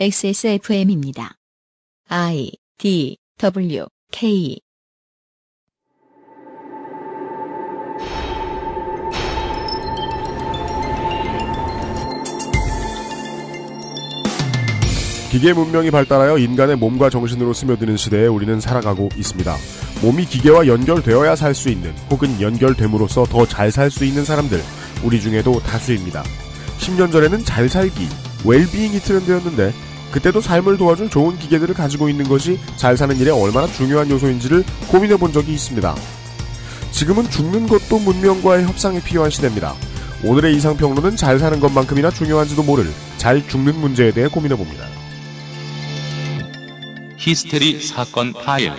XSFM입니다. I D W K 기계 문명이 발달하여 인간의 몸과 정신으로 스며드는 시대에 우리는 살아가고 있습니다. 몸이 기계와 연결되어야 살 수 있는 혹은 연결됨으로써 더 잘 살 수 있는 사람들 우리 중에도 다수입니다. 10년 전에는 잘 살기, 웰빙이 트렌드였는데 그때도 삶을 도와준 좋은 기계들을 가지고 있는 것이 잘 사는 일에 얼마나 중요한 요소인지를 고민해 본 적이 있습니다. 지금은 죽는 것도 문명과의 협상이 필요한 시대입니다. 오늘의 이상평론은 잘 사는 것만큼이나 중요한지도 모를 잘 죽는 문제에 대해 고민해 봅니다. 히스테리 사건 파일.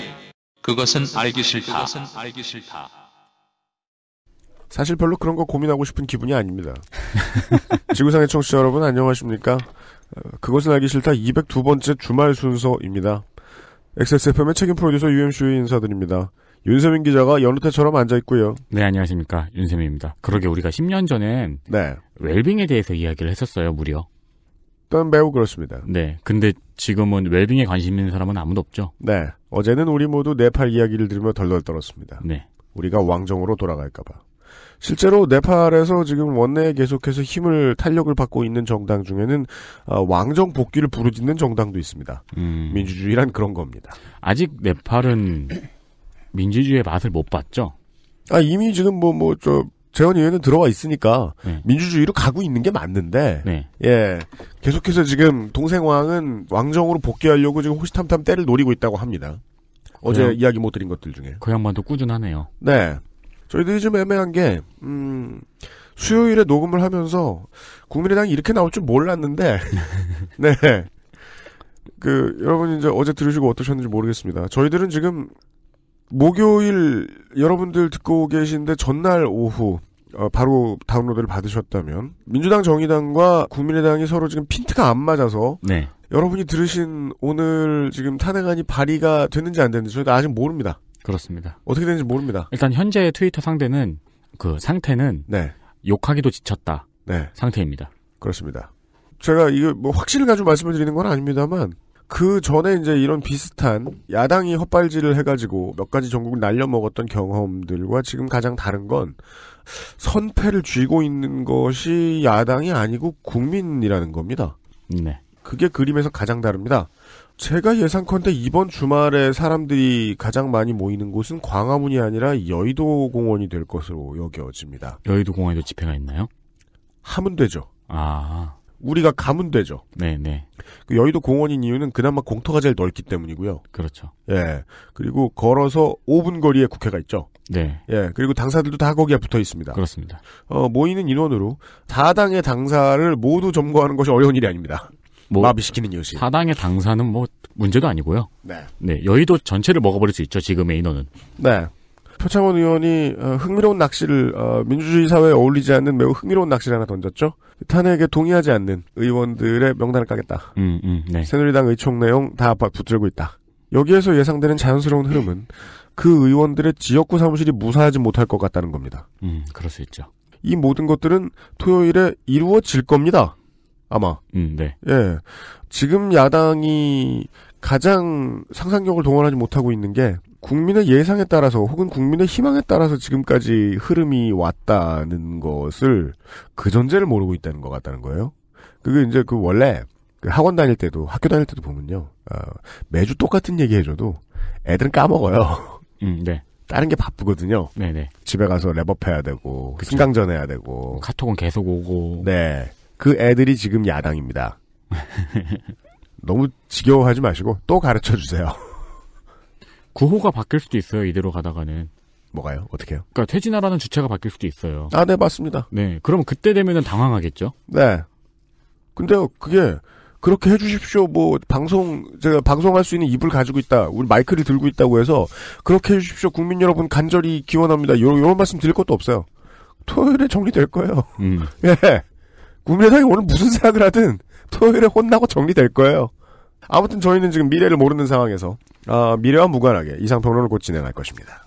그것은 알기 싫다. 그것은 알기 싫다. 사실 별로 그런 거 고민하고 싶은 기분이 아닙니다. 지구상의 청취자 여러분 안녕하십니까? 그것은 알기 싫다 202번째 주말 순서입니다. XSFM의 책임 프로듀서 UMC의 인사드립니다. 윤세민 기자가 여느 때처럼 앉아있고요. 네, 안녕하십니까. 윤세민입니다. 그러게 우리가 10년 전엔 네. 웰빙에 대해서 이야기를 했었어요, 무려. 일단 매우 그렇습니다. 네, 근데 지금은 웰빙에 관심 있는 사람은 아무도 없죠. 네, 어제는 우리 모두 네팔 이야기를 들으며 덜덜 떨었습니다. 네. 우리가 왕정으로 돌아갈까봐. 실제로 네팔에서 지금 원내에 계속해서 힘을 탄력을 받고 있는 정당 중에는 어, 왕정 복귀를 부르짖는 정당도 있습니다. 음. 민주주의란 그런 겁니다. 아직 네팔은 민주주의의 맛을 못 봤죠. 아 이미 지금 뭐 뭐저 재원 의회는 들어와 있으니까 네. 민주주의로 가고 있는 게 맞는데 네. 예 계속해서 지금 동생 왕은 왕정으로 복귀하려고 지금 호시탐탐 때를 노리고 있다고 합니다. 어제 그냥, 이야기 못 드린 것들 중에. 그 양반도 꾸준하네요. 네. 저희들이 좀 애매한 게, 음, 수요일에 녹음을 하면서 국민의당이 이렇게 나올 줄 몰랐는데, 네. 그, 여러분 이제 어제 들으시고 어떠셨는지 모르겠습니다. 저희들은 지금 목요일 여러분들 듣고 계신데 전날 오후, 어, 바로 다운로드를 받으셨다면, 민주당 정의당과 국민의당이 서로 지금 핀트가 안 맞아서, 네. 여러분이 들으신 오늘 지금 탄핵안이 발의가 됐는지안됐는지 저희도 아직 모릅니다. 그렇습니다. 어떻게 되는지 모릅니다. 일단 현재 의 트위터 상대는 그 상태는 네. 욕하기도 지쳤다. 네. 상태입니다. 그렇습니다. 제가 이거 뭐 확신을 가지고 말씀을 드리는 건 아닙니다만 그 전에 이제 이런 비슷한 야당이 헛발질을 해가지고 몇 가지 전국을 날려먹었던 경험들과 지금 가장 다른 건 선패를 쥐고 있는 것이 야당이 아니고 국민이라는 겁니다. 네. 그게 그림에서 가장 다릅니다. 제가 예상컨대 이번 주말에 사람들이 가장 많이 모이는 곳은 광화문이 아니라 여의도 공원이 될 것으로 여겨집니다. 여의도 공원에도 집회가 있나요? 하면 되죠. 아. 우리가 가면 되죠. 네네. 네. 그 여의도 공원인 이유는 그나마 공터가 제일 넓기 때문이고요. 그렇죠. 예. 그리고 걸어서 5분 거리에 국회가 있죠. 네. 예. 그리고 당사들도 다 거기에 붙어 있습니다. 그렇습니다. 어, 모이는 인원으로 다당의 당사를 모두 점거하는 것이 어려운 일이 아닙니다. 뭐 마비시키는 요시. 사당의 당사는 뭐 문제도 아니고요. 네. 네, 여의도 전체를 먹어버릴 수 있죠. 지금의 인원은. 네. 표창원 의원이 어, 흥미로운 낚시를 어, 민주주의 사회에 어울리지 않는 매우 흥미로운 낚시를 하나 던졌죠. 탄핵에 동의하지 않는 의원들의 명단을 까겠다. 음, 음, 네. 새누리당 의총 내용 다 붙들고 있다. 여기에서 예상되는 자연스러운 흐름은 그 의원들의 지역구 사무실이 무사하지 못할 것 같다는 겁니다. 음, 그럴 수 있죠. 이 모든 것들은 토요일에 이루어질 겁니다. 아마. 음, 네. 예. 지금 야당이 가장 상상력을 동원하지 못하고 있는 게 국민의 예상에 따라서 혹은 국민의 희망에 따라서 지금까지 흐름이 왔다는 것을 그 전제를 모르고 있다는 것 같다는 거예요. 그게 이제 그 원래 그 학원 다닐 때도 학교 다닐 때도 보면요. 어, 매주 똑같은 얘기 해줘도 애들은 까먹어요. 음, 네. 다른 게 바쁘거든요. 네네. 네. 집에 가서 랩업해야 되고, 승강전 해야 되고. 카톡은 계속 오고. 네. 그 애들이 지금 야당입니다. 너무 지겨워하지 마시고 또 가르쳐 주세요. 구호가 바뀔 수도 있어요. 이대로 가다가는. 뭐가요? 어떻게요? 그러니까 퇴진하라는 주체가 바뀔 수도 있어요. 아, 네, 맞습니다. 네, 그럼 그때 되면은 당황하겠죠? 네. 근데요, 그게 그렇게 해주십시오. 뭐 방송 제가 방송할 수 있는 입을 가지고 있다. 우리 마이크를 들고 있다고 해서 그렇게 해주십시오. 국민 여러분 간절히 기원합니다. 이런 말씀 드릴 것도 없어요. 토요일에 정리될 거예요. 음. 예. 국민의당이 오늘 무슨 생각을 하든 토요일에 혼나고 정리될 거예요. 아무튼 저희는 지금 미래를 모르는 상황에서 아, 미래와 무관하게 이상평론을 곧 진행할 것입니다.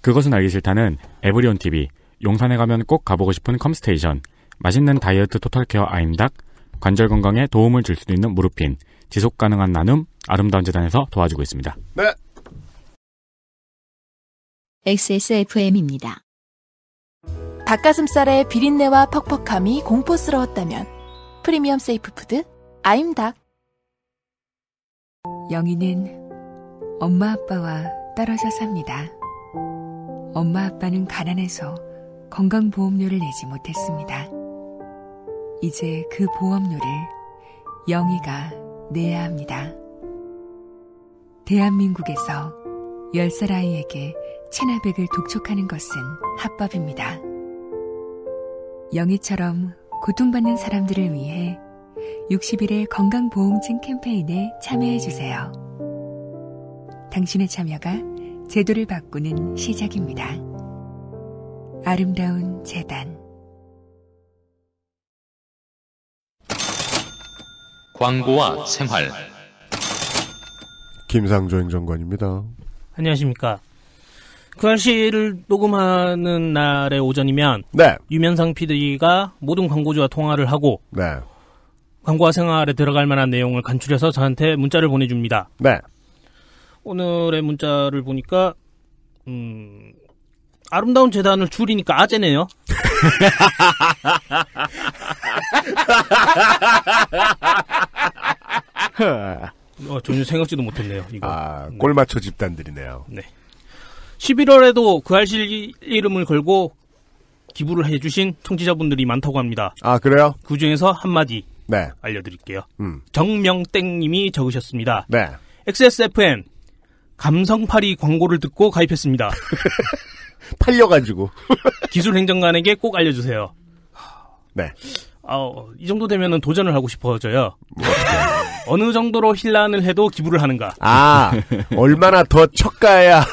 그것은 알기 싫다는 에브리온 TV, 용산에 가면 꼭 가보고 싶은 컴스테이션, 맛있는 다이어트 토탈케어 아임닭, 관절 건강에 도움을 줄 수도 있는 무릎핀, 지속 가능한 나눔, 아름다운 재단에서 도와주고 있습니다. 네. XSFM입니다. 닭가슴살의 비린내와 퍽퍽함이 공포스러웠다면 프리미엄 세이프푸드 아임닭 영희는 엄마 아빠와 떨어져 삽니다. 엄마 아빠는 가난해서 건강보험료를 내지 못했습니다. 이제 그 보험료를 영희가 내야 합니다. 대한민국에서 10살 아이에게 체납액을 독촉하는 것은 합법입니다. 영희처럼 고통받는 사람들을 위해 60일의 건강보험증 캠페인에 참여해주세요. 당신의 참여가 제도를 바꾸는 시작입니다. 아름다운 재단 광고와 생활 김상조 행정관입니다. 안녕하십니까. 그날시를 녹음하는 날의 오전이면 네. 유면상 PD가 모든 광고주와 통화를 하고 네. 광고화 생활에 들어갈 만한 내용을 간추려서 저한테 문자를 보내줍니다. 네. 오늘의 문자를 보니까 음, 아름다운 재단을 줄이니까 아재네요. 어, 전혀 생각지도 못했네요. 이거. 아, 꼴 음. 맞춰 집단들이네요. 네. 11월에도 그 알실 이름을 걸고 기부를 해주신 청취자분들이 많다고 합니다. 아 그래요? 그 중에서 한마디 네. 알려드릴게요. 음. 정명땡님이 적으셨습니다. 네. XSFM 감성팔이 광고를 듣고 가입했습니다. 팔려가지고 기술행정관에게 꼭 알려주세요. 네. 아, 어, 이 정도 되면 도전을 하고 싶어져요. 뭐, 어느 정도로 힐란을 해도 기부를 하는가? 아, 얼마나 더 척가야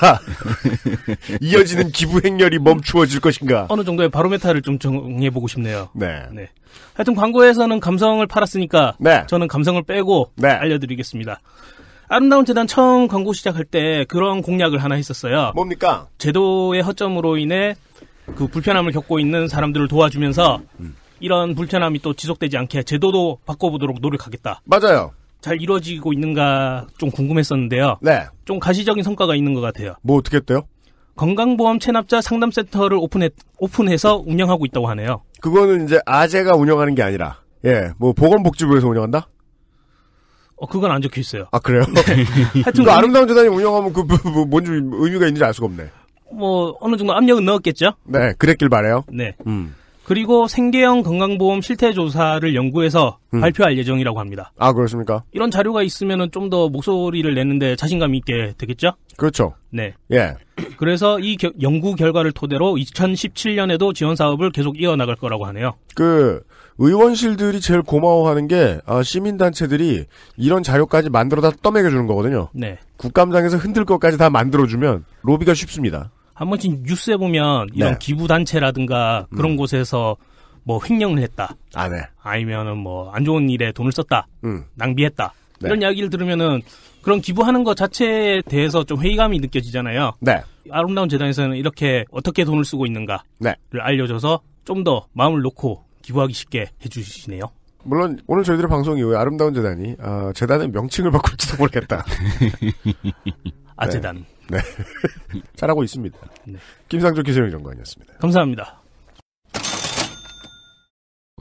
이어지는 기부 행렬이 멈추어질 것인가? 어느 정도의 바로메타를 좀 정해보고 싶네요. 네. 네. 하여튼 광고에서는 감성을 팔았으니까 네. 저는 감성을 빼고 네. 알려드리겠습니다. 아름다운 재단 처음 광고 시작할 때 그런 공약을 하나 했었어요. 뭡니까? 제도의 허점으로 인해 그 불편함을 겪고 있는 사람들을 도와주면서 음. 이런 불편함이 또 지속되지 않게 제도도 바꿔보도록 노력하겠다. 맞아요. 잘 이루어지고 있는가 좀 궁금했었는데요. 네. 좀 가시적인 성과가 있는 것 같아요. 뭐 어떻게 했대요? 건강보험 체납자 상담센터를 오픈해, 오픈해서 운영하고 있다고 하네요. 그거는 이제 아재가 운영하는 게 아니라, 예, 뭐 보건복지부에서 운영한다? 어, 그건 안 적혀 있어요. 아, 그래요? 네. 하여튼. 그, 그 아름다운 재단이 운영하면 그, 뭐, 뭐 뭔지 의미가 있는지 알 수가 없네. 뭐, 어느 정도 압력은 넣었겠죠? 네, 그랬길 바래요 네. 음. 그리고 생계형 건강보험 실태조사를 연구해서 음. 발표할 예정이라고 합니다. 아, 그렇습니까? 이런 자료가 있으면 좀 더 목소리를 내는데 자신감 있게 되겠죠? 그렇죠. 네. 예. 그래서 이 겨, 연구 결과를 토대로 2017년에도 지원 사업을 계속 이어나갈 거라고 하네요. 그, 의원실들이 제일 고마워하는 게, 아, 시민단체들이 이런 자료까지 만들어다 떠먹여주는 거거든요. 네. 국감장에서 흔들 것까지 다 만들어주면 로비가 쉽습니다. 한 번씩 뉴스에 보면 이런 네. 기부 단체라든가 그런 음. 곳에서 뭐 횡령을 했다. 아, 네. 아니면은 뭐 안 좋은 일에 돈을 썼다. 음. 낭비했다. 네. 이런 이야기를 들으면은 그런 기부하는 것 자체에 대해서 좀 회의감이 느껴지잖아요. 네. 아름다운 재단에서는 이렇게 어떻게 돈을 쓰고 있는가를 네. 알려줘서 좀 더 마음을 놓고 기부하기 쉽게 해주시네요. 물론 오늘 저희들의 방송 이후에 아름다운 재단이 아, 재단의 명칭을 바꿀지도 모르겠다. 아재단. 네. 네. 잘하고 있습니다. 네. 김상조 기술형 장관이었습니다. 감사합니다.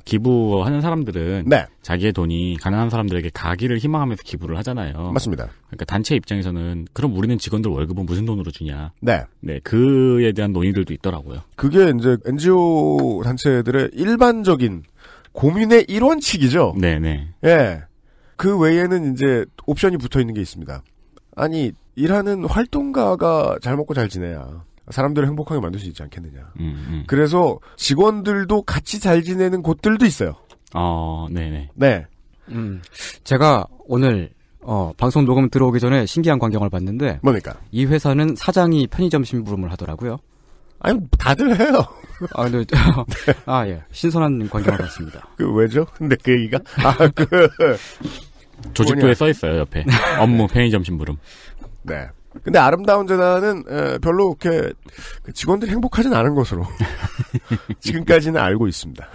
기부하는 사람들은 네. 자기의 돈이 가난한 사람들에게 가기를 희망하면서 기부를 하잖아요. 맞습니다. 그러니까 단체 입장에서는 그럼 우리는 직원들 월급은 무슨 돈으로 주냐. 네. 네, 그에 대한 논의들도 있더라고요. 그게 이제 NGO 단체들의 일반적인 고민의 일원칙이죠. 네네. 네. 예. 그 외에는 이제 옵션이 붙어 있는 게 있습니다. 아니 일하는 활동가가 잘 먹고 잘 지내야 사람들을 행복하게 만들 수 있지 않겠느냐. 음, 음. 그래서 직원들도 같이 잘 지내는 곳들도 있어요. 어, 아, 네네. 네. 음, 제가 오늘 어, 방송 녹음 들어오기 전에 신기한 광경을 봤는데 뭡니까? 이 회사는 사장이 편의점 심부름을 하더라고요. 아니 다들 해요. 아, 네. 네. 아 예, 신선한 광경을 봤습니다. 그 왜죠? 근데 그 얘기가 아그 조직도에써 있어요 옆에 업무 편의점 심부름. 네. 근데 아름다운 재단은 별로 이렇게 그 직원들이 행복하진 않은 것으로 지금까지는 알고 있습니다.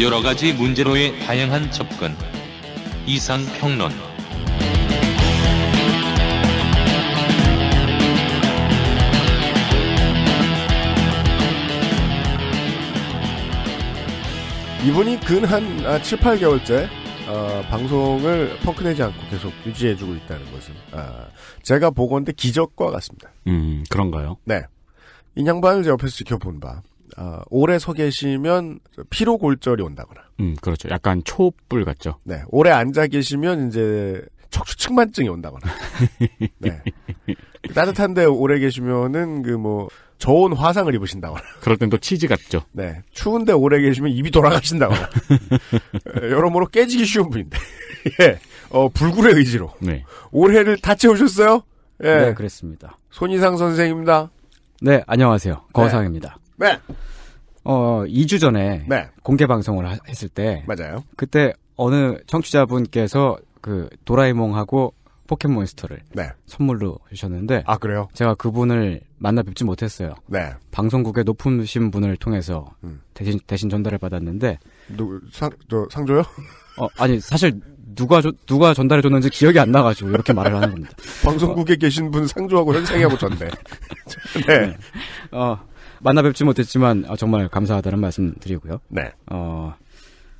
여러 가지 문제로의 다양한 접근. 이상 평론. 이분이 근한 아, 7, 8개월째 어, 방송을 펑크내지 않고 계속 유지해주고 있다는 것은 아, 제가 보건데 기적과 같습니다. 음 그런가요? 네. 이 양반을 제 옆에서 지켜본 바 아, 오래 서 계시면 피로 골절이 온다거나. 음 그렇죠. 약간 초불 같죠. 네. 오래 앉아 계시면 이제 척추측만증이 온다거나. 네. 따뜻한데 오래 계시면은 그뭐 저온 화상을 입으신다거나. 그럴 땐 또 치즈 같죠. 네. 추운데 오래 계시면 입이 돌아가신다거나. 여러모로 깨지기 쉬운 분인데. 예. 어, 불굴의 의지로. 네. 올해를 다 채우셨어요? 예. 네, 그랬습니다. 손희상 선생입니다. 네, 안녕하세요. 네. 거상입니다. 네. 어, 2주 전에 네. 공개 방송을 하, 했을 때 맞아요. 그때 어느 청취자분께서 그 도라에몽하고 포켓몬스터를 네. 선물로 주셨는데 아 그래요? 제가 그분을 만나 뵙지 못했어요. 네. 방송국의 높으신 분을 통해서 음. 대신 대신 전달을 받았는데 누상저 상조요? 어 아니 사실 누가 조, 누가 전달해 줬는지 기억이 안 나가지고 이렇게 말을 하는 겁니다. 방송국에 어, 계신 분 상조하고 현상이하고 전데. 네. 네. 어 만나 뵙지 못했지만 어, 정말 감사하다는 말씀 드리고요. 네. 어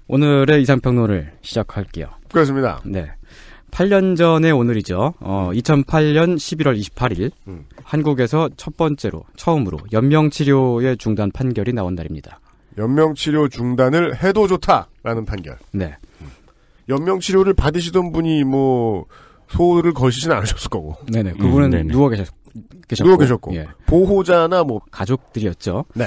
오늘의 이상평론을 시작할게요. 그렇습니다. 네. 8년 전에 오늘이죠. 어, 2008년 11월 28일 음. 한국에서 첫 번째로 처음으로 연명 치료의 중단 판결이 나온 날입니다. 연명 치료 중단을 해도 좋다라는 판결. 네. 음. 연명 치료를 받으시던 분이 뭐 소를 거시진 않으셨을 거고. 네네. 음. 그분은 음, 누워 계셨, 계셨고. 누워 계셨고. 예. 보호자나 뭐 가족들이었죠. 네.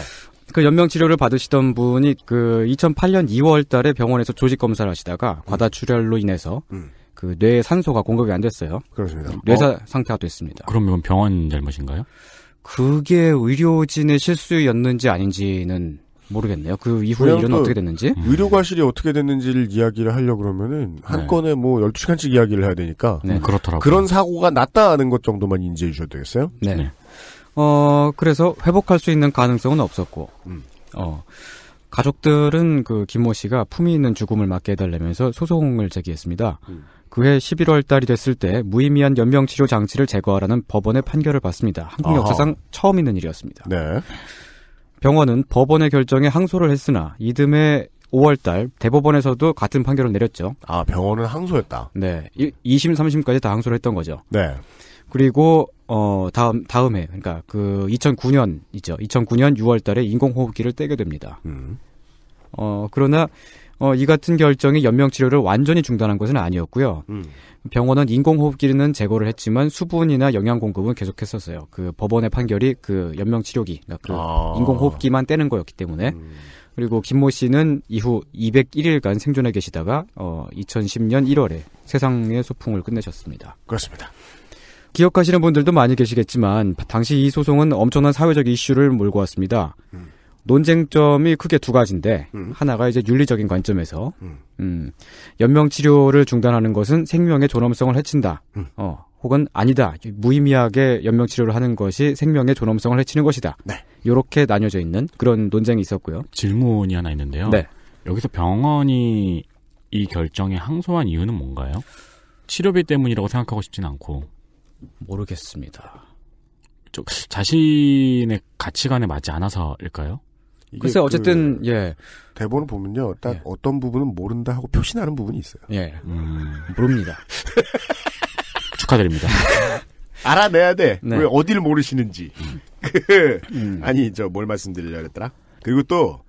그 연명 치료를 받으시던 분이 그 2008년 2월 달에 병원에서 조직 검사를 하시다가 음. 과다 출혈로 인해서 음. 그 뇌에 산소가 공급이 안 됐어요. 그렇습니다. 뇌사 어? 상태가 됐습니다. 그러면 병원 잘못인가요? 그게 의료진의 실수였는지 아닌지는 모르겠네요. 그 이후에 일은 그 어떻게 됐는지. 음. 의료과실이 어떻게 됐는지를 이야기를 하려 고 그러면은 네. 한 네. 건에 뭐 12시간씩 이야기를 해야 되니까. 네. 음, 그렇더라고요. 그런 사고가 났다는 것 정도만 인지해 주셔도 되겠어요? 네. 네. 어, 그래서 회복할 수 있는 가능성은 없었고. 음. 어. 가족들은 그 김모 씨가 품위 있는 죽음을 맞게 해달라면서 소송을 제기했습니다. 음. 그해 11월 달이 됐을 때 무의미한 연명치료 장치를 제거하라는 법원의 판결을 받습니다. 한국 역사상 처음 있는 일이었습니다. 네. 병원은 법원의 결정에 항소를 했으나 이듬해 5월 달 대법원에서도 같은 판결을 내렸죠. 아, 병원은 항소했다. 네. 2심, 3심까지 다 항소를 했던 거죠. 네. 그리고 어 다음 다음 해 그러니까 그 2009년 있죠. 2009년 6월 달에 인공호흡기를 떼게 됩니다. 음. 어 그러나 어, 이 같은 결정이 연명 치료를 완전히 중단한 것은 아니었고요. 음. 병원은 인공호흡기는 제거를 했지만 수분이나 영양 공급은 계속했었어요. 그 법원의 판결이 그 연명 치료기, 그러니까 그 아. 인공호흡기만 떼는 거였기 때문에. 음. 그리고 김모 씨는 이후 201일간 생존해 계시다가 어, 2010년 1월에 세상의 소풍을 끝내셨습니다. 그렇습니다. 기억하시는 분들도 많이 계시겠지만 당시 이 소송은 엄청난 사회적 이슈를 몰고 왔습니다. 음. 논쟁점이 크게 두 가지인데 음. 하나가 이제 윤리적인 관점에서 음. 음. 연명 치료를 중단하는 것은 생명의 존엄성을 해친다. 음. 어, 혹은 아니다. 무의미하게 연명 치료를 하는 것이 생명의 존엄성을 해치는 것이다. 네. 요렇게 나뉘어져 있는 그런 논쟁이 있었고요. 질문이 하나 있는데요. 네. 여기서 병원이 이 결정에 항소한 이유는 뭔가요? 치료비 때문이라고 생각하고 싶진 않고 모르겠습니다. 자신의 가치관에 맞지 않아서일까요? 글쎄 그 어쨌든 그예 대본을 보면요 딱 예. 어떤 부분은 모른다 하고 표시나는 부분이 있어요. 예, 음, 모릅니다. 축하드립니다. 알아내야 돼. 네. 왜 어디를 모르시는지. 음. 그, 음. 아니 저 뭘 말씀드리려 그랬더라. 그리고 또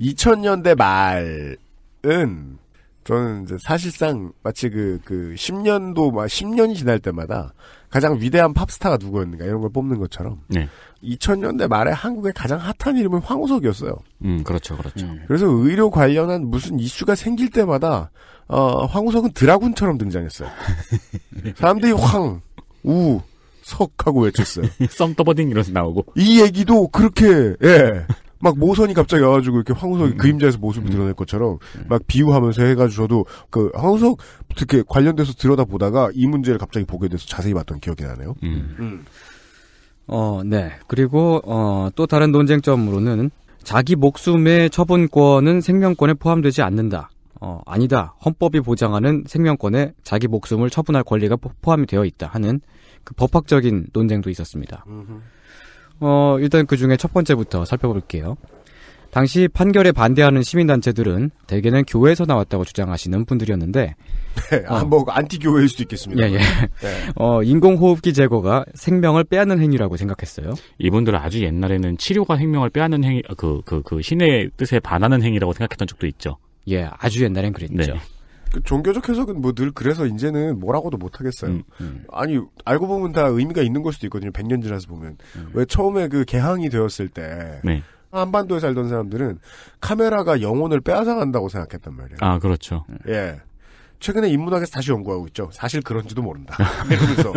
2000년대 말은 저는 이제 사실상 마치 그 그 10년도 그 막 10년이 지날 때마다 가장 위대한 팝스타가 누구였는가 이런 걸 뽑는 것처럼 네. 2000년대 말에 한국의 가장 핫한 이름은 황우석이었어요. 음, 그렇죠, 그렇죠. 음. 그래서 의료 관련한 무슨 이슈가 생길 때마다 어, 황우석은 드라군처럼 등장했어요. 사람들이 황, 우, 석하고 외쳤어요. 썸더버딩 이러서 면 나오고. 이 얘기도 그렇게 예. 막 모선이 갑자기 와가지고 이렇게 황우석이 음. 그림자에서 모습을 음. 드러낼 것처럼 네. 막 비유하면서 해가지고 저도 그 황우석 특히 관련돼서 들여다보다가 이 문제를 갑자기 보게 돼서 자세히 봤던 기억이 나네요. 음. 음. 어, 네. 그리고 어, 또 다른 논쟁점으로는 자기 목숨의 처분권은 생명권에 포함되지 않는다. 어, 아니다. 헌법이 보장하는 생명권에 자기 목숨을 처분할 권리가 포함이 되어 있다 하는 그 법학적인 논쟁도 있었습니다. 음흠. 어, 일단 그 중에 첫 번째부터 살펴볼게요. 당시 판결에 반대하는 시민단체들은 대개는 교회에서 나왔다고 주장하시는 분들이었는데. 네, 아, 어, 뭐, 안티교회일 수도 있겠습니다. 예, 예. 네. 어, 인공호흡기 제거가 생명을 빼앗는 행위라고 생각했어요. 이분들은 아주 옛날에는 치료가 생명을 빼앗는 행위, 그, 그, 그, 신의 뜻에 반하는 행위라고 생각했던 적도 있죠. 예, 아주 옛날엔 그랬죠. 네. 그 종교적 해석은 뭐 늘 그래서 이제는 뭐라고도 못하겠어요. 음, 음. 아니 알고 보면 다 의미가 있는 걸 수도 있거든요. 100년 지나서 보면 음. 왜 처음에 그 개항이 되었을 때 네. 한반도에 살던 사람들은 카메라가 영혼을 빼앗아간다고 생각했단 말이에요. 아 그렇죠. 예. 최근에 인문학에서 다시 연구하고 있죠. 사실 그런지도 모른다. 이러면서.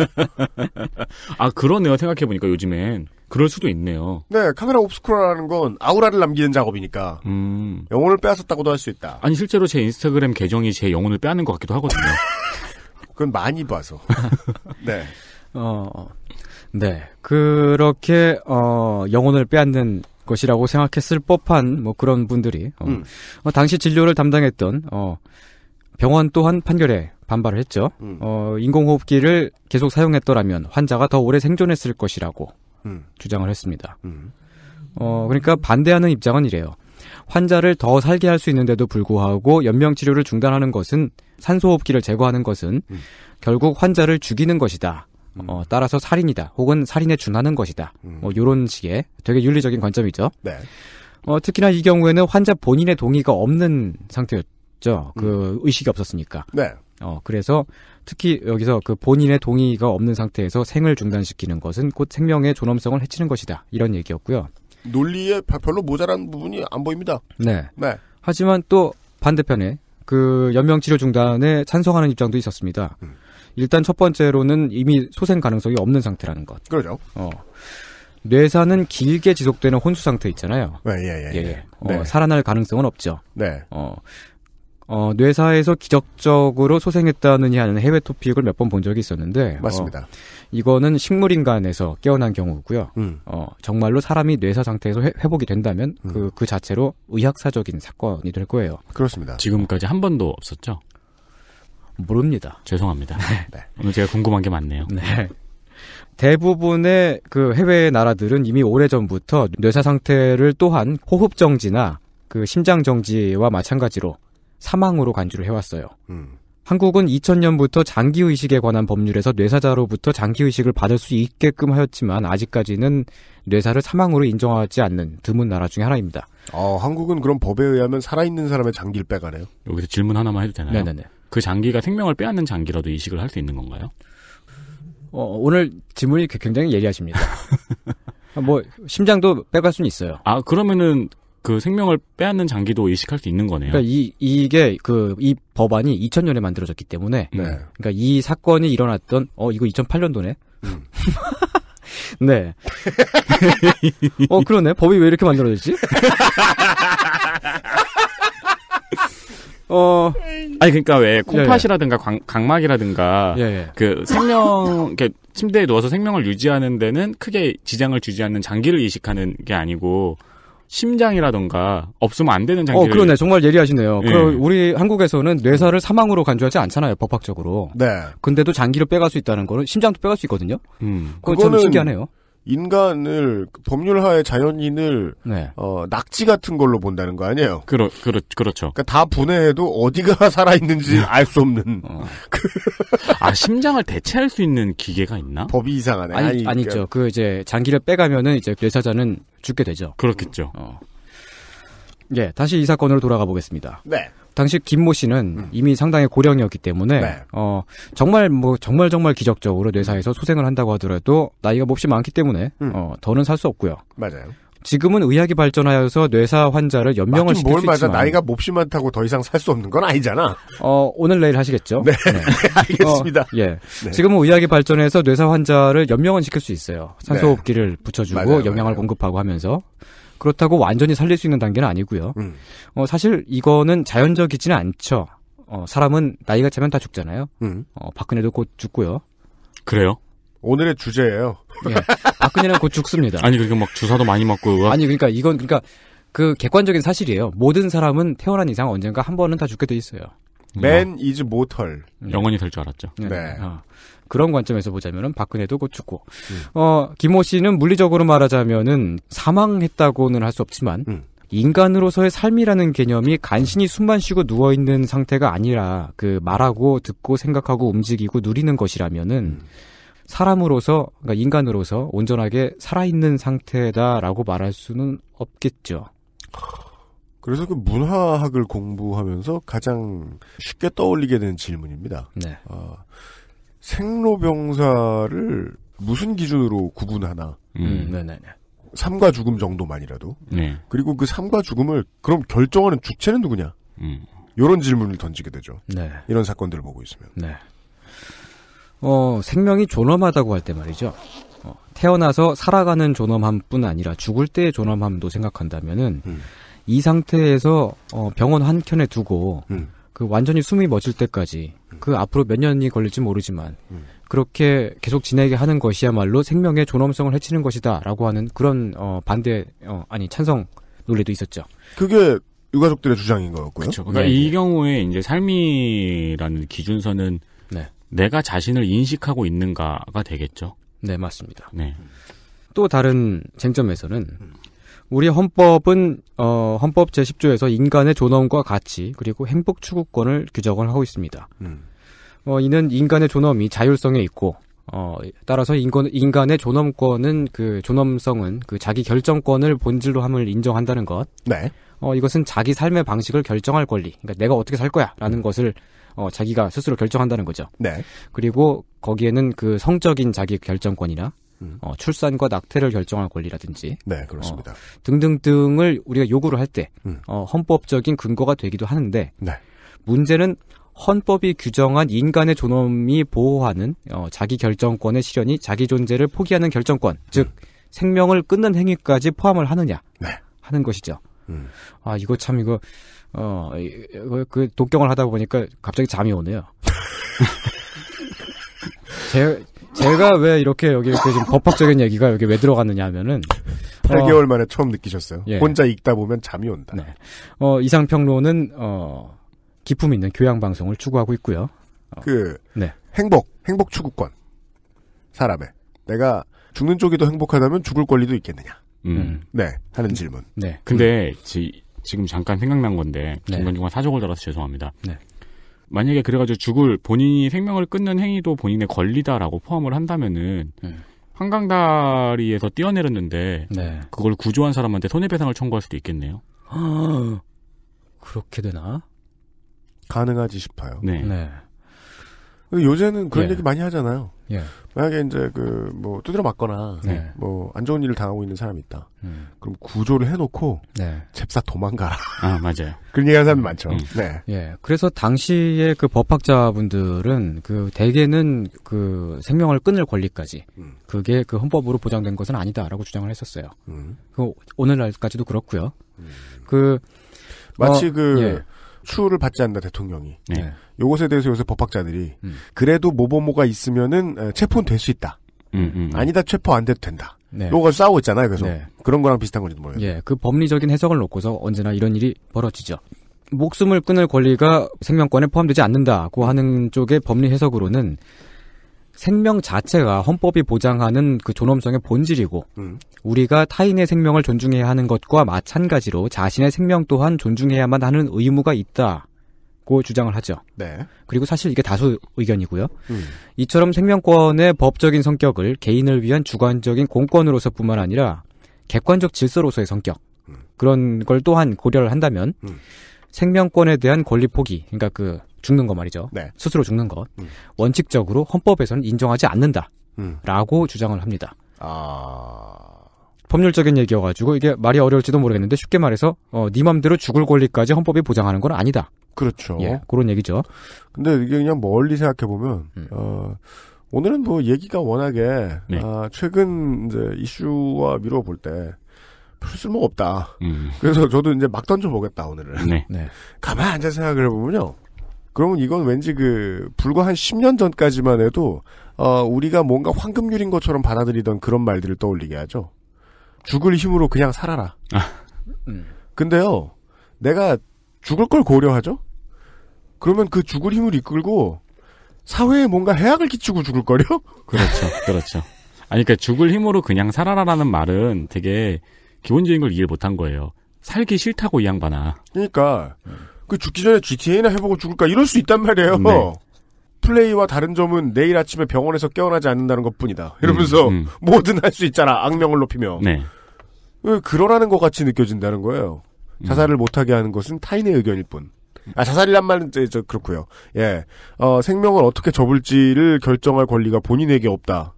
아, 그러네요. 생각해보니까 요즘엔. 그럴 수도 있네요. 네, 카메라 옵스쿠라라는 건 아우라를 남기는 작업이니까. 음. 영혼을 빼앗았다고도 할 수 있다. 아니, 실제로 제 인스타그램 계정이 제 영혼을 빼앗는 것 같기도 하거든요. 그건 많이 봐서. 네. 어, 어, 네. 그렇게, 어, 영혼을 빼앗는 것이라고 생각했을 법한, 뭐, 그런 분들이, 어, 음. 어 당시 진료를 담당했던, 어, 병원 또한 판결에 반발을 했죠. 음. 어, 인공호흡기를 계속 사용했더라면 환자가 더 오래 생존했을 것이라고 음. 주장을 했습니다. 음. 어, 그러니까 반대하는 입장은 이래요. 환자를 더 살게 할 수 있는데도 불구하고 연명 치료를 중단하는 것은 산소호흡기를 제거하는 것은 음. 결국 환자를 죽이는 것이다. 음. 어, 따라서 살인이다. 혹은 살인에 준하는 것이다. 음. 뭐 요런 식의 되게 윤리적인 관점이죠. 네. 어, 특히나 이 경우에는 환자 본인의 동의가 없는 상태였 죠 없었죠. 그 음. 의식이 없었으니까. 네. 어, 그래서 특히 여기서 그 본인의 동의가 없는 상태에서 생을 중단시키는 것은 곧 생명의 존엄성을 해치는 것이다. 이런 얘기였고요. 논리에 별로 모자란 부분이 안 보입니다. 네. 네. 하지만 또 반대편에 그 연명 치료 중단에 찬성하는 입장도 있었습니다. 음. 일단 첫 번째로는 이미 소생 가능성이 없는 상태라는 것. 그러죠. 어. 뇌사는 길게 지속되는 혼수 상태 있잖아요. 네, 예, 예, 예. 예. 예. 어, 네. 살아날 가능성은 없죠. 네. 어, 어, 뇌사에서 기적적으로 소생했다느니 하는 해외 토픽을 몇 번 본 적이 있었는데 어, 맞습니다. 어, 이거는 식물 인간에서 깨어난 경우고요. 음. 어, 정말로 사람이 뇌사 상태에서 회, 복이 된다면 음. 그, 그 자체로 의학사적인 사건이 될 거예요. 그렇습니다. 지금까지 한 번도 없었죠? 모릅니다. 죄송합니다. 네. 네. 오늘 제가 궁금한 게 많네요. 네. 대부분의 그 해외 나라들은 이미 오래전부터 뇌사 상태를 또한 호흡정지나 그 심장정지와 마찬가지로 사망으로 간주를 해왔어요. 음. 한국은 2000년부터 장기의식에 관한 법률에서 뇌사자로부터 장기의식을 받을 수 있게끔 하였지만 아직까지는 뇌사를 사망으로 인정하지 않는 드문 나라 중에 하나입니다. 아, 한국은 그런 법에 의하면 살아있는 사람의 장기를 빼가네요? 여기서 질문 하나만 해도 되나요? 네네네. 그 장기가 생명을 빼앗는 장기라도 이식을 할 수 있는 건가요? 어, 오늘 질문이 굉장히 예리하십니다. 뭐 심장도 빼갈 수는 있어요. 아 그러면은 그 생명을 빼앗는 장기도 의식할 수 있는 거네요. 그러니까 이 이게 그 이 법안이 2000년에 만들어졌기 때문에 네. 그러니까 이 사건이 일어났던 어 이거 2008년도네. 음. 네. 어 그러네. 법이 왜 이렇게 만들어졌지? 어 아니 그러니까 왜 콩팥이라든가 예, 예. 광, 각막이라든가 예, 예. 그 생명 이렇게 침대에 누워서 생명을 유지하는 데는 크게 지장을 주지 않는 장기를 이식하는 게 아니고 심장이라던가 없으면 안 되는 어, 장기를 어 그러네 정말 예리하시네요. 예. 그 우리 한국에서는 뇌사를 사망으로 간주하지 않잖아요 법학적으로. 네. 근데도 장기를 빼갈 수 있다는 거는 심장도 빼갈 수 있거든요. 음. 그건는 그거는 신기하네요. 인간을 법률하에 자연인을 네. 어, 낙지 같은 걸로 본다는 거 아니에요? 그러, 그러, 그렇죠. 그러니까 다 분해해도 어디가 살아있는지 네. 알수 없는. 어. 아 심장을 대체할 수 있는 기계가 있나? 법이 이상하네. 아니, 아니 그러니까. 아니죠. 그그 이제 장기를 빼가면은 이제 뇌사자는 죽게 되죠. 그렇겠죠. 어. 예, 다시 이 사건으로 돌아가 보겠습니다. 네. 당시 김 모 씨는 음. 이미 상당히 고령이었기 때문에 네. 어 정말 뭐 정말 정말 기적적으로 뇌사에서 소생을 한다고 하더라도 나이가 몹시 많기 때문에 음. 어 더는 살 수 없고요. 맞아요. 지금은 의학이 발전하여서 뇌사 환자를 연명을 시킬 수 있지만 나이가 몹시 많다고 더 이상 살 수 없는 건 아니잖아. 어 오늘 내일 하시겠죠. 네, 네. 알겠습니다. 어, 예, 네. 지금은 의학이 발전해서 뇌사 환자를 연명을 시킬 수 있어요. 산소호흡기를 네. 붙여주고 맞아요, 영양을 맞아요. 공급하고 하면서 그렇다고 완전히 살릴 수 있는 단계는 아니고요. 음. 어, 사실 이거는 자연적이지는 않죠. 어, 사람은 나이가 차면 다 죽잖아요. 음. 어, 박근혜도 곧 죽고요. 그래요? 오늘의 주제예요. 예, 박근혜는 곧 죽습니다. 아니 그러니까 막 주사도 많이 맞고. 아니 그러니까 이건 그러니까 그 객관적인 사실이에요. 모든 사람은 태어난 이상 언젠가 한 번은 다 죽게 돼 있어요. 맨 이즈 모털. 영원히 될 줄 알았죠. 네. 네. 어. 그런 관점에서 보자면은 박근혜도 고 죽고 음. 어 김호 씨는 물리적으로 말하자면은 사망했다고는 할 수 없지만 음. 인간으로서의 삶이라는 개념이 간신히 숨만 쉬고 누워 있는 상태가 아니라 그 말하고 듣고 생각하고 움직이고 누리는 것이라면은 음. 사람으로서 그러니까 인간으로서 온전하게 살아있는 상태다라고 말할 수는 없겠죠. 그래서 그 문화학을 공부하면서 가장 쉽게 떠올리게 되는 질문입니다. 네. 어, 생로병사를 무슨 기준으로 구분하나? 음, 음 네네네. 삶과 죽음 정도만이라도. 네. 그리고 그 삶과 죽음을 그럼 결정하는 주체는 누구냐? 음. 이런 질문을 던지게 되죠. 네. 이런 사건들을 보고 있으면. 네. 어, 생명이 존엄하다고 할 때 말이죠. 어, 태어나서 살아가는 존엄함뿐 아니라 죽을 때의 존엄함도 생각한다면은 음. 이 상태에서 어, 병원 한 켠에 두고 음. 그 완전히 숨이 멎을 때까지 그 앞으로 몇 년이 걸릴지 모르지만 음. 그렇게 계속 지내게 하는 것이야말로 생명의 존엄성을 해치는 것이다라고 하는 그런 어, 반대 어, 아니 찬성 논리도 있었죠. 그게 유가족들의 주장인 거였고요. 그쵸. 그러니까 네, 네. 이 경우에 이제 삶이라는 기준선은 네. 내가 자신을 인식하고 있는가가 되겠죠. 네 맞습니다. 네. 또 다른 쟁점에서는 음. 우리 헌법은 어, 헌법 제10조에서 인간의 존엄과 가치 그리고 행복 추구권을 규정을 하고 있습니다. 음. 어, 이는 인간의 존엄이 자율성에 있고 어, 따라서 인권, 인간의 존엄권은 그 존엄성은 그 자기 결정권을 본질로 함을 인정한다는 것. 네. 어, 이것은 자기 삶의 방식을 결정할 권리. 그러니까 내가 어떻게 살 거야라는 음. 것을 어, 자기가 스스로 결정한다는 거죠. 네. 그리고 거기에는 그 성적인 자기 결정권이나 음. 어, 출산과 낙태를 결정할 권리라든지 네 그렇습니다 어, 등등등을 우리가 요구를 할때 음. 어, 헌법적인 근거가 되기도 하는데 네. 문제는 헌법이 규정한 인간의 존엄이 보호하는 어, 자기 결정권의 실현이 자기 존재를 포기하는 결정권 음. 즉 음. 생명을 끊는 행위까지 포함을 하느냐 네. 하는 것이죠. 음. 아 이거 참 이거 어그 독경을 하다 보니까 갑자기 잠이 오네요. 제 제가 왜 이렇게 여기 이렇게 그 지금 법학적인 얘기가 여기 왜 들어갔느냐 하면은 8개월 어, 만에 처음 느끼셨어요. 예. 혼자 읽다 보면 잠이 온다. 네. 어, 이상평론은 어, 기품 있는 교양 방송을 추구하고 있고요. 어, 그 네. 행복, 행복 추구권 사람의 내가 죽는 쪽이 더 행복하다면 죽을 권리도 있겠느냐. 음. 음. 네 하는 질문. 네. 근데 음. 지, 지금 잠깐 생각난 건데 네. 중간중간 네. 사정을 들어서 죄송합니다. 네. 만약에 그래가지고 죽을 본인이 생명을 끊는 행위도 본인의 권리다라고 포함을 한다면은 네. 한강다리에서 뛰어내렸는데 네. 그걸 구조한 사람한테 손해배상을 청구할 수도 있겠네요. 아, 그렇게 되나? 가능하지 싶어요. 네. 네. 요새는 그런 예. 얘기 많이 하잖아요. 예. 만약에 이제 그 뭐 두드려 맞거나 네. 뭐안 좋은 일을 당하고 있는 사람이 있다. 음. 그럼 구조를 해놓고 네. 잽싸 도망가라. 아 맞아요. 그런 얘기하는 사람 많죠. 음. 네. 예. 그래서 당시에 그 법학자분들은 그 대개는 그 생명을 끊을 권리까지 음. 그게 그 헌법으로 보장된 것은 아니다라고 주장을 했었어요. 음. 그 오늘날까지도 그렇고요. 음. 그 마치 어, 그 예. 추를 받지 않는다 대통령이. 네. 네. 요것에 대해서 요새 법학자들이 음. 그래도 모범모가 있으면은 체포될수 있다. 음, 음, 음. 아니다 체포 안 돼도 된다. 네. 요거 싸우고 있잖아요. 그래서 네. 그런 거랑 비슷한 건지도 몰라요. 예, 그 법리적인 해석을 놓고서 언제나 이런 일이 벌어지죠. 목숨을 끊을 권리가 생명권에 포함되지 않는다고 하는 쪽의 법리 해석으로는 생명 자체가 헌법이 보장하는 그 존엄성의 본질이고 음. 우리가 타인의 생명을 존중해야 하는 것과 마찬가지로 자신의 생명 또한 존중해야만 하는 의무가 있다. 고 주장을 하죠. 네. 그리고 사실 이게 다수 의견이고요. 음. 이처럼 생명권의 법적인 성격을 개인을 위한 주관적인 공권으로서뿐만 아니라 객관적 질서로서의 성격 음. 그런 걸 또한 고려를 한다면 음. 생명권에 대한 권리 포기, 그러니까 그 죽는 거 말이죠. 네. 스스로 죽는 것 음. 원칙적으로 헌법에서는 인정하지 않는다라고 음. 주장을 합니다. 아. 법률적인 얘기여가지고 이게 말이 어려울지도 모르겠는데 쉽게 말해서 어, 네 맘대로 죽을 권리까지 헌법이 보장하는 건 아니다. 그렇죠. 예, 그런 얘기죠. 근데 이게 그냥 멀리 생각해 보면 음. 어, 오늘은 뭐 얘기가 워낙에 네. 아, 최근 이제 이슈와 미뤄 볼때 쓸모 없다. 음. 그래서 저도 이제 막 던져보겠다, 오늘은. 네. 네. 가만 앉아 생각을 해보면요. 그러면 이건 왠지 그, 불과 한 10년 전까지만 해도, 어, 우리가 뭔가 황금률인 것처럼 받아들이던 그런 말들을 떠올리게 하죠. 죽을 힘으로 그냥 살아라. 아. 음. 근데요, 내가 죽을 걸 고려하죠? 그러면 그 죽을 힘을 이끌고 사회에 뭔가 해악을 끼치고 죽을 거려? 그렇죠, 그렇죠. 아니, 그러니까 죽을 힘으로 그냥 살아라라는 말은 되게 기본적인 걸 이해 못 한 거예요. 살기 싫다고 이 양반아. 그러니까 그 죽기 전에 GTA나 해보고 죽을까 이럴 수 있단 말이에요. 네. 플레이와 다른 점은 내일 아침에 병원에서 깨어나지 않는다는 것 뿐이다. 음, 이러면서 음, 음. 뭐든 할 수 있잖아. 악명을 높이며. 네. 왜 그러라는 것 같이 느껴진다는 거예요. 자살을 음. 못하게 하는 것은 타인의 의견일 뿐. 아, 자살이란 말은, 저, 저, 그렇고요 예. 어, 생명을 어떻게 접을지를 결정할 권리가 본인에게 없다.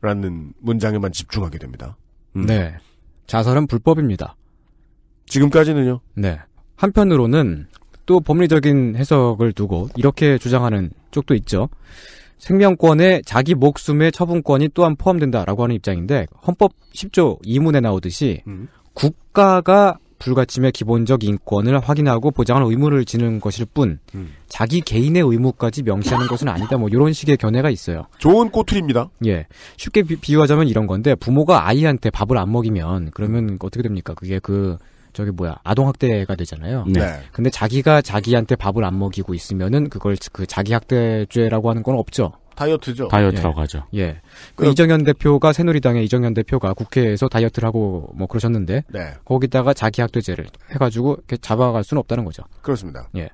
라는 문장에만 집중하게 됩니다. 음. 네. 자살은 불법입니다. 지금까지는요? 네. 한편으로는 또 법리적인 해석을 두고 이렇게 주장하는 쪽도 있죠. 생명권에 자기 목숨의 처분권이 또한 포함된다라고 하는 입장인데 헌법 10조 2문에 나오듯이 음. 국가가 불가침의 기본적 인권을 확인하고 보장하는 의무를 지는 것일 뿐 음. 자기 개인의 의무까지 명시하는 것은 아니다 뭐 이런 식의 견해가 있어요. 좋은 꼬투리입니다. 예, 쉽게 비, 비유하자면 이런 건데 부모가 아이한테 밥을 안 먹이면 그러면 어떻게 됩니까? 그게 그 저기 뭐야 아동 학대가 되잖아요. 네. 네. 근데 자기가 자기한테 밥을 안 먹이고 있으면은 그걸 그 자기 학대죄라고 하는 건 없죠. 다이어트죠. 다이어트라고 예. 하죠. 예. 그 이정현 대표가 새누리당의 이정현 대표가 국회에서 다이어트를 하고 뭐 그러셨는데 네. 거기다가 자기 학대죄를 해가지고 이렇게 잡아갈 수는 없다는 거죠. 그렇습니다. 예.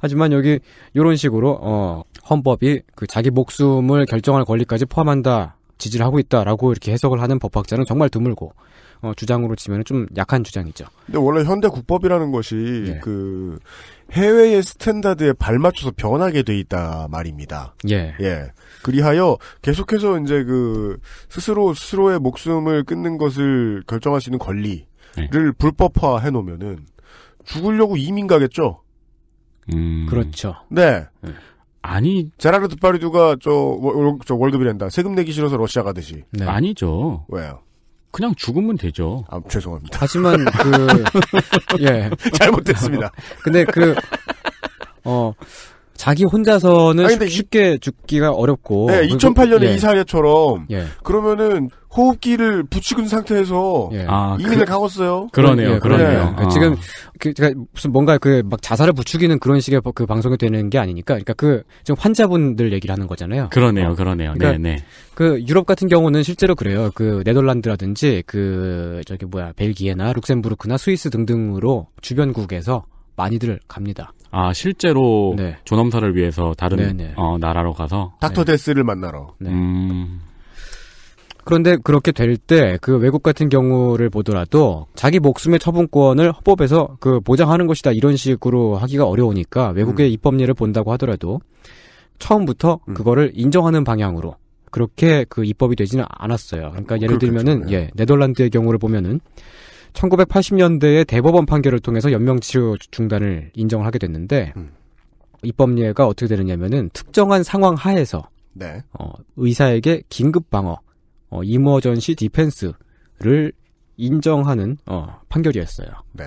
하지만 여기 이런 식으로 어 헌법이 그 자기 목숨을 결정할 권리까지 포함한다. 지지를 하고 있다라고 이렇게 해석을 하는 법학자는 정말 드물고 어, 주장으로 치면 좀 약한 주장이죠. 근데 원래 현대 국법이라는 것이 예. 그 해외의 스탠다드에 발맞춰서 변하게 돼 있다 말입니다. 예. 예. 그리하여 계속해서 이제 그 스스로 스스로의 목숨을 끊는 것을 결정할 수 있는 권리를 예. 불법화 해 놓으면은 죽으려고 이민 가겠죠. 음... 그렇죠. 네. 예. 아니 제라르드 파리두가 저, 저 월급이 된다 세금 내기 싫어서 러시아 가듯이 네. 아니죠 왜요 그냥 죽으면 되죠. 아, 죄송합니다. 하지만 그 예. 잘못됐습니다. 근데 그 어, 자기 혼자서는 아니, 쉽게 이, 죽기가 어렵고. 네, 2008년에 예. 이사야처럼 예. 그러면은 호흡기를 붙이근 상태에서 예. 아, 이민을 그, 가었어요 그러네요, 예, 그러네요. 아. 지금 그, 제가 그러니까 무슨 뭔가 그 막 자살을 부추기는 그런 식의 그 방송이 되는 게 아니니까, 그러니까 그 지금 환자분들 얘기를 하는 거잖아요. 그러네요, 어. 그러네요. 그러니까 네, 네. 그 유럽 같은 경우는 실제로 그래요. 그 네덜란드라든지 그 저기 뭐야 벨기에나 룩셈부르크나 스위스 등등으로 주변국에서 많이들 갑니다. 아 실제로 네. 존엄사를 위해서 다른 네, 네. 어, 나라로 가서 닥터 네. 데스를 만나러. 음... 그런데 그렇게 될 때 그 외국 같은 경우를 보더라도 자기 목숨의 처분권을 헌법에서 그 보장하는 것이다 이런 식으로 하기가 어려우니까 외국의 음. 입법례를 본다고 하더라도 처음부터 음. 그거를 인정하는 방향으로 그렇게 그 입법이 되지는 않았어요. 그러니까 예를 그렇겠죠. 들면은 예 네덜란드의 경우를 보면은 1980년대에 대법원 판결을 통해서 연명 치료 중단을 인정을 하게 됐는데 음. 입법례가 어떻게 되느냐면은 특정한 상황 하에서 네. 어, 의사에게 긴급 방어, 어, 이머전시 디펜스를 인정하는 어, 판결이었어요. 네.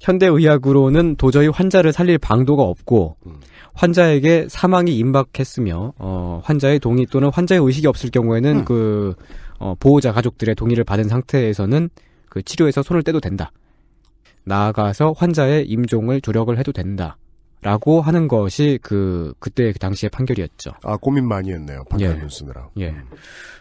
현대의학으로는 도저히 환자를 살릴 방도가 없고 음. 환자에게 사망이 임박했으며 어, 환자의 동의 또는 환자의 의식이 없을 경우에는 음. 그 어, 보호자 가족들의 동의를 받은 상태에서는 그 치료에서 손을 떼도 된다. 나아가서 환자의 임종을 조력을 해도 된다. 라고 하는 것이 그 그때 그 당시의 판결이었죠. 아 고민 많이 했네요. 판결문 예. 쓰느라. 예. 음.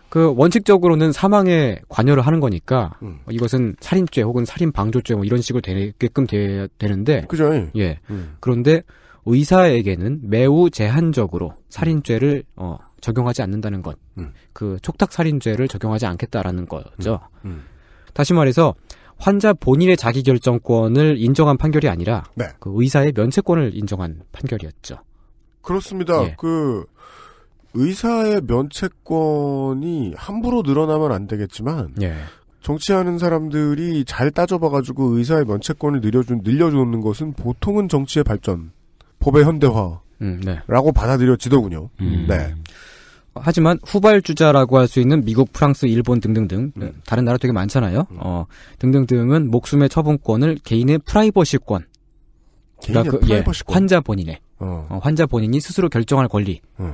그 원칙적으로는 사망에 관여를 하는 거니까 음. 이것은 살인죄 혹은 살인 방조죄 뭐 이런 식으로 되게끔 되, 되는데. 그죠. 예. 예. 음. 그런데 의사에게는 매우 제한적으로 살인죄를 음. 어, 적용하지 않는다는 것. 음. 그 촉탁 살인죄를 적용하지 않겠다라는 거죠. 음. 다시 말해서 환자 본인의 자기결정권을 인정한 판결이 아니라 네. 그 의사의 면책권을 인정한 판결이었죠. 그렇습니다. 예. 그 의사의 면책권이 함부로 늘어나면 안 되겠지만 예. 정치하는 사람들이 잘 따져봐가지고 의사의 면책권을 늘려준 늘려주는 것은 보통은 정치의 발전, 법의 현대화라고 음, 네. 받아들여지더군요. 음. 네. 하지만 후발주자라고 할 수 있는 미국, 프랑스, 일본 등등등 음. 네, 다른 나라 되게 많잖아요. 음. 어, 등등등은 목숨의 처분권을 개인의 프라이버시권, 그러니까 개인의 그러니까 그, 예, 프라이버시권? 예, 환자 본인의 어. 어, 환자 본인이 스스로 결정할 권리에 음.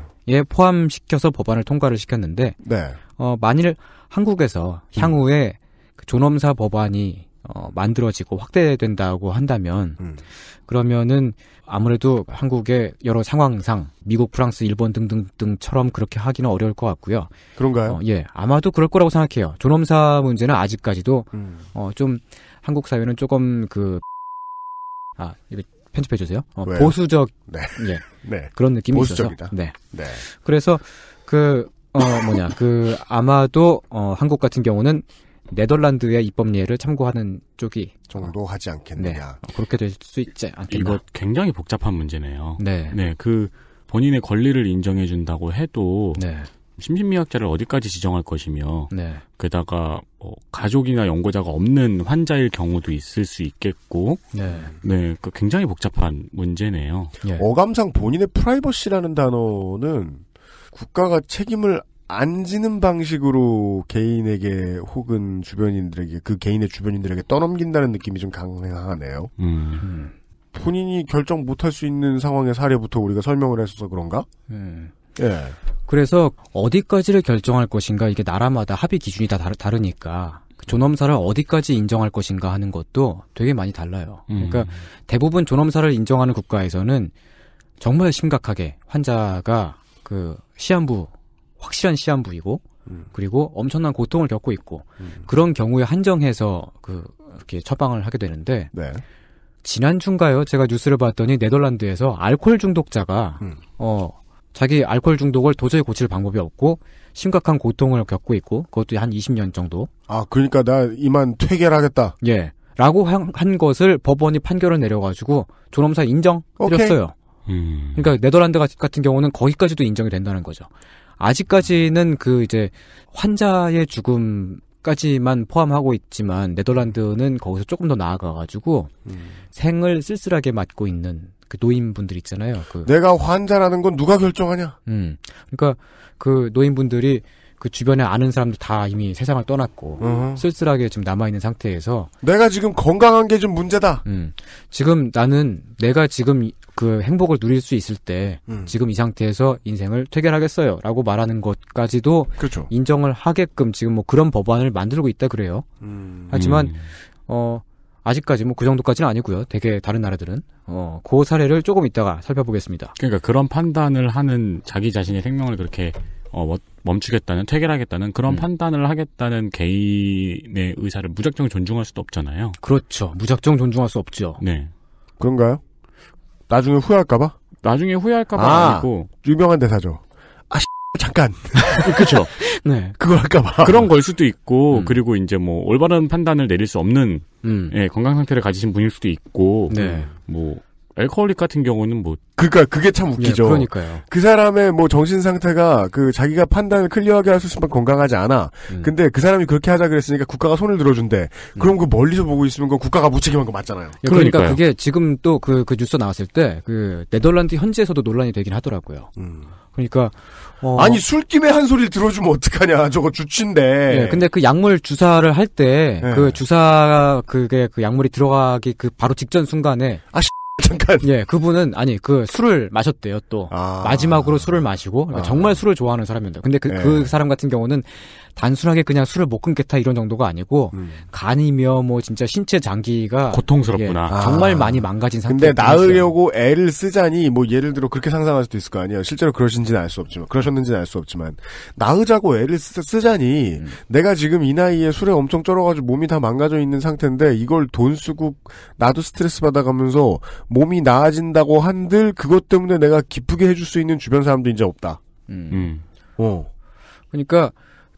포함시켜서 법안을 통과를 시켰는데 네. 어, 만일 한국에서 음. 향후에 그 존엄사 법안이 어, 만들어지고 확대된다고 한다면 음. 그러면은 아무래도 한국의 여러 상황상 미국, 프랑스, 일본 등등등처럼 그렇게 하기는 어려울 것 같고요. 그런가요? 어, 예, 아마도 그럴 거라고 생각해요. 존엄사 문제는 아직까지도 음. 어, 좀 한국 사회는 조금 그 아, 편집해 주세요. 어, 보수적 네. 예. 네. 그런 느낌이 보수적이다. 있어서. 네. 네. 그래서 그어 뭐냐 그 아마도 어 한국 같은 경우는 네덜란드의 입법 예를 참고하는 쪽이 정도 어, 하지 네, 않겠느냐. 네, 그렇게 될 수 있지 않겠나. 이거 굉장히 복잡한 문제네요. 네. 네, 그 본인의 권리를 인정해 준다고 해도 네. 심신미약자를 어디까지 지정할 것이며 네. 게다가 어, 가족이나 연고자가 없는 환자일 경우도 있을 수 있겠고 네, 네그 굉장히 복잡한 문제네요. 예. 어감상 본인의 프라이버시라는 단어는 국가가 책임을 안지는 방식으로 개인에게 혹은 주변인들에게 그 개인의 주변인들에게 떠넘긴다는 느낌이 좀 강하네요. 음. 본인이 결정 못할 수 있는 상황의 사례부터 우리가 설명을 했어서 그런가? 음. 예. 그래서 어디까지를 결정할 것인가 이게 나라마다 합의 기준이 다 다르, 니까 그 존엄사를 어디까지 인정할 것인가 하는 것도 되게 많이 달라요. 그러니까 음. 그러니까 대부분 존엄사를 인정하는 국가에서는 정말 심각하게 환자가 그 시한부 확실한 시한부이고 음. 그리고 엄청난 고통을 겪고 있고 음. 그런 경우에 한정해서 그 이렇게 처방을 하게 되는데 네. 지난 주인가요? 제가 뉴스를 봤더니 네덜란드에서 알코올 중독자가 음. 어 자기 알코올 중독을 도저히 고칠 방법이 없고 심각한 고통을 겪고 있고 그것도 한 20년 정도. 아 그러니까 나 이만 퇴계를 하겠다. 예. 라고 한, 것을 법원이 판결을 내려가지고 존엄사 인정 드렸어요. 그러니까 네덜란드 같은 경우는 거기까지도 인정이 된다는 거죠. 아직까지는 그 이제 환자의 죽음 까지만 포함하고 있지만 네덜란드는 거기서 조금 더 나아가가지고 음. 생을 쓸쓸하게 맞고 있는 그 노인분들 있잖아요. 그 내가 환자라는 건 누가 결정하냐? 음, 그러니까 그 노인분들이 그 주변에 아는 사람도다 이미 세상을 떠났고 어허. 쓸쓸하게 지금 남아 있는 상태에서 내가 지금 건강한 게 좀 문제다. 음, 지금 나는 내가 지금 그 행복을 누릴 수 있을 때 음. 지금 이 상태에서 인생을 퇴결하겠어요라고 말하는 것까지도 그렇죠. 인정을 하게끔 지금 뭐 그런 법안을 만들고 있다 그래요. 음. 하지만 음. 어 아직까지 뭐 그 정도까지는 아니고요. 되게 다른 나라들은 어, 그 사례를 조금 이따가 살펴보겠습니다. 그러니까 그런 판단을 하는 자기 자신의 생명을 그렇게 어, 뭐 멈추겠다는 퇴결하겠다는 그런 음. 판단을 하겠다는 개인의 의사를 무작정 존중할 수도 없잖아요. 그렇죠. 무작정 존중할 수 없죠. 네. 그런가요? 나중에 후회할까봐? 나중에 후회할까봐 아, 아니고 유명한 대사죠. 아 씨, 잠깐. 그렇죠. 네. 그걸 할까봐. 그런 걸 수도 있고 음. 그리고 이제 뭐 올바른 판단을 내릴 수 없는 음. 예, 건강 상태를 가지신 분일 수도 있고 네. 뭐 알코올릭 같은 경우는 뭐 그러니까 그게 참 예, 웃기죠. 예, 그러니까요. 그 사람의 뭐 정신 상태가 그 자기가 판단을 클리어하게 할 수 있으면 건강하지 않아. 음. 근데 그 사람이 그렇게 하자 그랬으니까 국가가 손을 들어준대. 음. 그럼 그 멀리서 보고 있으면 그 국가가 무책임한 거 맞잖아요. 예, 그러니까 그러니까 그게 지금 또그그 그 뉴스 나왔을 때 그 네덜란드 현지에서도 논란이 되긴 하더라고요. 음. 그러니까 어... 아니 술김에 한 소리를 들어주면 어떡하냐 저거 주치인데. 예, 근데 그 약물 주사를 할 때그 예. 그 주사 그게 그 약물이 들어가기 그 바로 직전 순간에 아 잠깐. 예, 그분은 아니 그 술을 마셨대요 또 아... 마지막으로 술을 마시고 그러니까 아... 정말 술을 좋아하는 사람입니다 근데 그, 그 예. 그 사람 같은 경우는 단순하게 그냥 술을 못 끊겠다 이런 정도가 아니고 음. 간이며 뭐 진짜 신체 장기가 고통스럽구나. 예, 정말 아. 많이 망가진 상태. 근데 나으려고 애를 쓰자니 뭐 예를 들어 그렇게 상상할 수도 있을 거 아니에요. 실제로 그러신지는 알 수 없지만 그러셨는지는 알 수 없지만 나으자고 애를 쓰, 자니 음. 내가 지금 이 나이에 술에 엄청 쩔어가지고 몸이 다 망가져 있는 상태인데 이걸 돈 쓰고 나도 스트레스 받아가면서 몸이 나아진다고 한들 그것 때문에 내가 기쁘게 해줄 수 있는 주변 사람도 이제 없다. 음. 음. 어. 그러니까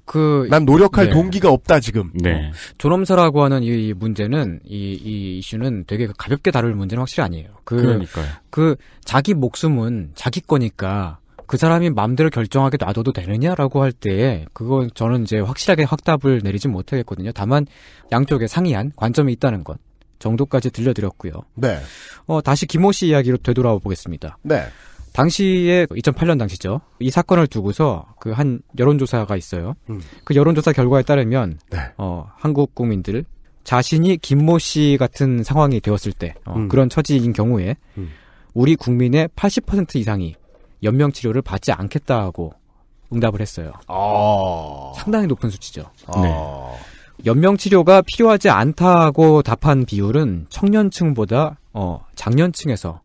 그, 난 노력할 네. 동기가 없다, 지금. 네. 존엄사라고 하는 이 문제는, 이, 이 이슈는 되게 가볍게 다룰 문제는 확실히 아니에요. 그, 그러니까요. 그, 자기 목숨은 자기 거니까, 그 사람이 마음대로 결정하게 놔둬도 되느냐라고 할 때에 그건 저는 이제 확실하게 확답을 내리진 못하겠거든요. 다만 양쪽에 상이한 관점이 있다는 것 정도까지 들려드렸고요. 네. 어, 다시 김호 씨 이야기로 되돌아보겠습니다. 네. 당시에 2008년 당시죠. 이 사건을 두고서 그 한 여론조사가 있어요. 음. 그 여론조사 결과에 따르면 네. 어, 한국 국민들 자신이 김모 씨 같은 상황이 되었을 때 어, 음. 그런 처지인 경우에 음. 우리 국민의 80% 이상이 연명 치료를 받지 않겠다고 응답을 했어요. 아~ 상당히 높은 수치죠. 아~ 네. 연명 치료가 필요하지 않다고 답한 비율은 청년층보다 어, 장년층에서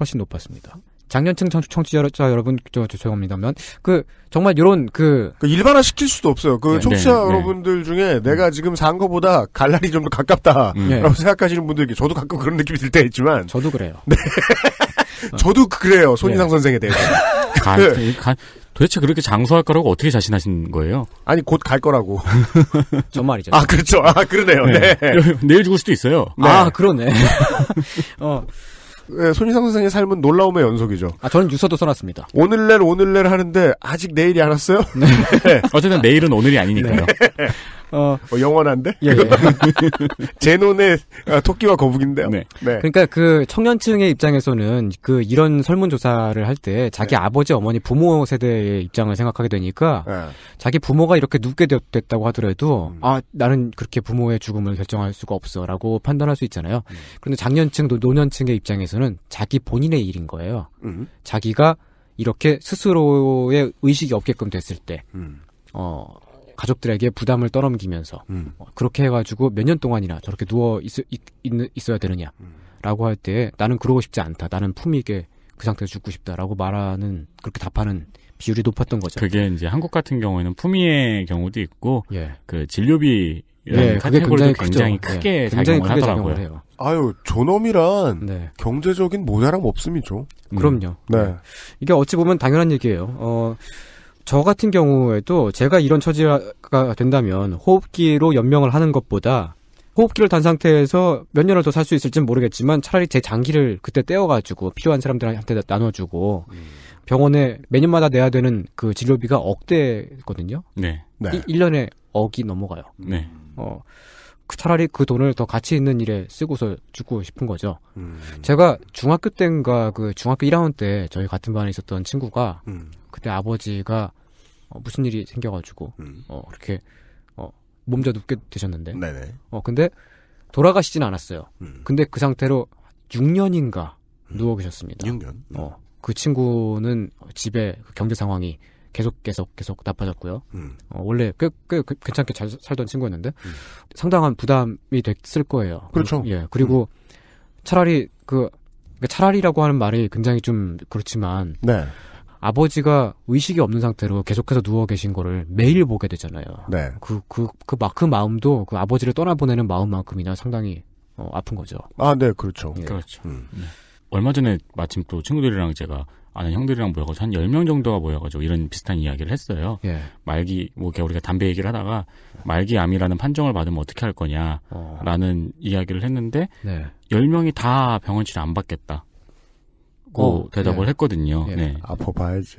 훨씬 높았습니다. 장년층 청취자 여러분 저, 저 죄송합니다만 그 정말 요런 그, 그 일반화 시킬 수도 없어요. 그 네, 청취자 네, 네. 여러분들 네. 중에 내가 음. 지금 산 거보다 갈날이 좀 더 가깝다라고 음. 네. 생각하시는 분들 께 저도 가끔 그런 느낌이 들 때 있지만 저도 그래요. 네. 어. 저도 그래요. 네. 손인상 선생에 대해서. 가, 가, 도대체 그렇게 장수할 거라고 어떻게 자신하신 거예요? 아니 곧 갈 거라고. 저 말이죠. 아 그렇죠. 아 그러네요. 네. 내일 죽을 수도 있어요. 아 그러네. 어. 네, 손희상 선생의 삶은 놀라움의 연속이죠. 아, 저는 유서도 써놨습니다. 오늘날 오늘날 하는데 아직 내일이 안 왔어요? 네. 네. 어쨌든 내일은 오늘이 아니니까요. 네. 어, 어 영원한데? 예, 예. 제논의 어, 토끼와 거북인데요. 네. 네. 그러니까 그 청년층의 입장에서는 그 이런 설문조사를 할 때 자기 네. 아버지, 어머니, 부모 세대의 입장을 생각하게 되니까 네. 자기 부모가 이렇게 눕게 됐다고 하더라도 음. 아 나는 그렇게 부모의 죽음을 결정할 수가 없어라고 판단할 수 있잖아요. 음. 그런데 장년층, 노년층의 입장에서는 자기 본인의 일인 거예요. 음. 자기가 이렇게 스스로의 의식이 없게끔 됐을 때, 음. 어, 가족들에게 부담을 떠넘기면서 음. 어, 그렇게 해가지고 몇 년 동안이나 저렇게 누워 있, 있, 있, 어야 되느냐라고 음. 할때 나는 그러고 싶지 않다. 나는 품위게 있그 상태에서 죽고 싶다라고 말하는 그렇게 답하는 비율이 높았던 거죠. 그게 이제 한국 같은 경우에는 품위의 경우도 있고 예. 그 진료비 예, 그게 굉장히, 굉장히 예, 크게 예, 작용을 크게 하더라고요. 해요. 아유, 존엄이란 네. 경제적인 모자람 없음이죠. 그럼요. 네. 네. 이게 어찌 보면 당연한 얘기예요. 어, 저 같은 경우에도 제가 이런 처지가 된다면 호흡기로 연명을 하는 것보다 호흡기를 단 상태에서 몇 년을 더 살 수 있을지는 모르겠지만 차라리 제 장기를 그때 떼어가지고 필요한 사람들한테 나눠주고 음. 병원에 매년마다 내야 되는 그 진료비가 억대거든요. 네. 네. 1, 년에 억이 넘어가요. 네. 어, 차라리 그 돈을 더 가치 있는 일에 쓰고서 죽고 싶은 거죠. 음. 제가 중학교 때인가 그 중학교 1학년 때 저희 같은 반에 있었던 친구가 음. 그때 아버지가 어, 무슨 일이 생겨가지고 음. 어이렇게어 몸져 눕게 되셨는데 네네. 어 근데 돌아가시진 않았어요. 음. 근데 그 상태로 6년인가 음. 누워 계셨습니다. 6년. 어그 친구는 집에 그 경제 상황이 계속 계속 계속 나빠졌고요. 음. 어, 원래 꽤, 꽤 그, 괜찮게 잘 살던 친구였는데 음. 상당한 부담이 됐을 거예요. 그렇죠. 그리고, 예. 그리고 음. 차라리 그 그러니까 차라리라고 하는 말이 굉장히 좀 그렇지만 네. 아버지가 의식이 없는 상태로 계속해서 누워 계신 거를 매일 보게 되잖아요. 네. 그, 그, 그, 막, 그 마음도 그 아버지를 떠나보내는 마음만큼이나 상당히 어, 아픈 거죠. 아, 네, 그렇죠. 예. 그렇죠. 음. 네. 얼마 전에 마침 또 친구들이랑 제가 아는 형들이랑 모여가지고 한 10명 정도가 모여가지고 이런 비슷한 이야기를 했어요. 예. 말기, 뭐, 우리가 담배 얘기를 하다가 말기암이라는 판정을 받으면 어떻게 할 거냐라는 어. 이야기를 했는데 네. 10명이 다 병원치료 안 받겠다. 라고 어, 대답을 예. 했거든요. 예. 네. 아파봐야지.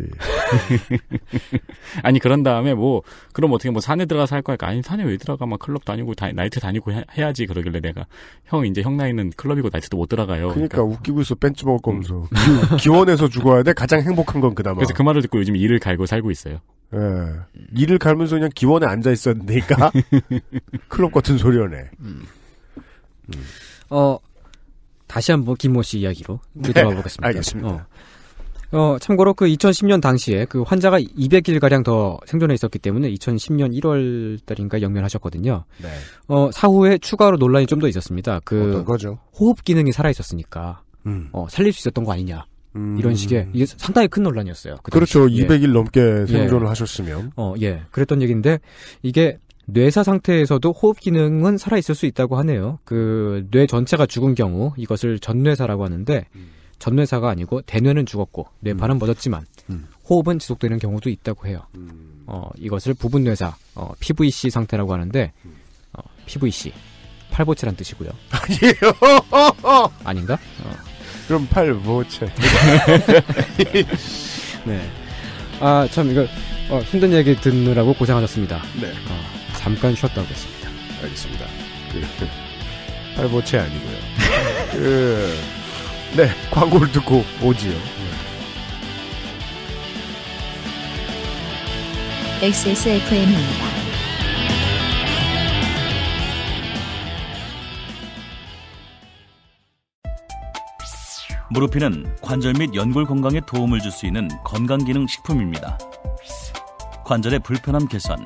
아니, 그런 다음에 뭐, 그럼 어떻게 뭐 산에 들어가서 할거니까 아니, 산에 왜 들어가? 막 클럽 다니고, 다, 나이트 다니고 해야지. 그러길래 내가, 형, 이제 형 나이는 클럽이고 나이트도 못 들어가요. 그러니까, 그러니까. 웃기고 있어. 벤치 먹을 거면서. 기원해서 죽어야 돼? 가장 행복한 건 그나마. 그래서 그 말을 듣고 요즘 일을 갈고 살고 있어요. 예. 일을 갈면서 그냥 기원에 앉아 있었는데니까. 클럽 같은 소리하네. 음. 음. 어, 다시 한번 김 모 씨 이야기로 네, 돌아와 보겠습니다. 알겠습니다. 어. 어, 참고로 그 2010년 당시에 그 환자가 200일가량 더 생존해 있었기 때문에 2010년 1월 달인가 영면하셨거든요. 네. 어, 사후에 추가로 논란이 좀 더 있었습니다. 그 호흡 기능이 살아 있었으니까 음. 어, 살릴 수 있었던 거 아니냐. 음. 이런 식의 이게 상당히 큰 논란이었어요. 그 그렇죠. 200일 예. 넘게 예. 생존을 예. 하셨으면. 어, 예. 그랬던 얘기인데 이게 뇌사 상태에서도 호흡 기능은 살아있을 수 있다고 하네요. 그 뇌 전체가 죽은 경우 이것을 전뇌사라고 하는데 음. 전뇌사가 아니고 대뇌는 죽었고 뇌파는 음. 멎었지만 음. 호흡은 지속되는 경우도 있다고 해요. 음. 어, 이것을 부분뇌사 어, PVC 상태라고 하는데 음. 어, PVC 팔보채란 뜻이고요. 아니에요. 아닌가? 어. 그럼 팔보채. 네. 아 참 이거 어, 힘든 얘기 듣느라고 고생하셨습니다. 네. 어. 잠깐 쉬었다고 했습니다. 알겠습니다. 팔보채 그 아니고요. 그, 네, 광고를 듣고 오지요. XSFM입니다. 네. 무릎피는 관절 및 연골 건강에 도움을 줄 수 있는 건강기능 식품입니다. 관절의 불편함 개선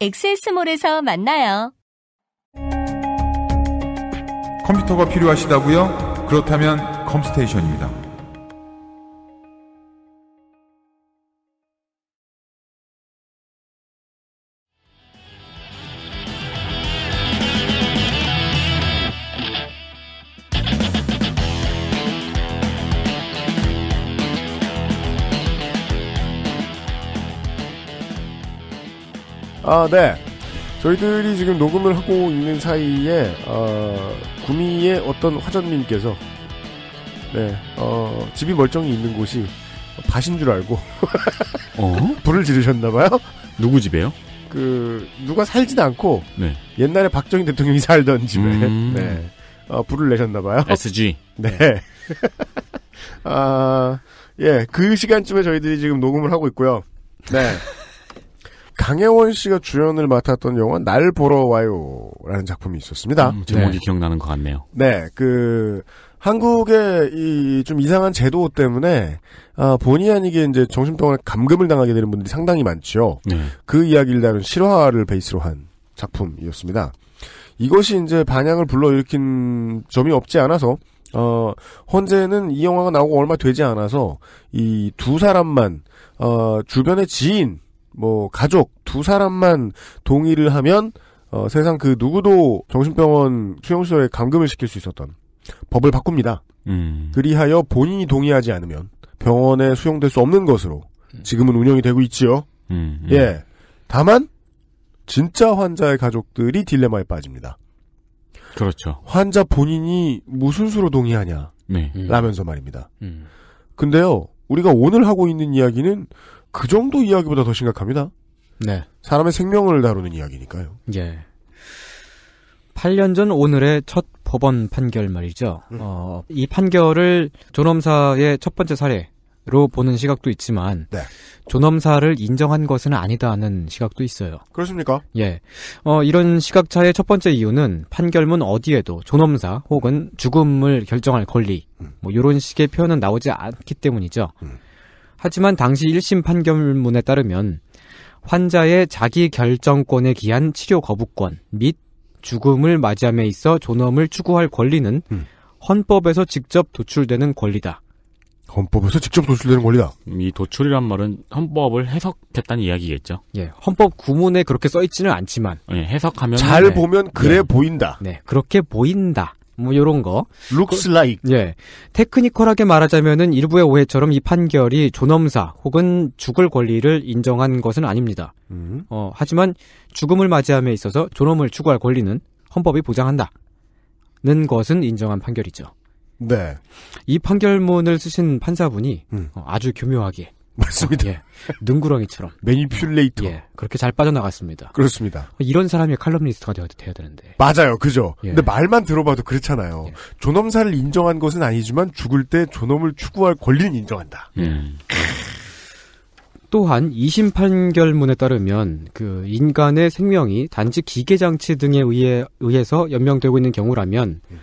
엑세스몰에서 만나요. 컴퓨터가 필요하시다고요? 그렇다면 컴스테이션입니다. 아, 네. 저희들이 지금 녹음을 하고 있는 사이에 어, 구미의 어떤 화전님께서 네, 어, 집이 멀쩡히 있는 곳이 밭인 줄 알고 어? 불을 지르셨나봐요. 누구 집에요? 그 누가 살지도 않고 네. 옛날에 박정희 대통령이 살던 집에 음... 네, 어, 불을 내셨나봐요. SG. 네. 아, 예, 그 시간쯤에 저희들이 지금 녹음을 하고 있고요. 네. 강혜원 씨가 주연을 맡았던 영화 날 보러 와요라는 작품이 있었습니다. 음, 제목이 네. 기억나는 것 같네요. 네, 그 한국의 이 좀 이상한 제도 때문에 아, 본의 아니게 이제 정신병원에 감금을 당하게 되는 분들이 상당히 많죠. 네. 그 이야기를 다룬 실화를 베이스로 한 작품이었습니다. 이것이 이제 반향을 불러일으킨 점이 없지 않아서 어, 헌재는 이 영화가 나오고 얼마 되지 않아서 이 두 사람만 어, 주변의 지인 뭐 가족 두 사람만 동의를 하면 어, 세상 그 누구도 정신병원 수용소에 감금을 시킬 수 있었던 법을 바꿉니다. 음. 그리하여 본인이 동의하지 않으면 병원에 수용될 수 없는 것으로 음. 지금은 운영이 되고 있지요. 음, 음. 예. 다만 진짜 환자의 가족들이 딜레마에 빠집니다. 그렇죠. 환자 본인이 무슨 수로 동의하냐. 라면서 네. 말입니다. 음. 음. 근데요, 우리가 오늘 하고 있는 이야기는 그 정도 이야기보다 더 심각합니다. 네. 사람의 생명을 다루는 이야기니까요. 예. 8년 전 오늘의 첫 법원 판결 말이죠. 음. 어, 이 판결을 존엄사의 첫 번째 사례로 보는 시각도 있지만 네. 존엄사를 인정한 것은 아니다는 시각도 있어요. 그렇습니까? 예. 어, 이런 시각차의 첫 번째 이유는 판결문 어디에도 존엄사 혹은 죽음을 결정할 권리 음. 뭐 이런 식의 표현은 나오지 않기 때문이죠. 음. 하지만 당시 1심 판결문에 따르면 환자의 자기 결정권에 기한 치료 거부권 및 죽음을 맞이함에 있어 존엄을 추구할 권리는 음. 헌법에서 직접 도출되는 권리다. 헌법에서 직접 도출되는 권리다. 이 도출이란 말은 헌법을 해석했다는 이야기겠죠. 예, 헌법 구문에 그렇게 써 있지는 않지만 예, 해석하면 잘 네. 보면 그래 네. 보인다. 네, 그렇게 보인다. 뭐 요런 거. looks 그, like. 예. 테크니컬하게 말하자면은 일부의 오해처럼 이 판결이 존엄사 혹은 죽을 권리를 인정한 것은 아닙니다. 음. 어, 하지만 죽음을 맞이함에 있어서 존엄을 추구할 권리는 헌법이 보장한다. 는 것은 인정한 판결이죠. 네. 이 판결문을 쓰신 판사분이 음. 어, 아주 교묘하게 맞습니다. 예. 능구렁이처럼. 매니퓰레이터. 예. 그렇게 잘 빠져나갔습니다. 그렇습니다. 뭐 이런 사람이 칼럼니스트가 되어야, 되어야 되는데. 맞아요. 그죠? 예. 근데 말만 들어봐도 그렇잖아요. 예. 존엄사를 인정한 것은 아니지만 죽을 때 존엄을 추구할 권리는 인정한다. 음. 또한 2심 판결문에 따르면 그 인간의 생명이 단지 기계장치 등에 의해, 의해서 연명되고 있는 경우라면 예.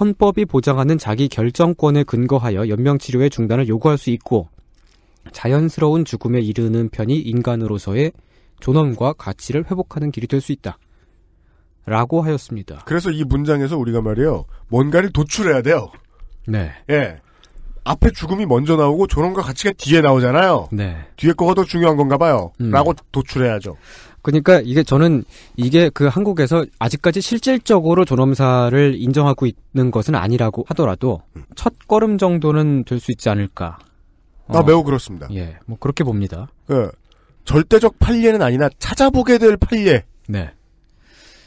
헌법이 보장하는 자기 결정권에 근거하여 연명치료의 중단을 요구할 수 있고 자연스러운 죽음에 이르는 편이 인간으로서의 존엄과 가치를 회복하는 길이 될 수 있다. 라고 하였습니다. 그래서 이 문장에서 우리가 말이요. 뭔가를 도출해야 돼요. 네. 예. 앞에 죽음이 먼저 나오고 존엄과 가치가 뒤에 나오잖아요. 네. 뒤에 거가 더 중요한 건가 봐요. 음. 라고 도출해야죠. 그러니까 이게 저는 이게 그 한국에서 아직까지 실질적으로 존엄사를 인정하고 있는 것은 아니라고 하더라도 음. 첫 걸음 정도는 될 수 있지 않을까. 아, 어, 매우 그렇습니다. 예, 뭐 그렇게 봅니다. 그 절대적 판례는 아니나 찾아보게 될 판례. 네.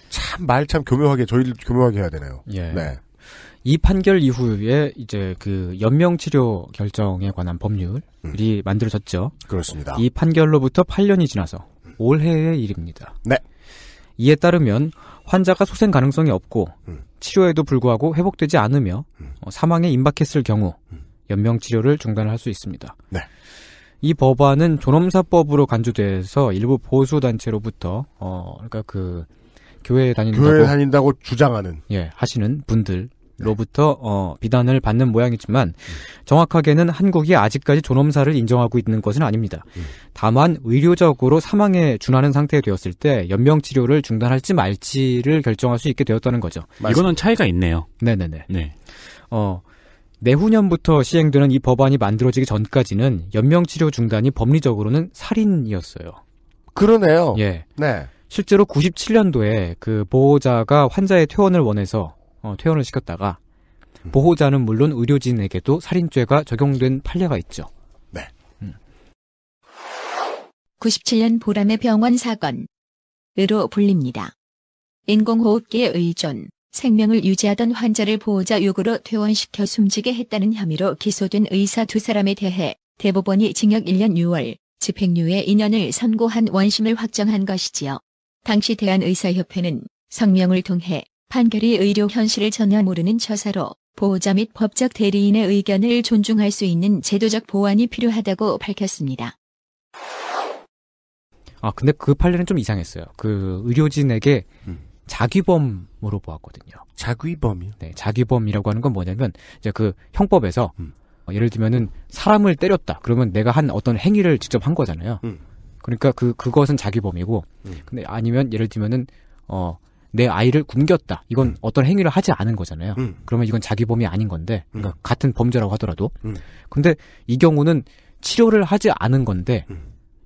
참 말참 참 교묘하게 저희를 교묘하게 해야 되네요. 예. 네. 이 판결 이후에 이제 그 연명 치료 결정에 관한 법률이 음. 만들어졌죠. 그렇습니다. 이 판결로부터 8년이 지나서 올해의 일입니다. 네. 이에 따르면 환자가 소생 가능성이 없고 음. 치료에도 불구하고 회복되지 않으며 음. 어, 사망에 임박했을 경우 음. 연명 치료를 중단할 수 있습니다. 네. 이 법안은 존엄사법으로 간주돼서 일부 보수 단체로부터 어 그러니까 그 교회 다닌다고 교회 다닌다고 주장하는 예 하시는 분들로부터 네. 어비단을 받는 모양이지만 음. 정확하게는 한국이 아직까지 존엄사를 인정하고 있는 것은 아닙니다. 음. 다만 의료적으로 사망에 준하는 상태에 되었을 때 연명 치료를 중단할지 말지를 결정할 수 있게 되었다는 거죠. 맞습니다. 이거는 차이가 있네요. 네네네. 네. 어 내후년부터 시행되는 이 법안이 만들어지기 전까지는 연명치료 중단이 법리적으로는 살인이었어요. 그러네요. 예. 네. 실제로 97년도에 그 보호자가 환자의 퇴원을 원해서 어, 퇴원을 시켰다가 음. 보호자는 물론 의료진에게도 살인죄가 적용된 판례가 있죠. 네. 음. 97년 보람의 병원 사건 으로 불립니다. 인공호흡기의 의존 생명을 유지하던 환자를 보호자 요구로 퇴원시켜 숨지게 했다는 혐의로 기소된 의사 두 사람에 대해 대법원이 징역 1년 6월, 집행유예 2년을 선고한 원심을 확정한 것이지요. 당시 대한의사협회는 성명을 통해 판결이 의료 현실을 전혀 모르는 처사로 보호자 및 법적 대리인의 의견을 존중할 수 있는 제도적 보완이 필요하다고 밝혔습니다. 아, 근데 그 판례는 좀 이상했어요. 그 의료진에게 음. 자기범으로 보았거든요. 자기범이요 네, 자귀범이라고 하는 건 뭐냐면 이제 그 형법에서 음. 어, 예를 들면은 사람을 때렸다. 그러면 내가 한 어떤 행위를 직접 한 거잖아요. 음. 그러니까 그 그것은 자기범이고 음. 근데 아니면 예를 들면은 어내 아이를 굶겼다. 이건 음. 어떤 행위를 하지 않은 거잖아요. 음. 그러면 이건 자기범이 아닌 건데, 음. 그러니까 같은 범죄라고 하더라도. 음. 근데 이 경우는 치료를 하지 않은 건데,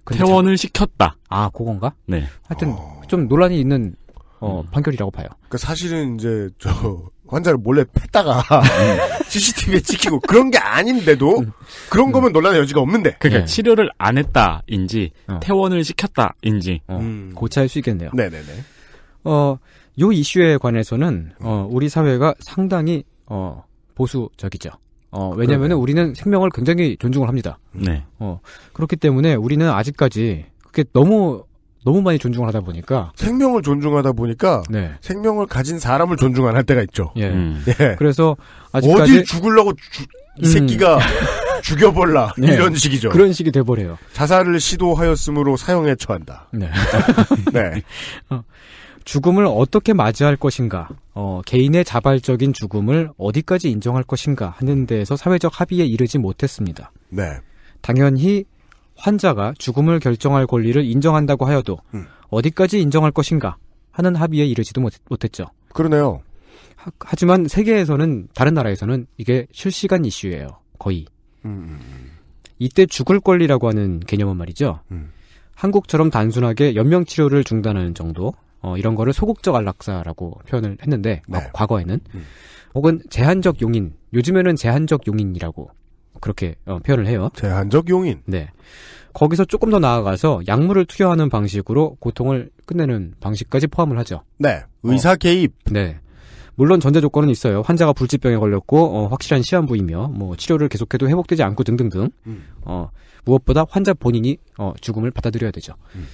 퇴원을 시켰다. 아, 그건가? 네. 하여튼 어... 좀 논란이 있는 어, 음. 판결이라고 봐요. 그니까 사실은 이제 저 환자를 몰래 팼다가 CCTV에 찍히고 그런 게 아닌데도 음. 그런 음. 거면 논란의 여지가 없는데. 그러니까 네. 치료를 안 했다인지 어. 퇴원을 시켰다인지 어, 음. 고찰수 있겠네요. 네네네. 어, 요 이슈에 관해서는 어, 우리 사회가 상당히 어, 보수적이죠. 어, 왜냐면은 우리는 생명을 굉장히 존중을 합니다. 네. 어, 그렇기 때문에 우리는 아직까지 그게 너무 너무 많이 존중을 하다 보니까 생명을 존중하다 보니까 네. 생명을 가진 사람을 존중 안 할 때가 있죠. 예. 음. 예. 예. 그래서 아직까지 어디 죽으려고 주, 이 음. 새끼가 음. 죽여볼라 네. 이런 식이죠. 그런 식이 돼버려요. 자살을 시도하였으므로 사형에 처한다. 네. 네. 어, 죽음을 어떻게 맞이할 것인가, 어, 개인의 자발적인 죽음을 어디까지 인정할 것인가 하는 데에서 사회적 합의에 이르지 못했습니다. 네. 당연히 환자가 죽음을 결정할 권리를 인정한다고 하여도 음. 어디까지 인정할 것인가 하는 합의에 이르지도 못, 했죠 그러네요. 하, 지만 세계에서는 다른 나라에서는 이게 실시간 이슈예요. 거의. 음, 음, 음. 이때 죽을 권리라고 하는 개념은 말이죠. 음. 한국처럼 단순하게 연명 치료를 중단하는 정도 어, 이런 거를 소극적 안락사라고 표현을 했는데 네. 과거에는 혹은 제한적 용인 요즘에는 제한적 용인이라고 그렇게 어, 표현을 해요. 제한적 용인. 네. 거기서 조금 더 나아가서 약물을 투여하는 방식으로 고통을 끝내는 방식까지 포함을 하죠. 네. 어. 의사 개입. 어, 네. 물론 전제 조건은 있어요. 환자가 불치병에 걸렸고 어, 확실한 시한부이며 뭐 치료를 계속해도 회복되지 않고 등등등. 음. 어, 무엇보다 환자 본인이 어, 죽음을 받아들여야 되죠. 음.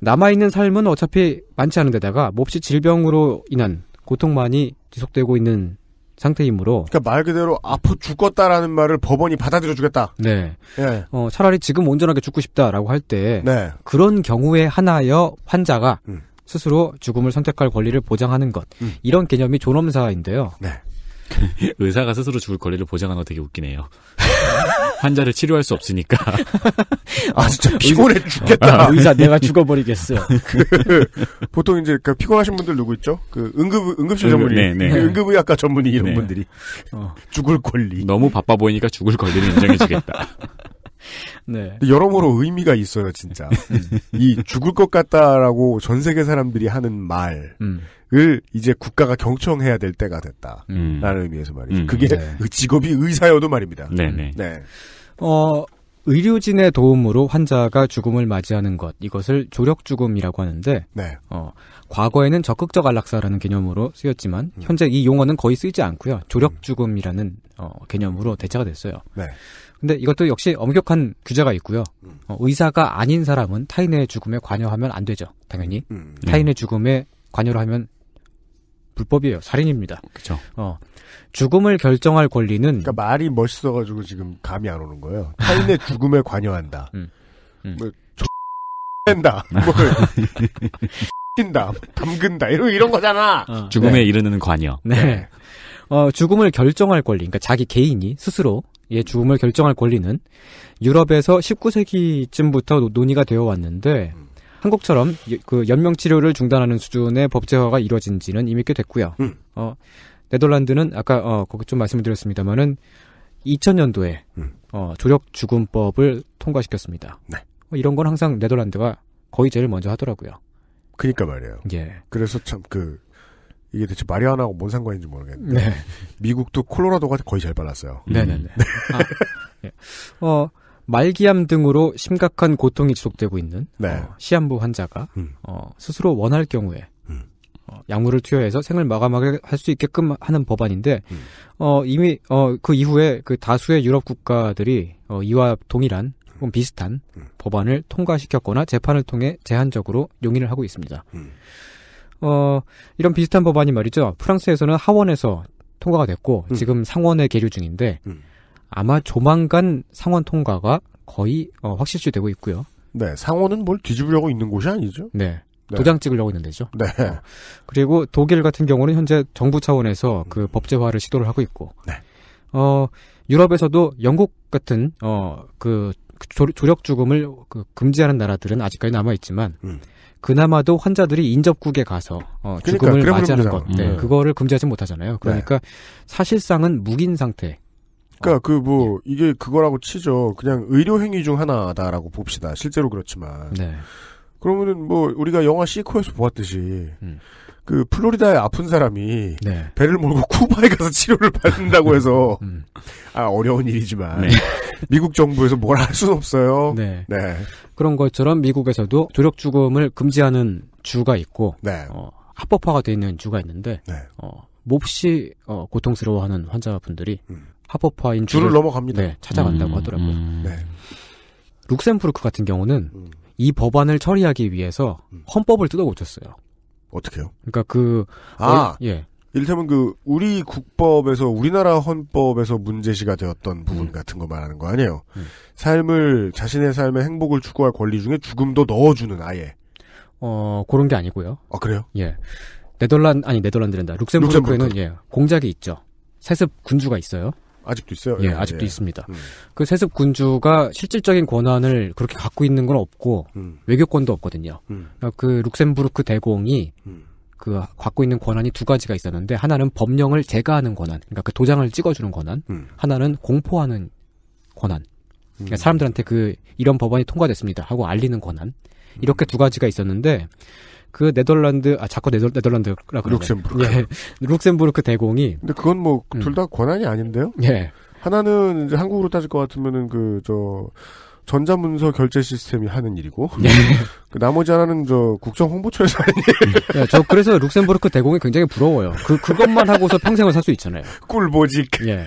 남아있는 삶은 어차피 많지 않은 데다가 몹시 질병으로 인한 고통만이 지속되고 있는 상태이므로 그러니까 말 그대로 아프 죽었다라는 말을 법원이 받아들여 주겠다. 네. 예. 어, 차라리 지금 온전하게 죽고 싶다라고 할때 네. 그런 경우에 하나여 환자가 음. 스스로 죽음을 선택할 권리를 보장하는 것 음. 이런 개념이 존엄사인데요. 네. 의사가 스스로 죽을 권리를 보장하는 거 되게 웃기네요. 환자를 치료할 수 없으니까. 아 진짜 피곤해 죽겠다. 어, 의사 내가 죽어버리겠어. 그, 보통 이제 그 피곤하신 분들 누구 있죠? 그 응급 응급실 전문의, 네, 네. 그 응급의학과 전문의 이런 네. 분들이 어. 죽을 권리. 너무 바빠 보이니까 죽을 권리를 인정해주겠다. 네. 여러모로 의미가 있어요, 진짜. 음. 이 죽을 것 같다라고 전 세계 사람들이 하는 말. 음. 을 이제 국가가 경청해야 될 때가 됐다라는 음. 의미에서 말이죠. 음. 그게 네. 그 직업이 의사여도 말입니다. 네네. 네. 네. 어 의료진의 도움으로 환자가 죽음을 맞이하는 것 이것을 조력 죽음이라고 하는데 네. 어, 과거에는 적극적 안락사라는 개념으로 쓰였지만 음. 현재 이 용어는 거의 쓰이지 않고요. 조력 음. 죽음이라는 어, 개념으로 대체가 됐어요. 네. 근데 이것도 역시 엄격한 규제가 있고요. 음. 어, 의사가 아닌 사람은 타인의 죽음에 관여하면 안 되죠. 당연히 음. 타인의 네. 죽음에 관여를 하면 불법이에요. 살인입니다. 그죠 어. 죽음을 결정할 권리는 그니까 말이 멋있어 가지고 지금 감이 안 오는 거예요. 아. 타인의 죽음에 관여한다. 음. 음. 뭐 낸다. 낀다. 담근다. 이런 이런 거잖아. 어. 죽음에 네. 이르는 관여. 네. 네. 어, 죽음을 결정할 권리. 그러니까 자기 개인이 스스로 의 예, 죽음을 결정할 권리는 유럽에서 19세기쯤부터 논의가 되어 왔는데 음. 한국처럼 그 연명 치료를 중단하는 수준의 법제화가 이루어진 지는 이미 꽤 됐고요. 음. 어, 네덜란드는 아까 어, 거기 좀 말씀을 드렸습니다마는 2000년도에 음. 어, 조력 죽음법을 통과시켰습니다. 네. 어, 이런 건 항상 네덜란드가 거의 제일 먼저 하더라고요. 그니까 말이에요. 예. 그래서 참 그 이게 대체 말이 안 하고 뭔 상관인지 모르겠는데 네. 미국도 콜로라도가 거의 잘 발랐어요. 네네네. 네. 아, 예. 어 말기암 등으로 심각한 고통이 지속되고 있는 네. 어, 시한부 환자가 음. 어, 스스로 원할 경우에 음. 어, 약물을 투여해서 생을 마감하게 할 수 있게끔 하는 법안인데 음. 어, 이미 어, 그 이후에 그 다수의 유럽 국가들이 어, 이와 동일한 혹은 비슷한 음. 법안을 통과시켰거나 재판을 통해 제한적으로 용인을 하고 있습니다. 음. 어, 이런 비슷한 법안이 말이죠. 프랑스에서는 하원에서 통과가 됐고 지금 상원에 계류 중인데 음. 아마 조만간 상원 통과가 거의 어, 확실시되고 있고요. 네, 상원은 뭘 뒤집으려고 있는 곳이 아니죠. 네. 네. 도장 찍으려고 있는 데죠. 네. 어. 그리고 독일 같은 경우는 현재 정부 차원에서 그 음. 법제화를 시도를 하고 있고, 네. 어, 유럽에서도 영국 같은, 어, 그 조력 죽음을 그 금지하는 나라들은 아직까지 남아 있지만 음. 그나마도 환자들이 인접국에 가서 어, 그러니까, 죽음을 맞이하는 것, 네, 음. 그거를 금지하지 못하잖아요. 그러니까 네. 사실상은 묵인 상태. 그러니까 어. 그뭐 예. 이게 그거라고 치죠. 그냥 의료 행위 중 하나다라고 봅시다. 실제로 그렇지만. 네. 그러면은 뭐 우리가 영화 시코에서 보았듯이 음. 그 플로리다에 아픈 사람이 네. 배를 몰고 쿠바에 가서 치료를 받는다고 해서 음. 음. 아 어려운 일이지만 네. 미국 정부에서 뭘 할 수는 없어요. 네. 네. 그런 것처럼 미국에서도 조력 죽음을 금지하는 주가 있고 네. 어, 합법화가 되어 있는 주가 있는데 네. 어, 몹시 어, 고통스러워하는 환자분들이 음. 합법화인 줄을, 줄을 넘어갑니다. 네, 찾아간다고 음, 하더라고요. 음, 음. 네. 룩셈부르크 같은 경우는 이 법안을 처리하기 위해서 헌법을 뜯어고쳤어요. 어떻게요? 그러니까 그 아, 얼, 예. 일테면 그 우리 국법에서 우리나라 헌법에서 문제시가 되었던 부분 음. 같은 거 말하는 거 아니에요. 음. 삶을 자신의 삶의 행복을 추구할 권리 중에 죽음도 넣어주는 아예. 어 그런 게 아니고요. 아 그래요? 예. 네덜란 아니 네덜란드란다. 룩셈부르크에는 룩셈부르크. 예 공작이 있죠. 세습 군주가 있어요. 아직도 있어요. 예, 예 아직도 예. 있습니다. 음. 그 세습 군주가 실질적인 권한을 그렇게 갖고 있는 건 없고 음. 외교권도 없거든요. 음. 그러니까 그 룩셈부르크 대공이 음. 그 갖고 있는 권한이 두 가지가 있었는데 하나는 법령을 제거하는 권한, 그러니까 그 도장을 찍어주는 권한, 음. 하나는 공포하는 권한. 그러니까 음. 사람들한테 그 이런 법안이 통과됐습니다 하고 알리는 권한. 이렇게 두 가지가 있었는데 그 네덜란드 아 자꾸 네덜, 네덜란드라 그러네. 룩셈부르크. 예. 룩셈부르크 대공이 근데 그건 뭐 둘다 음. 권한이 아닌데요? 예. 하나는 이제 한국으로 따질 것 같으면은 그 저 전자문서 결제 시스템이 하는 일이고 예. 그 나머지 하나는 저 국정 홍보처에서 하는 일. 예, 저 그래서 룩셈부르크 대공이 굉장히 부러워요. 그 그것만 하고서 평생을 살 수 있잖아요. 꿀보직. 예.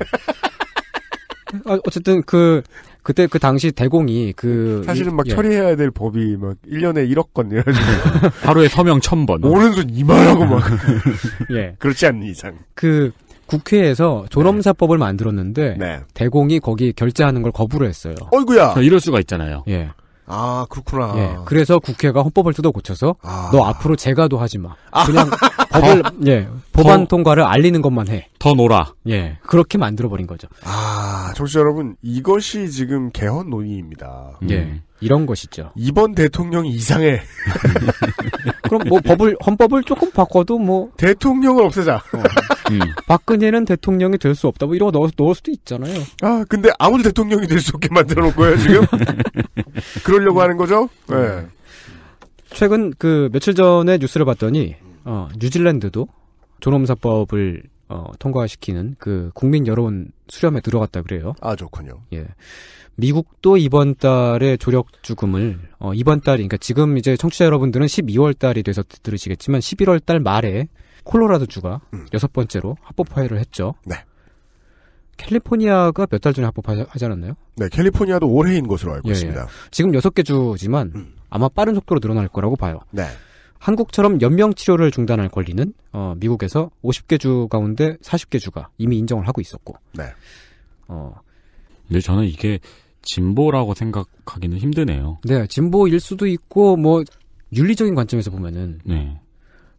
아, 어쨌든 그 그때 그 당시 대공이 그 사실은 막 예. 처리해야 될 법이 막 1년에 1억 건 이래가지고 하루에 서명 1000번. 오른손 이만하고 막 예. 그렇지 않는 이상. 그 국회에서 졸엄사법을 만들었는데 네. 네. 대공이 거기 결제하는걸 거부를 했어요. 어이구야. 이럴 수가 있잖아요. 예. 아 그렇구나. 예, 그래서 국회가 헌법을 뜯어 고쳐서 아. 너 앞으로 제가도 하지 마. 아. 그냥 법을 예 법안 더, 통과를 알리는 것만 해. 더 놀아. 예 그렇게 만들어 버린 거죠. 아 정치 여러분 이것이 지금 개헌 논의입니다. 예. 음. 이런 것이죠. 이번 대통령이 이상해. 그럼 뭐 법을 헌법을 조금 바꿔도 뭐 대통령을 없애자. 어. 음. 박근혜는 대통령이 될 수 없다. 뭐 이런 거 넣을, 넣을 수도 있잖아요. 아 근데 아무도 대통령이 될 수 없게 만들어 놓을 거예요 지금. 그러려고 하는 거죠. 네. 음. 최근 그 며칠 전에 뉴스를 봤더니 어, 뉴질랜드도 존엄사법을 어, 통과시키는 그 국민 여론 수렴에 들어갔다 그래요. 아 좋군요. 예. 미국도 이번 달에 조력 죽음을 어, 이번 달 그러니까 지금 이제 청취자 여러분들은 12월 달이 돼서 들으시겠지만 11월 달 말에 콜로라도 주가 음. 여섯 번째로 합법 화해를 했죠. 네. 캘리포니아가 몇 달 전에 합법하지 않았나요? 네, 캘리포니아도 올해인 것으로 알고 예, 예. 있습니다. 예. 지금 여섯 개 주지만 음. 아마 빠른 속도로 늘어날 거라고 봐요. 네. 한국처럼 연명 치료를 중단할 권리는 어, 미국에서 50개 주 가운데 40개 주가 이미 인정을 하고 있었고. 네. 어. 근데 저는 이게 진보라고 생각하기는 힘드네요. 네, 진보일 수도 있고 뭐 윤리적인 관점에서 보면은 네.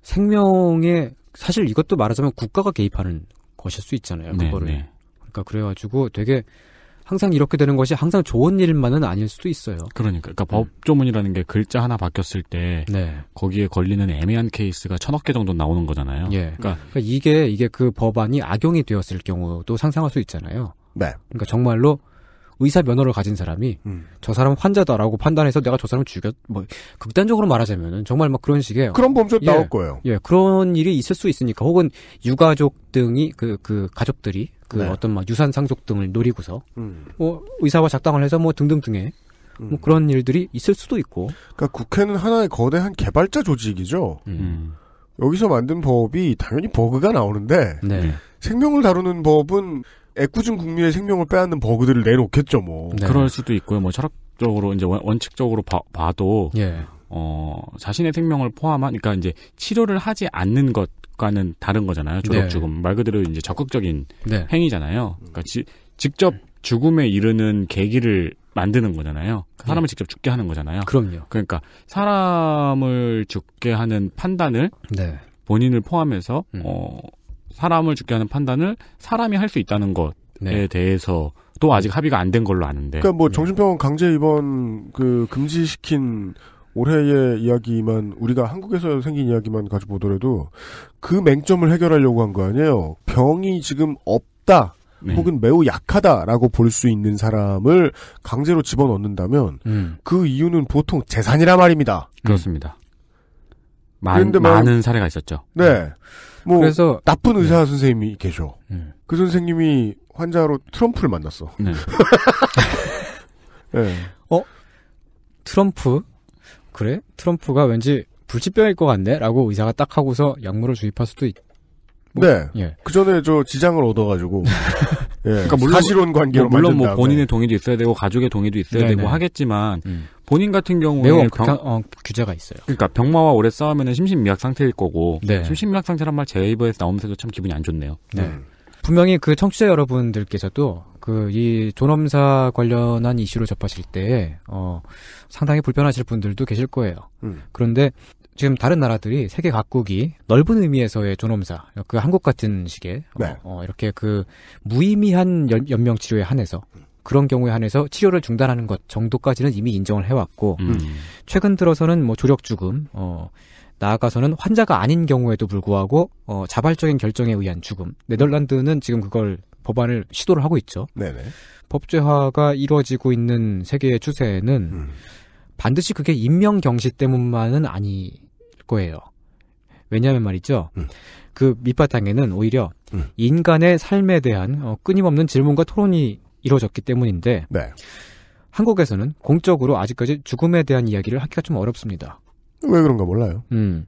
생명에 사실 이것도 말하자면 국가가 개입하는 것일 수 있잖아요. 네, 그거를. 네, 네. 그러니까 그래가지고 되게 항상 이렇게 되는 것이 항상 좋은 일만은 아닐 수도 있어요. 그러니까, 그러니까 음. 법조문이라는 게 글자 하나 바뀌었을 때 네. 거기에 걸리는 애매한 케이스가 천억 개 정도 나오는 거잖아요. 예. 그러니까, 그러니까, 이게 이게 그 법안이 악용이 되었을 경우도 상상할 수 있잖아요. 네. 그러니까 정말로 의사 면허를 가진 사람이 음. 저 사람 환자다라고 판단해서 내가 저 사람을 죽였 뭐 극단적으로 말하자면은 정말 막 그런 식의 그런 범죄 예, 나올 거예요. 예, 그런 일이 있을 수 있으니까 혹은 유가족 등이 그그 그 가족들이 그 네. 어떤 막 유산 상속 등을 노리고서 음. 뭐 의사와 작당을 해서 뭐 등등등의 음. 뭐 그런 일들이 있을 수도 있고. 그러니까 국회는 하나의 거대한 개발자 조직이죠. 음. 음. 여기서 만든 법이 당연히 버그가 나오는데 네. 생명을 다루는 법은 애꿎은 국민의 생명을 빼앗는 버그들을 내놓겠죠, 뭐. 네. 그럴 수도 있고요. 뭐 철학적으로 이제 원칙적으로 봐, 봐도 예. 어, 자신의 생명을 포함한 그러니까 이제 치료를 하지 않는 것과는 다른 거잖아요. 조력 네. 죽음 네. 말 그대로 이제 적극적인 네. 행위잖아요. 그러니까 지, 직접 죽음에 이르는 계기를 만드는 거잖아요. 네. 사람을 직접 죽게 하는 거잖아요. 그럼요. 그러니까 사람을 죽게 하는 판단을 네. 본인을 포함해서 음. 어 사람을 죽게 하는 판단을 사람이 할 수 있다는 것에 네. 대해서 또 아직 합의가 안 된 걸로 아는데. 그니까뭐 네. 정신병원 강제 입원 그 금지시킨 올해의 이야기만 우리가 한국에서 생긴 이야기만 가지고 보더라도 그 맹점을 해결하려고 한 거 아니에요. 병이 지금 없다. 네. 혹은 매우 약하다라고 볼 수 있는 사람을 강제로 집어넣는다면 음. 그 이유는 보통 재산이라 말입니다. 그렇습니다. 음. 많, 많은 사례가 있었죠. 네. 음. 뭐 그래서 나쁜 의사 네. 선생님이 계셔. 네. 그 선생님이 환자로 트럼프를 만났어. 네. 네. 어? 트럼프? 그래? 트럼프가 왠지 불치병일 것 같네?라고 의사가 딱 하고서 약물을 주입할 수도 있. 뭐, 네. 예. 그 전에 저 지장을 얻어가지고 예. 그러니까 물론, 사실혼 관계로 뭐, 물론 뭐 본인의 동의도 있어야 되고 가족의 동의도 있어야 네네. 되고 하겠지만 음. 본인 같은 경우에 매우 병, 어, 규제가 있어요. 그러니까 병마와 오래 싸우면 은 심신미약 상태일 거고 네. 심신미약 상태란 말제 입에서 나오면서도 참 기분이 안 좋네요. 네. 음. 분명히 그 청취자 여러분들께서도 그이 존엄사 관련한 이슈로 접하실 때 어, 상당히 불편하실 분들도 계실 거예요. 음. 그런데 지금 다른 나라들이 세계 각국이 넓은 의미에서의 존엄사, 그 한국 같은 식의 어, 네. 어, 이렇게 그 무의미한 연, 연명 치료에 한해서 그런 경우에 한해서 치료를 중단하는 것 정도까지는 이미 인정을 해왔고 음. 음. 최근 들어서는 뭐 조력 죽음, 어, 나아가서는 환자가 아닌 경우에도 불구하고 어, 자발적인 결정에 의한 죽음. 네덜란드는 지금 그걸 법안을 시도를 하고 있죠. 네네. 법제화가 이루어지고 있는 세계의 추세는 음. 반드시 그게 인명 경시 때문만은 아닐 거예요. 왜냐하면 말이죠. 음. 그 밑바탕에는 오히려 음. 인간의 삶에 대한 어, 끊임없는 질문과 토론이 이루어졌기 때문인데 네. 한국에서는 공적으로 아직까지 죽음에 대한 이야기를 하기가 좀 어렵습니다. 왜 그런가 몰라요. 음.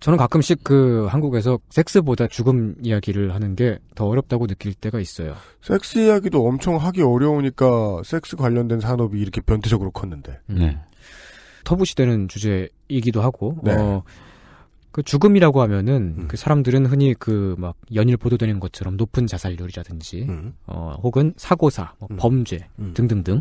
저는 가끔씩 그 한국에서 섹스보다 죽음 이야기를 하는 게 더 어렵다고 느낄 때가 있어요. 섹스 이야기도 엄청 하기 어려우니까 섹스 관련된 산업이 이렇게 변태적으로 컸는데. 네. 터부시되는 주제이기도 하고 네. 어, 그 죽음이라고 하면은 음. 그 사람들은 흔히 그 막 연일 보도되는 것처럼 높은 자살률이라든지 음. 어 혹은 사고사, 뭐 음. 범죄 음. 등등등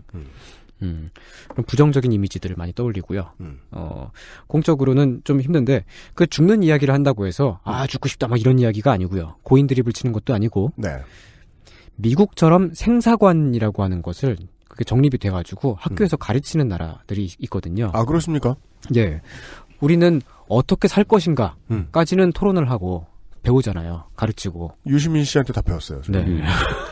음. 그 부정적인 이미지들을 많이 떠올리고요. 음. 어 공적으로는 좀 힘든데 그 죽는 이야기를 한다고 해서 아 죽고 싶다 막 이런 이야기가 아니고요. 고인 드립을 치는 것도 아니고 네. 미국처럼 생사관이라고 하는 것을 그게 정립이 돼가지고 음. 학교에서 음. 가르치는 나라들이 있거든요. 아 그렇습니까? 예. 우리는 어떻게 살 것인가까지는 음. 토론을 하고 배우잖아요. 가르치고. 유시민 씨한테 다 배웠어요. 네. 음.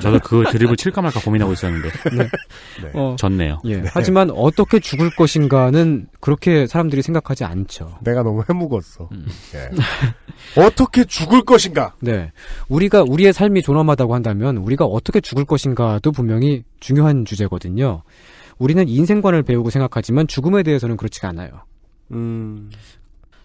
저도 그 드립을 칠까 말까 고민하고 있었는데. 네. 네. 어, 졌네요. 예. 네. 하지만 어떻게 죽을 것인가는 그렇게 사람들이 생각하지 않죠. 내가 너무 해묵었어. 음. 예. 어떻게 죽을 것인가? 네. 우리가 우리의 삶이 존엄하다고 한다면 우리가 어떻게 죽을 것인가도 분명히 중요한 주제거든요. 우리는 인생관을 배우고 생각하지만 죽음에 대해서는 그렇지가 않아요. 음.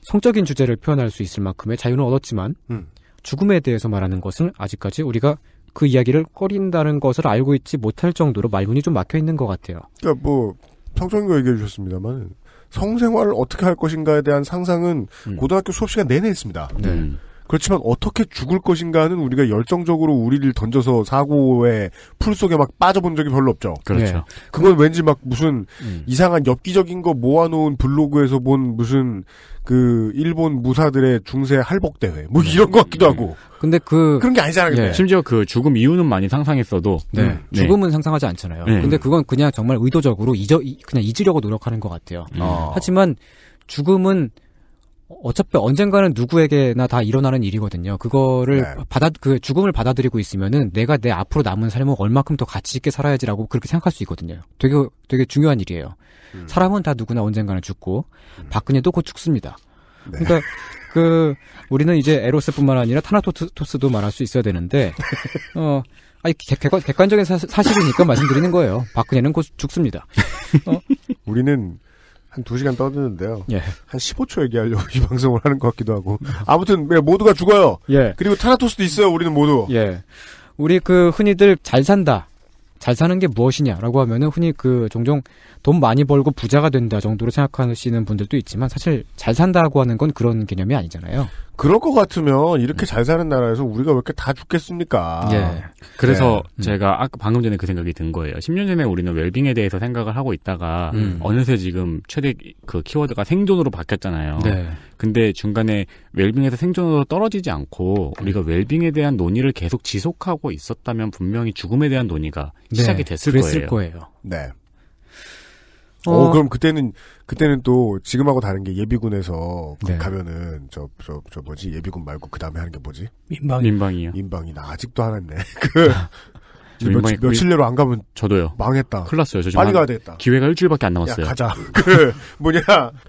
성적인 주제를 표현할 수 있을 만큼의 자유는 얻었지만 음. 죽음에 대해서 말하는 것은 아직까지 우리가 그 이야기를 꺼린다는 것을 알고 있지 못할 정도로 말문이 좀 막혀 있는 것 같아요. 그러니까 뭐 성적인 얘기해 주셨습니다만 성생활을 어떻게 할 것인가에 대한 상상은 음. 고등학교 수업 시간 내내 했습니다. 네. 음. 그렇지만 어떻게 죽을 것인가는 우리가 열정적으로 우리를 던져서 사고의 풀 속에 막 빠져본 적이 별로 없죠. 그렇죠. 네. 그건 왠지 막 무슨 음. 이상한 엽기적인 거 모아놓은 블로그에서 본 무슨 그 일본 무사들의 중세 할복 대회 뭐 네. 이런 것 같기도 네. 하고. 근데 그 그런 게 아니잖아요. 네. 심지어 그 죽음 이유는 많이 상상했어도 네. 음. 네. 죽음은 상상하지 않잖아요. 근데 그건 그냥 정말 의도적으로 잊어 그냥 잊으려고 노력하는 것 같아요. 음. 하지만 죽음은 어차피 언젠가는 누구에게나 다 일어나는 일이거든요. 그거를 네. 받아 그 죽음을 받아들이고 있으면은 내가 내 앞으로 남은 삶을 얼마큼 더 가치 있게 살아야지라고 그렇게 생각할 수 있거든요. 되게 되게 중요한 일이에요. 음. 사람은 다 누구나 언젠가는 죽고 음. 박근혜도 곧 죽습니다. 네. 그러니까 그 우리는 이제 에로스뿐만 아니라 타나토스도 말할 수 있어야 되는데 어 아니 객, 객관적인 사, 실이니까 말씀드리는 거예요. 박근혜는 곧 죽습니다. 어? 우리는 한 2시간 떠드는데요. 예. 한 15초 얘기하려고 이 방송을 하는 것 같기도 하고. 아무튼 예, 모두가 죽어요. 예. 그리고 타나토스도 있어요. 우리는 모두. 예. 우리 그 흔히들 잘 산다. 잘 사는 게 무엇이냐라고 하면은 흔히 그 종종 돈 많이 벌고 부자가 된다 정도로 생각하시는 분들도 있지만 사실 잘 산다고 하는 건 그런 개념이 아니잖아요. 그럴 것 같으면 이렇게 음. 잘 사는 나라에서 우리가 왜 이렇게 다 죽겠습니까? 예. 그래서 네. 음. 제가 아까 방금 전에 그 생각이 든 거예요. 10년 전에 우리는 웰빙에 대해서 생각을 하고 있다가 음. 어느새 지금 최대 그 키워드가 생존으로 바뀌었잖아요. 네. 근데 중간에 웰빙에서 생존으로 떨어지지 않고 음. 우리가 웰빙에 대한 논의를 계속 지속하고 있었다면 분명히 죽음에 대한 논의가 네. 시작이 됐을 거예요. 거예요. 네. 어. 어, 그럼 그때는 그때는 또 지금하고 다른 게 예비군에서 네. 가면은 저 저 저 뭐지 예비군 말고 그 다음에 하는 게 뭐지? 민방 민방이요. 민방이 나 아직도 안 했네. 그 아. 며칠, 며칠 내로 안 가면 저도요. 망했다. 클 났어요. 저 빨리 가야 되겠다. 기회가 일주일밖에 안 남았어요. 야, 가자. 그 뭐냐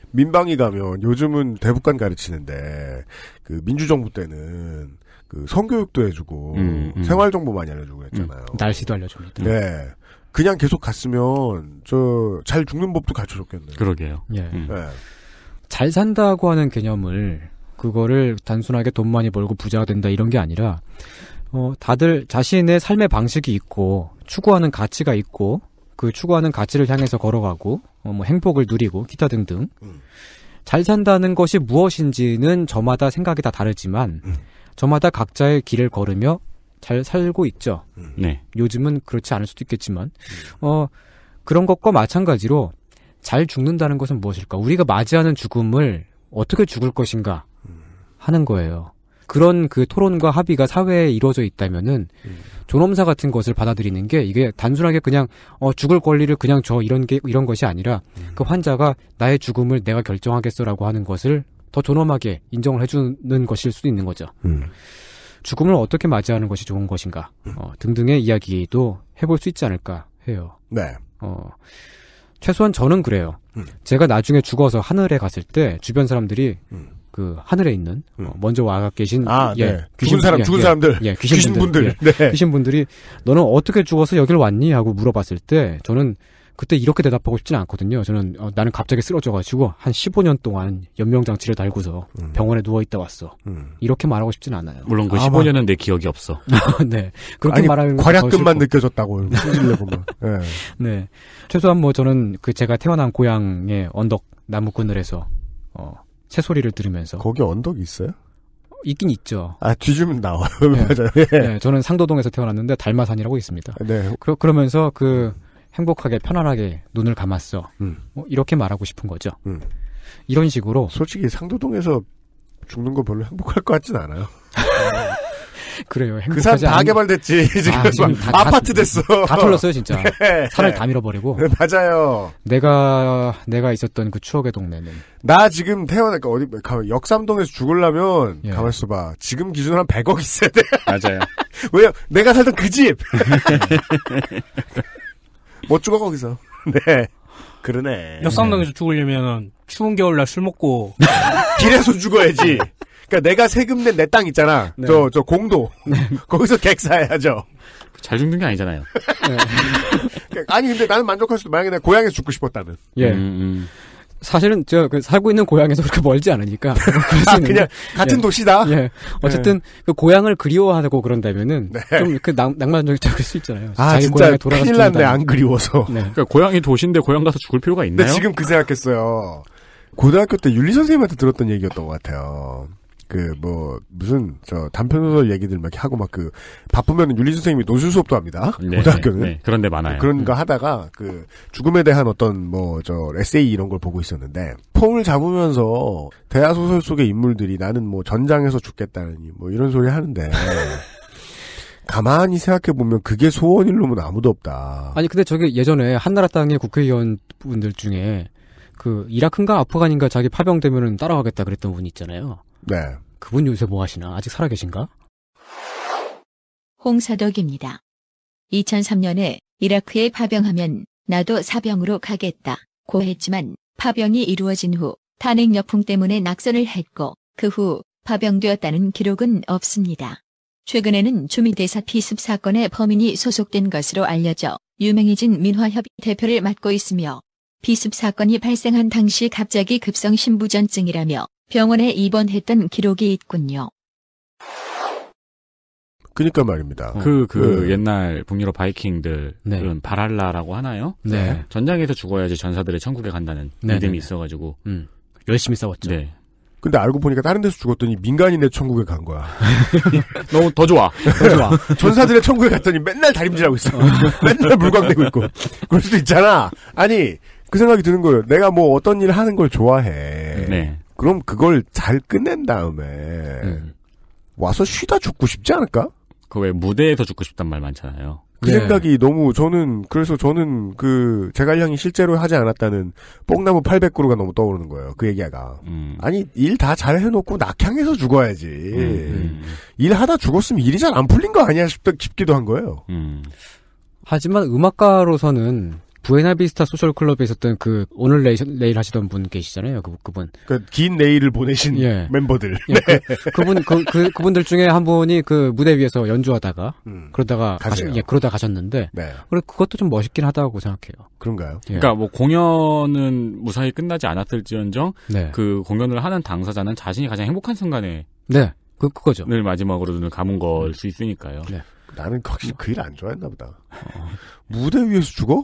민방위 가면 요즘은 대북관 가르치는데 그 민주정부 때는 그 성교육도 해주고 음, 음. 생활 정보 많이 알려주고 했잖아요. 음, 날씨도 알려줍니다. 네. 그냥 계속 갔으면 저 잘 죽는 법도 가르쳐줬겠네요. 그러게요. 예. 음. 네. 잘 산다고 하는 개념을 그거를 단순하게 돈 많이 벌고 부자가 된다 이런 게 아니라 어 다들 자신의 삶의 방식이 있고 추구하는 가치가 있고 그 추구하는 가치를 향해서 걸어가고 어, 뭐 행복을 누리고 기타 등등 음. 잘 산다는 것이 무엇인지는 저마다 생각이 다 다르지만 음. 저마다 각자의 길을 걸으며 잘 살고 있죠. 음. 네. 요즘은 그렇지 않을 수도 있겠지만, 어, 그런 것과 마찬가지로 잘 죽는다는 것은 무엇일까? 우리가 맞이하는 죽음을 어떻게 죽을 것인가 하는 거예요. 그런 그 토론과 합의가 사회에 이루어져 있다면은 존엄사 같은 것을 받아들이는 게 이게 단순하게 그냥 어 죽을 권리를 그냥 저 이런 게 이런 것이 아니라 그 환자가 나의 죽음을 내가 결정하겠어라고 하는 것을 더 존엄하게 인정을 해주는 것일 수도 있는 거죠. 음. 죽음을 어떻게 맞이하는 것이 좋은 것인가 음. 어, 등등의 이야기도 해볼 수 있지 않을까 해요. 네. 어, 최소한 저는 그래요. 음. 제가 나중에 죽어서 하늘에 갔을 때 주변 사람들이 음. 그 하늘에 있는 어, 음. 먼저 와 계신 아, 예, 네. 귀신 사람 예, 죽은 사람들 예, 귀신, 귀신 분들 예, 네. 귀신 분들이 너는 어떻게 죽어서 여길 왔니 하고 물어봤을 때 저는 그때 이렇게 대답하고 싶지는 않거든요. 저는 어, 나는 갑자기 쓰러져가지고 한 15년 동안 연명 장치를 달고서 음. 병원에 누워 있다 왔어. 음. 이렇게 말하고 싶지는 않아요. 물론 그 아, 15년은 내 기억이 없어. 네, 그렇게 아니, 말하는 과략근만 느껴졌다고 승질내 보면. 네. 네, 최소한 뭐 저는 그 제가 태어난 고향의 언덕 나무 그늘에서 어, 새소리를 들으면서 거기 언덕이 있어요? 있긴 있죠. 아, 뒤집으면 나와요. 네. 맞아요. 예. 네, 저는 상도동에서 태어났는데 달마산이라고 있습니다. 네. 그 그러면서 그 행복하게 편안하게 눈을 감았어. 음. 뭐 이렇게 말하고 싶은 거죠. 음. 이런 식으로 솔직히 상도동에서 죽는 거 별로 행복할 것 같진 않아요. 그래요. 그 사람 다 않... 개발됐지. 아, 지금, 아, 지금 다, 아파트 다, 됐어. 다 털렸어요, 진짜. 네. 산을 다 밀어버리고. 네, 맞아요. 내가 내가 있었던 그 추억의 동네는. 나 지금 태어나니까 어디 역삼동에서 죽을라면 예. 가만있어 봐. 지금 기준으로 한 100억 있어야 돼. 맞아요. 왜요? 내가 살던 그 집. 못 죽어 거기서. 네. 그러네. 역삼동에서 죽으려면 추운 겨울날 술 먹고 길에서 죽어야지. 네. 그러니까 내가 세금 낸 내 땅 있잖아. 네. 저, 저 공도. 네. 거기서 객사해야죠. 그 잘 죽는 게 아니잖아요. 네. 아니 근데 나는 만족할 수도 만약에 내가 고향에서 죽고 싶었다면. 예. 음, 음. 사실은 저그 살고 있는 고향에서 그렇게 멀지 않으니까 아, 그냥 같은 예. 도시다. 예. 어쨌든 네. 그 고향을 그리워하고 그런다면은 네. 좀그 낭만적일 수 있잖아요. 아 자기 진짜 고향에 돌아가서 큰일 났네 안 그리워서. 네. 그러니까 고향이 도시인데 고향 가서 죽을 필요가 있나요? 네, 지금 그 생각했어요. 고등학교 때 윤리 선생님한테 들었던 얘기였던 것 같아요. 그뭐 무슨 저 단편 소설 얘기들 막 하고 막 그 바쁘면 윤리 선생님이 노술 수업도 합니다. 네, 고등학교는 네, 네. 그런데 많아요. 그런가 음. 하다가 그 죽음에 대한 어떤 뭐 저 에세이 이런 걸 보고 있었는데 폼을 잡으면서 대하 소설 속의 인물들이 나는 뭐 전장에서 죽겠다니 뭐 이런 소리 하는데. 가만히 생각해 보면 그게 소원일 놈은 아무도 없다. 아니 근데 저게 예전에 한나라당의 국회의원 분들 중에 그 이라크인가 아프간인가 자기 파병되면은 따라가겠다 그랬던 분 있잖아요. 네. 그분 요새 뭐 하시나? 아직 살아계신가? 홍사덕입니다. 2003년에 이라크에 파병하면 나도 사병으로 가겠다. 고 했지만 파병이 이루어진 후 탄핵 여풍 때문에 낙선을 했고 그 후 파병되었다는 기록은 없습니다. 최근에는 주미대사 피습 사건의 범인이 소속된 것으로 알려져 유명해진 민화협 대표를 맡고 있으며 피습 사건이 발생한 당시 갑자기 급성 신부전증이라며 병원에 입원했던 기록이 있군요. 그니까 말입니다. 어, 그, 그 네. 옛날 북유럽 바이킹들, 네. 그런 바랄라라고 하나요? 네. 네. 전장에서 죽어야지 전사들의 천국에 간다는 네. 믿음이 네, 네. 있어가지고. 음. 열심히 싸웠죠. 네. 근데 알고 보니까 다른 데서 죽었더니 민간인의 천국에 간 거야. 너무 더 좋아. 더 좋아. 전사들의 천국에 갔더니 맨날 다림질하고 있어. 맨날 물광대고 있고. 그럴 수도 있잖아. 아니, 그 생각이 드는 거예요. 내가 뭐 어떤 일을 하는 걸 좋아해. 네. 그럼 그걸 잘 끝낸 다음에 음. 와서 쉬다 죽고 싶지 않을까? 그 왜 무대에서 죽고 싶단 말 많잖아요. 그 네. 생각이 너무 저는 그래서 저는 그 제갈량이 실제로 하지 않았다는 뽕나무 800그루가 너무 떠오르는 거예요. 그 얘기가 음. 아니 일 다 잘 해놓고 낙향해서 죽어야지 음. 음. 일하다 죽었으면 일이 잘 안 풀린 거 아니야 싶, 싶기도 한 거예요. 음. 하지만 음악가로서는 부에나비스타 소셜 클럽에 있었던 그 오늘 레이, 레일 하시던 분 계시잖아요. 그 그분. 그긴 레일을 보내신 예. 멤버들. 예, 네. 그, 분 그, 그 그분들 중에 한 분이 그 무대 위에서 연주하다가 음, 그러다가 가시, 예, 그러다 가셨는데. 네. 그래 그것도 좀 멋있긴 하다고 생각해요. 그런가요? 예. 그러니까 뭐 공연은 무사히 끝나지 않았을지언정 네. 그 공연을 하는 당사자는 자신이 가장 행복한 순간에 네. 그 그거죠. 늘 마지막으로 눈을 감은 걸수 음. 있으니까요. 네. 나는 확실히 그 일 안 좋아했나 보다. 어. 무대 위에서 죽어?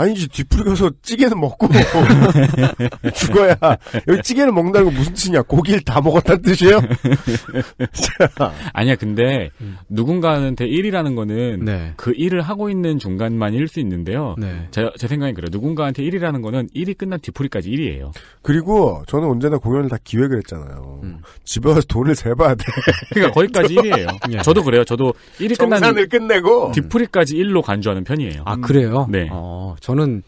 아니지 뒤풀이가서 찌개는 먹고 죽어야 여기 찌개는 먹는다는 건 무슨 뜻이냐 고기를 다 먹었다는 뜻이에요? 아니야 근데 음. 누군가한테 일이라는 거는 네. 그 일을 하고 있는 중간만 일 수 있는데요. 네. 제, 제 생각엔 그래요. 누군가한테 일이라는 거는 일이 끝난 뒤풀이까지 일이에요. 그리고 저는 언제나 공연을 다 기획을 했잖아요. 음. 집에 와서 돈을 세봐야 돼. 그러니까 거기까지 일이에요. 예. 저도 그래요. 저도 일이 끝난 정산을 끝내고 뒤풀이까지 일로 간주하는 편이에요. 아 그래요? 네. 어, 저 저는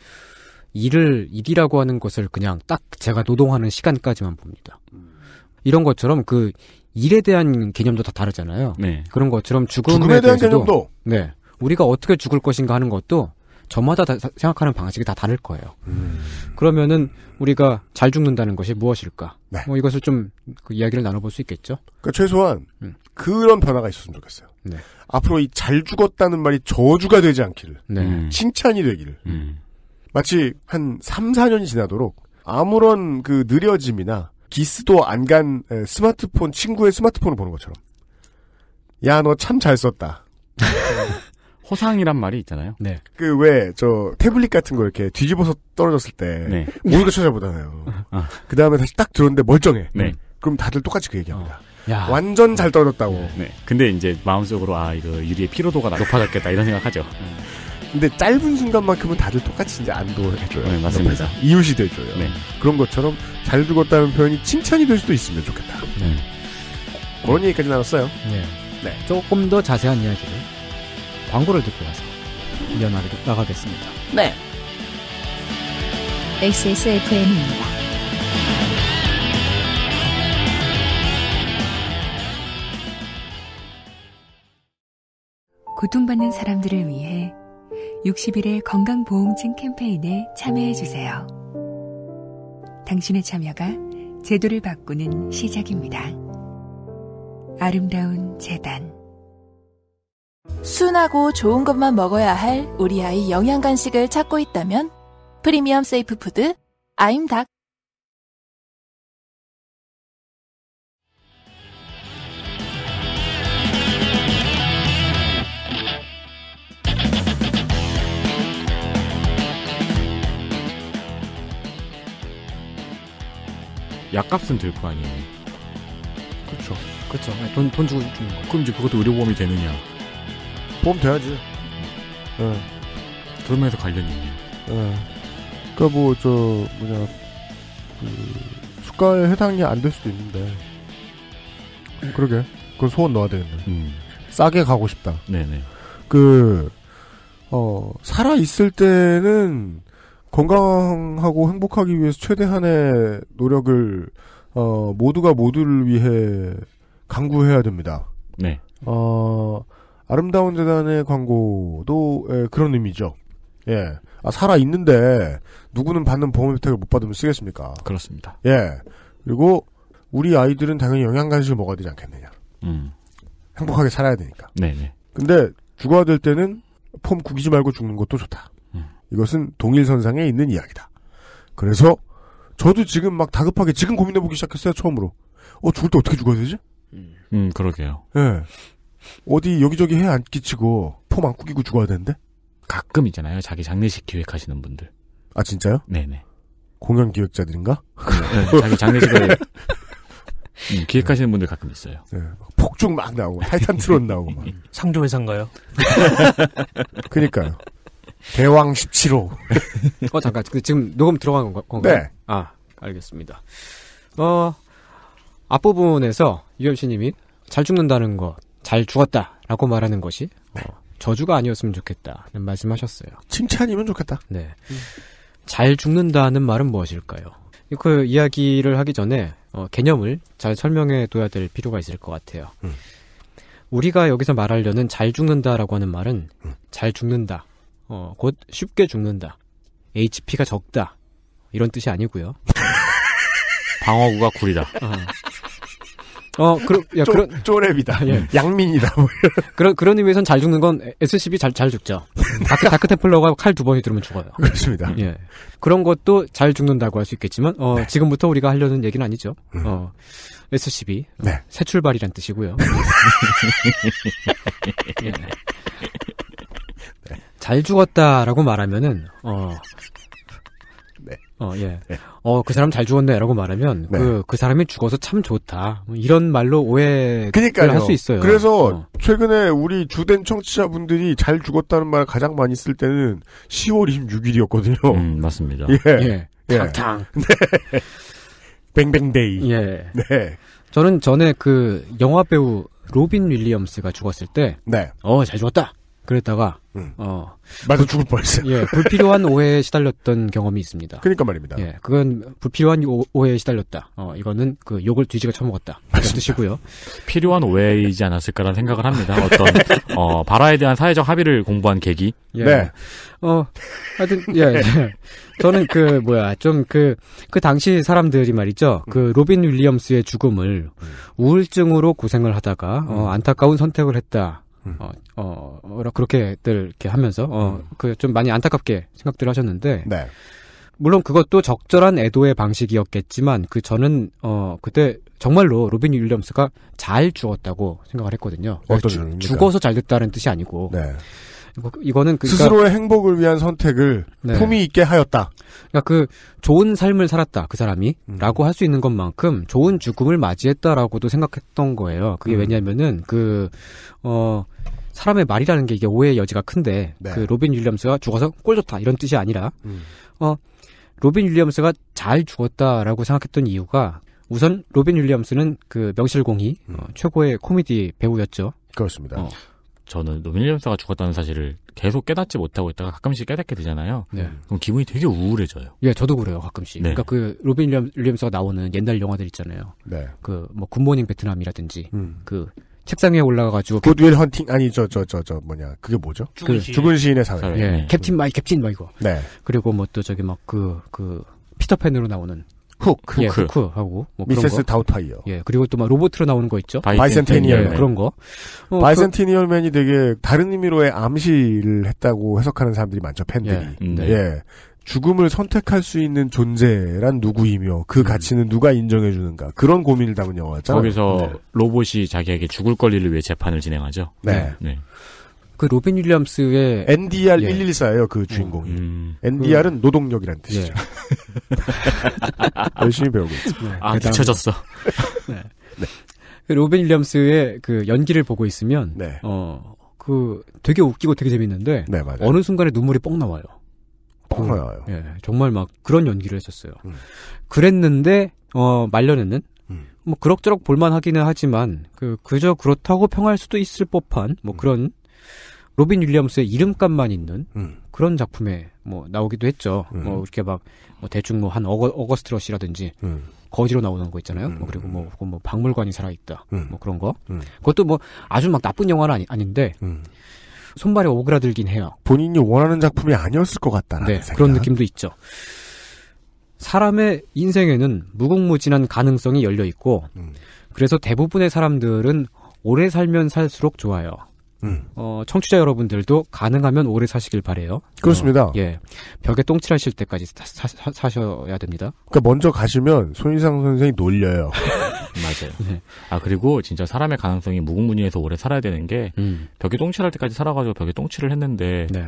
일을 일이라고 하는 것을 그냥 딱 제가 노동하는 시간까지만 봅니다. 이런 것처럼 그 일에 대한 개념도 다 다르잖아요. 네. 그런 것처럼 죽음에, 죽음에 대한 개념도 네 우리가 어떻게 죽을 것인가 하는 것도 저마다 다, 생각하는 방식이 다 다를 거예요. 음. 그러면은 우리가 잘 죽는다는 것이 무엇일까? 네. 뭐 이것을 좀 그 이야기를 나눠볼 수 있겠죠. 그러니까 최소한 음. 그런 변화가 있었으면 좋겠어요. 네. 앞으로 이 잘 죽었다는 말이 저주가 되지 않기를 네. 음. 칭찬이 되기를 음. 마치 한 3, 4년이 지나도록 아무런 그 느려짐이나 기스도 안 간 스마트폰 친구의 스마트폰을 보는 것처럼 야 너 참 잘 썼다 호상이란 말이 있잖아요. 네. 그 왜 저 태블릿 같은 거 이렇게 뒤집어서 떨어졌을 때 네. 모르게 찾아보잖아요. 아. 그 다음에 다시 딱 들었는데 멀쩡해. 네. 그럼 다들 똑같이 그 얘기합니다. 어. 야. 완전 잘 떨어졌다고. 네. 네. 근데 이제 마음속으로 아 이거 유리의 피로도가 높아졌겠다 이런 생각하죠. 네. 근데 짧은 순간만큼은 다들 똑같이 이제 안도 해줘요. 네, 맞습니다. 이웃이 돼줘요. 네. 그런 것처럼 잘 죽었다는 표현이 칭찬이 될 수도 있으면 좋겠다. 네. 그런 얘기까지 나눴어요. 네. 네. 조금 더 자세한 이야기를 광고를 듣고 와서 이어나가겠습니다. 네. XSFM입니다. 고통받는 사람들을 위해 60일의 건강보험증 캠페인에 참여해주세요. 당신의 참여가 제도를 바꾸는 시작입니다. 아름다운 재단. 순하고 좋은 것만 먹어야 할 우리 아이 영양 간식을 찾고 있다면 프리미엄 세이프 푸드 아임닭. 약값은 들 거 아니에요. 그렇죠. 그렇죠. 돈, 돈 주고 주는 거. 그럼 이제 그것도 의료보험이 되느냐. 보험 돼야지. 음. 예. 네. 그런 면에서 관련이 있네요. 예. 그니까 뭐, 저, 뭐냐, 그, 수가에 해당이 안 될 수도 있는데. 그러게. 그건 소원 넣어야 되겠네. 음. 싸게 가고 싶다. 네네. 그, 어, 살아있을 때는 건강하고 행복하기 위해서 최대한의 노력을 어, 모두가 모두를 위해 강구해야 됩니다. 네. 어, 아름다운 재단의 광고도 예, 그런 의미죠. 예. 아, 살아 있는데 누구는 받는 보험 혜택을 못 받으면 쓰겠습니까? 그렇습니다. 예. 그리고 우리 아이들은 당연히 영양간식을 먹어야 되지 않겠느냐. 음. 행복하게 살아야 되니까. 네네. 근데 죽어야 될 때는 폼 구기지 말고 죽는 것도 좋다. 이것은 동일선상에 있는 이야기다. 그래서 저도 지금 막 다급하게 지금 고민해보기 시작했어요 처음으로. 어 죽을 때 어떻게 죽어야 되지? 음, 음 그러게요. 예. 네. 어디 여기저기 해 안 끼치고 폼 안 꾸기고 죽어야 되는데? 가끔 있잖아요. 자기 장례식 기획하시는 분들. 아 진짜요? 네네. 공연 기획자들인가? 네, 네. 자기 장례식을 음, 기획하시는 분들 가끔 있어요. 네, 폭죽 막 나오고 타이탄 트론 나오고 막. 상조회사인가요? 그니까요. 대왕 17호. 어, 잠깐. 그 지금 녹음 들어간 건가, 요 네. 아, 알겠습니다. 어, 앞부분에서 유현씨 님이 잘 죽는다는 것, 잘 죽었다. 라고 말하는 것이, 어, 네. 저주가 아니었으면 좋겠다는 말씀하셨어요. 칭찬이면 좋겠다. 네. 음. 잘 죽는다는 말은 무엇일까요? 그 이야기를 하기 전에 어, 개념을 잘 설명해 둬야 될 필요가 있을 것 같아요. 음. 우리가 여기서 말하려는 잘 죽는다라고 하는 말은 음. 잘 죽는다 어, 곧 쉽게 죽는다. HP가 적다. 이런 뜻이 아니고요. 방어구가 구리다. 어, 어 그러, 야, 그런 쪼렙이다. 예. 양민이다. 뭐 그런 그런 의미에선 잘 죽는 건 SCB 잘 잘 죽죠. 다크 다크 템플러가 칼 두 번이 들으면 죽어요. 그렇습니다. 예. 그런 것도 잘 죽는다고 할 수 있겠지만 어, 네. 지금부터 우리가 하려는 얘기는 아니죠. 음. 어. SCB 네. 새 출발이란 뜻이고요. 예. 잘 죽었다라고 말하면은 어. 네. 어, 예. 네. 어, 그 사람 잘 죽었네, 라고 말하면, 네. 그, 그 사람이 죽어서 참 좋다. 뭐 이런 말로 오해를 할 수 있어요. 그래서, 어. 최근에 우리 주된 청취자분들이 잘 죽었다는 말을 가장 많이 쓸 때는 10월 26일이었거든요. 음, 맞습니다. 예. 예. 예. 탕탕. 네. 뱅뱅데이. 예. 네. 저는 전에 그 영화 배우 로빈 윌리엄스가 죽었을 때, 네. 어, 잘 죽었다. 그랬다가 음. 어 맞아 죽을 뻔했어요. 예, 불필요한 오해에 시달렸던 경험이 있습니다. 그러니까 말입니다. 예, 그건 불필요한 오, 해에 시달렸다. 어, 이거는 그 욕을 뒤지게 처먹었다. 뜻이고요. 필요한 오해이지 않았을까라는 생각을 합니다. 어떤 어, 발화에 대한 사회적 합의를 공부한 계기. 예. 네. 어, 하여튼 예, 예. 저는 그 뭐야 좀그그 그 당시 사람들이 말이죠. 그 음. 로빈 윌리엄스의 죽음을 음. 우울증으로 고생을 하다가 어, 음. 안타까운 선택을 했다. 음. 어, 어, 어, 그렇게들 이렇게 하면서, 어, 음. 그좀 많이 안타깝게 생각들 하셨는데. 네. 물론 그것도 적절한 애도의 방식이었겠지만, 그 저는, 어, 그때 정말로 로빈 윌리엄스가 잘 죽었다고 생각을 했거든요. 어떤 죽어서 잘 됐다는 뜻이 아니고. 네. 이거, 는 그러니까 스스로의 행복을 위한 선택을 네. 품위 있게 하였다. 그러니까 그 좋은 삶을 살았다 그 사람이라고 음. 할수 있는 것만큼 좋은 죽음을 맞이했다라고도 생각했던 거예요. 그게 음. 왜냐하면은 그어 사람의 말이라는 게 이게 오해의 여지가 큰데 네. 그 로빈 윌리엄스가 죽어서 꼴 좋다 이런 뜻이 아니라 음. 어 로빈 윌리엄스가 잘 죽었다라고 생각했던 이유가 우선 로빈 윌리엄스는 그 명실공히 음. 어, 최고의 코미디 배우였죠. 그렇습니다. 어. 저는 노빌리엄스가 죽었다는 사실을 계속 깨닫지 못하고 있다가 가끔씩 깨닫게 되잖아요. 네. 그럼 기분이 되게 우울해져요. 예, 저도 그래요 가끔씩. 네. 그러니까 그 로빈 리엄스가 나오는 옛날 영화들 있잖아요. 네. 그뭐 굿모닝 베트남이라든지 음. 그 책상 위에 올라가가지고 굿윌 헌팅 아니 저 저저 저 뭐냐 그게 뭐죠? 그 죽은, 그, 시인. 죽은 시인의 사회. 예, 네. 캡틴 마이 캡틴 마 뭐 이거. 네. 그리고 뭐 또 저기 막 그그 그 피터팬으로 나오는 훅, 예, 후크. 후크 하고 뭐 미세스 다우타이어 예, 그리고 또 막 로보트로 나오는 거 있죠. 바이센테니얼 예, 그런 거. 어, 그 바이센테니얼맨이 되게 다른 의미로의 암시를 했다고 해석하는 사람들이 많죠 팬들이. 예, 음, 네. 예. 죽음을 선택할 수 있는 존재란 누구이며 그 음. 가치는 누가 인정해 주는가 그런 고민을 담은 영화죠 거기서 네. 로봇이 자기에게 죽을 권리를 위해 재판을 진행하죠. 네. 네. 네. 그 로빈 윌리엄스의 NDR 114예요 예. 그 음. 주인공이. 음. NDR은 노동력이란 뜻이죠. 예. 열심히 배우고 있죠아 네. 뒤쳐졌어. 네. 그 로빈 윌리엄스의 그 연기를 보고 있으면 네. 어그 되게 웃기고 되게 재밌는데 네, 어느 순간에 눈물이 뻥 나와요. 뻥 그, 나와요. 예, 정말 막 그런 연기를 했었어요. 음. 그랬는데 어 말년에는 음. 뭐 그럭저럭 볼만하기는 하지만 그 그저 그렇다고 평할 수도 있을 법한 뭐 음. 그런 음. 로빈 윌리엄스의 이름값만 있는 음. 그런 작품에 뭐 나오기도 했죠. 음. 뭐 이렇게 막뭐 대충 뭐한 어거, 어거스트러시라든지 음. 거지로 나오는 거 있잖아요. 음. 뭐 그리고 뭐, 혹은 뭐 박물관이 살아있다. 음. 뭐 그런 거. 음. 그것도 뭐 아주 막 나쁜 영화는 아니, 아닌데 손발이 오그라들긴 해요. 본인이 원하는 작품이 아니었을 것 같다는 네, 그런 느낌도 있죠. 사람의 인생에는 무궁무진한 가능성이 열려 있고 그래서 대부분의 사람들은 오래 살면 살수록 좋아요. 음. 어, 청취자 여러분들도 가능하면 오래 사시길 바래요. 그렇습니다. 어, 예, 벽에 똥칠하실 때까지 사, 사 셔야 됩니다. 그러니까 먼저 가시면 손희상 선생이 놀려요. 맞아요. 네. 아 그리고 진짜 사람의 가능성이 무궁무진해서 오래 살아야 되는 게 음. 벽에 똥칠할 때까지 살아가지고 벽에 똥칠을 했는데 네.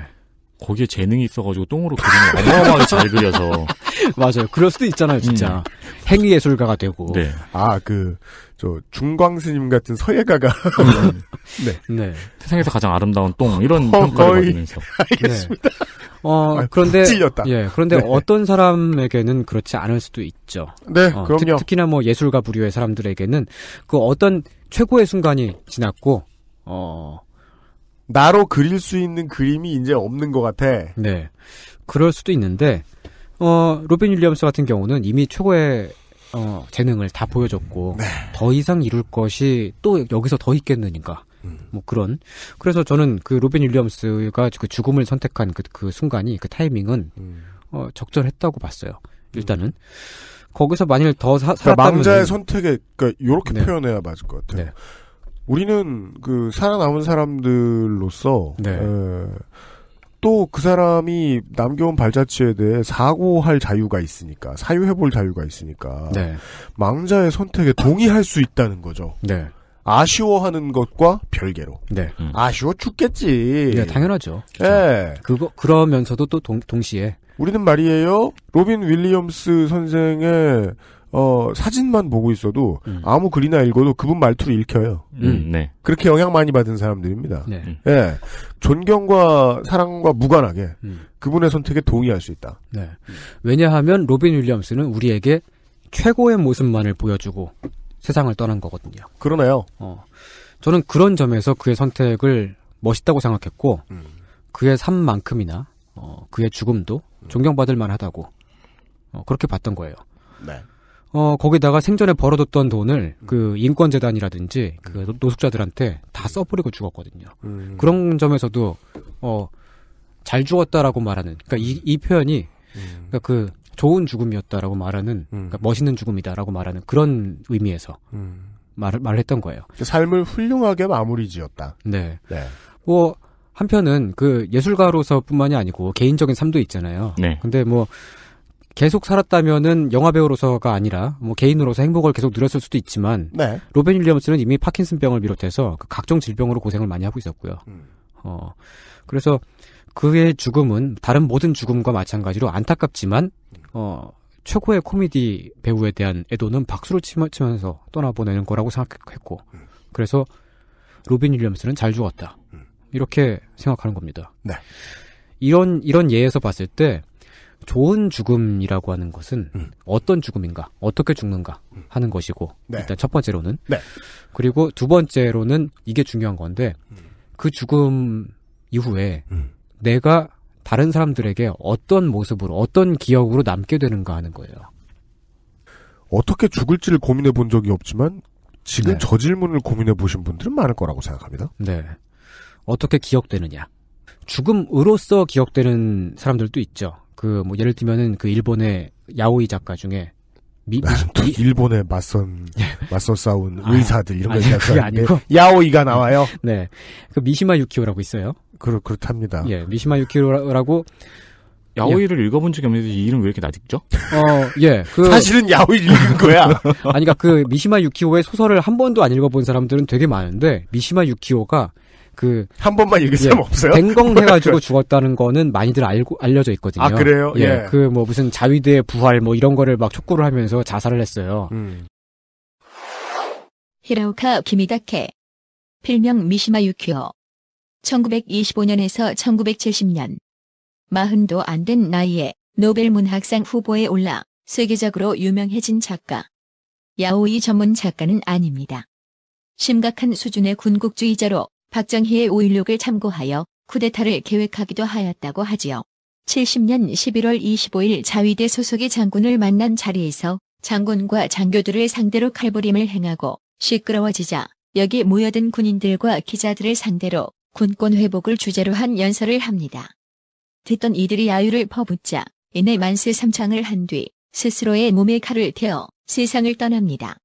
거기에 재능이 있어가지고 똥으로 그림을 어마어마하게 잘 그려서 맞아요. 그럴 수도 있잖아요, 진짜 음. 행위 예술가가 되고 네. 아그 저 중광 스님 같은 서예가가 네. 네. 네. 세상에서 가장 아름다운 똥 이런 어, 평가를 거의... 받으면서 알겠습니다. 네. 어 아, 그런데 찔렸다. 예 그런데 네. 어떤 사람에게는 그렇지 않을 수도 있죠. 네 어, 그럼요. 특, 히나뭐 예술가 부류의 사람들에게는 그 어떤 최고의 순간이 지났고 어 나로 그릴 수 있는 그림이 이제 없는 것 같아. 네 그럴 수도 있는데 어 로빈 윌리엄스 같은 경우는 이미 최고의 어, 재능을 다 보여줬고 네. 더 이상 이룰 것이 또 여기서 더 있겠느니까 음. 뭐 그런 그래서 저는 그 로빈 윌리엄스가 그 죽음을 선택한 그, 그 순간이 그 타이밍은 음. 어, 적절했다고 봤어요 일단은 음. 거기서 만일 더 사, 살았다면 그러니까 망자의 선택에 그러니까 이렇게 네. 표현해야 맞을 것 같아요. 네. 우리는 그 살아남은 사람들로서 네. 에, 또그 사람이 남겨온 발자취에 대해 사고할 자유가 있으니까 사유해볼 자유가 있으니까 네. 망자의 선택에 동의할 수 있다는 거죠. 네. 아쉬워하는 것과 별개로. 네. 음. 아쉬워 죽겠지. 네, 당연하죠. 예. 네. 그거 그러면서도 또 동, 동시에 우리는 말이에요. 로빈 윌리엄스 선생의 어, 사진만 보고 있어도 음. 아무 글이나 읽어도 그분 말투로 읽혀요. 음. 음, 네. 그렇게 영향 많이 받은 사람들입니다. 네. 음. 예. 존경과 사랑과 무관하게 음. 그분의 선택에 동의할 수 있다. 네. 왜냐하면 로빈 윌리엄스는 우리에게 최고의 모습만을 보여주고 세상을 떠난 거거든요. 그러네요. 어. 저는 그런 점에서 그의 선택을 멋있다고 생각했고 그의 삶만큼이나 어, 그의 죽음도 존경받을 만하다고 어, 그렇게 봤던 거예요. 네. 어, 거기다가 생전에 벌어뒀던 돈을 그 인권재단이라든지 그 음. 노숙자들한테 다 써버리고 죽었거든요. 음. 그런 점에서도, 어, 잘 죽었다라고 말하는, 그니까 이, 이 표현이, 음. 그니까 그 좋은 죽음이었다라고 말하는, 음. 그니까 멋있는 죽음이다라고 말하는 그런 의미에서 음. 말을, 말 했던 거예요. 그러니까 삶을 훌륭하게 마무리 지었다. 네. 네. 뭐, 한편은 그 예술가로서 뿐만이 아니고 개인적인 삶도 있잖아요. 네. 근데 뭐, 계속 살았다면은 영화배우로서가 아니라 뭐 개인으로서 행복을 계속 누렸을 수도 있지만 네. 로빈 윌리엄스는 이미 파킨슨병을 비롯해서 그 각종 질병으로 고생을 많이 하고 있었고요. 음. 어 그래서 그의 죽음은 다른 모든 죽음과 마찬가지로 안타깝지만 어 최고의 코미디 배우에 대한 애도는 박수를 치면서 떠나보내는 거라고 생각했고 음. 그래서 로빈 윌리엄스는 잘 죽었다 음. 이렇게 생각하는 겁니다. 네. 이런 이런 예에서 봤을 때 좋은 죽음이라고 하는 것은 음. 어떤 죽음인가, 어떻게 죽는가 음. 하는 것이고 네. 일단 첫 번째로는 네. 그리고 두 번째로는 이게 중요한 건데 음. 그 죽음 이후에 음. 내가 다른 사람들에게 어떤 모습으로 어떤 기억으로 남게 되는가 하는 거예요. 어떻게 죽을지를 고민해 본 적이 없지만 지금 네. 저 질문을 고민해 보신 분들은 많을 거라고 생각합니다. 네. 어떻게 기억되느냐. 죽음으로써 기억되는 사람들도 있죠. 그뭐 예를 들면은 그 일본의 야오이 작가 중에 미, 미, 아, 일본의 맞선 예. 맞서 싸운 아, 의사들 이런 아니, 거 그게 아니고 야오이가 나와요. 네, 그 미시마 유키오라고 있어요. 그렇 그렇답니다. 예, 미시마 유키오라고 야오이를 예. 읽어본 적이 없는데 이 이름 왜 이렇게 낯익죠? 어, 예. 그... 사실은 야오이 읽은 거야. 아니, 그러니까 그 미시마 유키오의 소설을 한 번도 안 읽어본 사람들은 되게 많은데 미시마 유키오가 그한 번만 읽으면 예, 없어요. 댕공 해가지고 죽었다는 거는 많이들 알고 알려져 있거든요. 아 그래요? 예. 예. 그 뭐 무슨 자위대 의 부활 뭐 이런 거를 막 촉구를 하면서 자살을 했어요. 음. 히라오카 기미다케 필명 미시마 유키오 1925년에서 1970년 마흔도 안 된 나이에 노벨 문학상 후보에 올라 세계적으로 유명해진 작가. 야오이 전문 작가는 아닙니다. 심각한 수준의 군국주의자로 박정희의 5.16을 참고하여 쿠데타를 계획하기도 하였다고 하지요. 70년 11월 25일 자위대 소속의 장군을 만난 자리에서 장군과 장교들을 상대로 칼부림을 행하고 시끄러워지자 여기 모여든 군인들과 기자들을 상대로 군권 회복을 주제로 한 연설을 합니다. 듣던 이들이 야유를 퍼붓자 이내 만세 삼창을 한 뒤 스스로의 몸에 칼을 태어 세상을 떠납니다.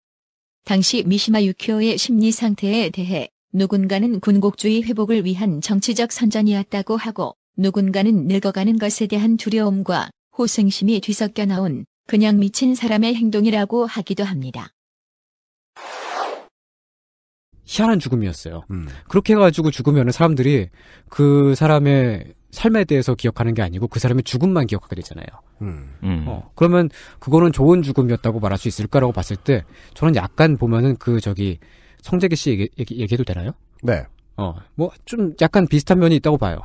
당시 미시마 유키오의 심리 상태에 대해 누군가는 군국주의 회복을 위한 정치적 선전이었다고 하고 누군가는 늙어가는 것에 대한 두려움과 호승심이 뒤섞여 나온 그냥 미친 사람의 행동이라고 하기도 합니다. 희한한 죽음이었어요. 음. 그렇게 해가지고 죽으면 사람들이 그 사람의 삶에 대해서 기억하는 게 아니고 그 사람의 죽음만 기억하게 되잖아요. 음. 음. 어, 그러면 그거는 좋은 죽음이었다고 말할 수 있을까라고 봤을 때 저는 약간 보면은 그 저기 성재기 씨 얘기, 얘기, 얘기해도 되나요? 네. 어, 뭐 좀 약간 비슷한 면이 있다고 봐요.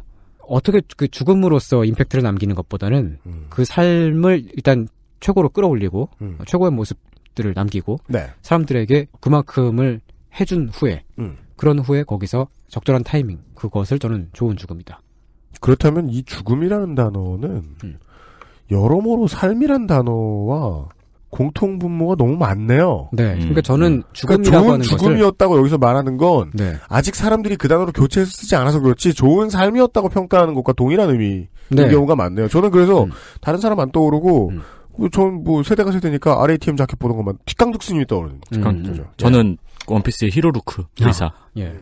어떻게 그 죽음으로써 임팩트를 남기는 것보다는 음. 그 삶을 일단 최고로 끌어올리고 음. 최고의 모습들을 남기고 네. 사람들에게 그만큼을 해준 후에 음. 그런 후에 거기서 적절한 타이밍 그것을 저는 좋은 죽음이다. 그렇다면 이 죽음이라는 단어는 음. 여러모로 삶이란 단어와 공통 분모가 너무 많네요. 네. 음. 그러니까 저는 그러니까 죽음이라고 그러니까 좋은 죽음이었다고 여기서 말하는 건 네. 아직 사람들이 그단어로 교체해서 쓰지 않아서 그렇지 좋은 삶이었다고 평가하는 것과 동일한 의미인 네. 경우가 많네요. 저는 그래서 음. 다른 사람 안 떠오르고 음. 전뭐 뭐 세대가 세대니까 RATM 자켓 보는 것만 뒷강둑스님이 떠오르는 뒷강둑스죠. 음. 음. 저는 원피스의 히로루크 아, 의사. 아. 예.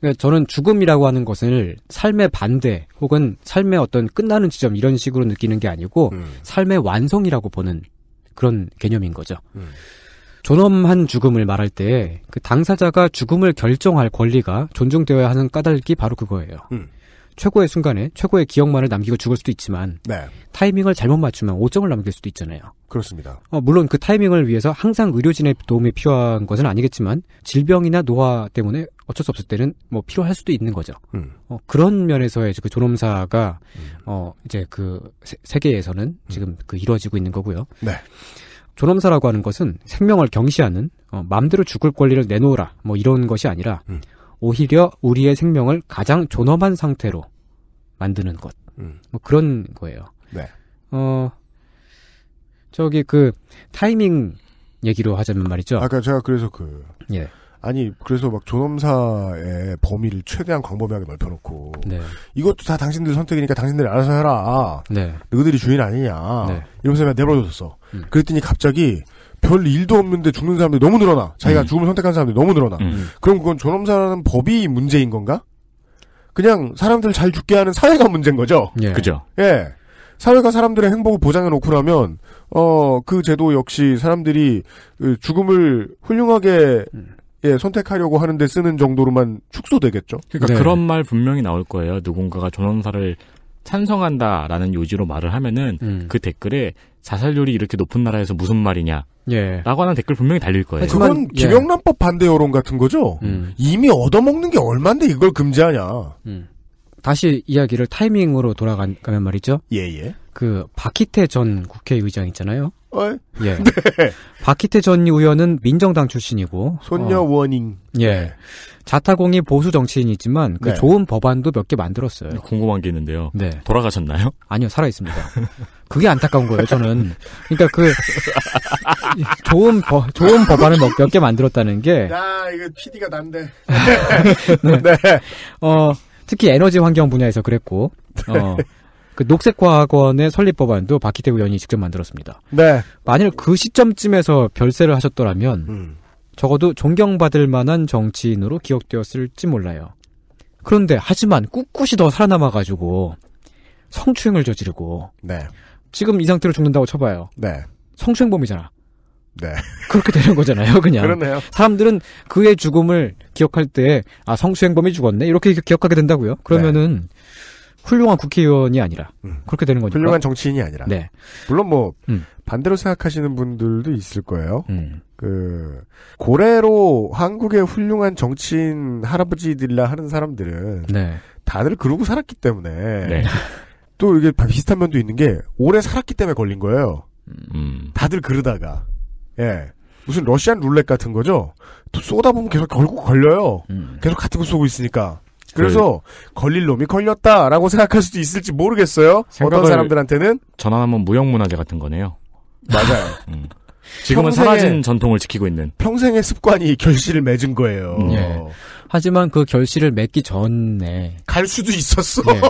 그러니까 저는 죽음이라고 하는 것을 삶의 반대 혹은 삶의 어떤 끝나는 지점 이런 식으로 느끼는 게 아니고 음. 삶의 완성이라고 보는 그런 개념인 거죠. 음. 존엄한 죽음을 말할 때 그 당사자가 죽음을 결정할 권리가 존중되어야 하는 까닭이 바로 그거예요. 음. 최고의 순간에 최고의 기억만을 남기고 죽을 수도 있지만 네. 타이밍을 잘못 맞추면 오점을 남길 수도 있잖아요. 그렇습니다. 어, 물론 그 타이밍을 위해서 항상 의료진의 도움이 필요한 것은 아니겠지만 질병이나 노화 때문에 어쩔 수 없을 때는 뭐 필요할 수도 있는 거죠. 음. 어, 그런 면에서의 그존엄사가 음. 어, 이제 그 세, 계에서는 음. 지금 그 이루어지고 있는 거고요. 네. 존엄사라고 하는 것은 생명을 경시하는 어, 마음대로 죽을 권리를 내놓으라 뭐 이런 것이 아니라 음. 오히려 우리의 생명을 가장 존엄한 상태로 만드는 것. 음. 뭐 그런 거예요. 네. 어, 저기 그 타이밍 얘기로 하자면 말이죠. 아까 제가 그래서 그. 예. 아니 그래서 막 존엄사의 범위를 최대한 광범위하게 넓혀놓고 네. 이것도 다 당신들 선택이니까 당신들이 알아서 해라. 네. 너희들이 주인 아니냐. 네. 이러면서 내가 내버려뒀어. 음. 그랬더니 갑자기 별 일도 없는데 죽는 사람들이 너무 늘어나. 자기가 음. 죽음을 선택한 사람들이 너무 늘어나. 음. 그럼 그건 존엄사라는 법이 문제인 건가? 그냥 사람들 잘 죽게 하는 사회가 문제인 거죠. 예. 그죠. 예. 사회가 사람들의 행복을 보장해 놓고라면 어그 제도 역시 사람들이 그 죽음을 훌륭하게 예, 선택하려고 하는데 쓰는 정도로만 축소되겠죠. 그러니까 네. 그런 말 분명히 나올 거예요. 누군가가 존엄사를 찬성한다라는 요지로 말을 하면은 음. 그 댓글에 자살률이 이렇게 높은 나라에서 무슨 말이냐. 예. 라고 하는 댓글 분명히 달릴 거예요. 그건 예. 김영란법 예. 반대 여론 같은 거죠? 음. 이미 얻어먹는 게 얼만데 이걸 금지하냐. 음. 다시 이야기를 타이밍으로 돌아가면 말이죠. 예, 예. 그, 박희태 전 국회의장 있잖아요. 어? 예. 네. 박희태 전 의원은 민정당 출신이고. 손녀 어. 워닝. 예. 네. 자타공이 보수 정치인이지만 그 네. 좋은 법안도 몇 개 만들었어요. 네, 궁금한 게 있는데요. 네. 돌아가셨나요? 아니요, 살아 있습니다. 그게 안타까운 거예요, 저는. 그러니까 그 좋은 버, 좋은 법안을 몇 개 만들었다는 게. 야, 이거 PD가 난데. 네. 네. 어, 특히 에너지 환경 분야에서 그랬고. 어. 그 녹색과학원의 설립 법안도 박희태 의원이 직접 만들었습니다. 네. 만일 그 시점쯤에서 별세를 하셨더라면 음. 적어도 존경받을 만한 정치인으로 기억되었을지 몰라요. 그런데 하지만 꿋꿋이 더 살아남아가지고 성추행을 저지르고 네. 지금 이 상태로 죽는다고 쳐봐요. 네. 성추행범이잖아. 네. 그렇게 되는 거잖아요, 그냥. 그러네요. 사람들은 그의 죽음을 기억할 때, 아, 성추행범이 죽었네? 이렇게 기억하게 된다고요? 그러면은, 네. 훌륭한 국회의원이 아니라, 음. 그렇게 되는 거니까. 훌륭한 정치인이 아니라. 네. 물론 뭐, 음. 반대로 생각하시는 분들도 있을 거예요. 음. 그 고래로 한국의 훌륭한 정치인 할아버지들이라 하는 사람들은 네. 다들 그러고 살았기 때문에 네. 또 이게 비슷한 면도 있는 게 오래 살았기 때문에 걸린 거예요. 음. 다들 그러다가 예 무슨 러시안 룰렛 같은 거죠. 또 쏘다 보면 계속 결국 걸려요. 음. 계속 같은 거 쏘고 있으니까. 그래서 네. 걸릴 놈이 걸렸다라고 생각할 수도 있을지 모르겠어요. 어떤 사람들한테는 전환하면 무형문화재 같은 거네요. 맞아요. 음. 지금은 사라진 전통을 지키고 있는 평생의 습관이 결실을 맺은 거예요. 음. 하지만 그 결실을 맺기 전에 갈 수도 있었어. 예.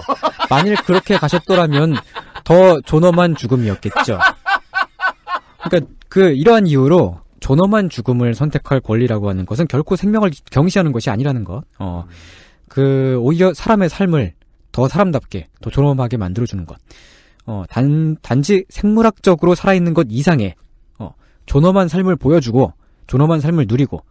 만일 그렇게 가셨더라면 더 존엄한 죽음이었겠죠. 그러니까 그 이러한 이유로 존엄한 죽음을 선택할 권리라고 하는 것은 결코 생명을 경시하는 것이 아니라는 것. 어. 그 오히려 사람의 삶을 더 사람답게 더 존엄하게 만들어주는 것. 어, 단 단지 생물학적으로 살아있는 것 이상의 존엄한 삶을 보여주고 존엄한 삶을 누리고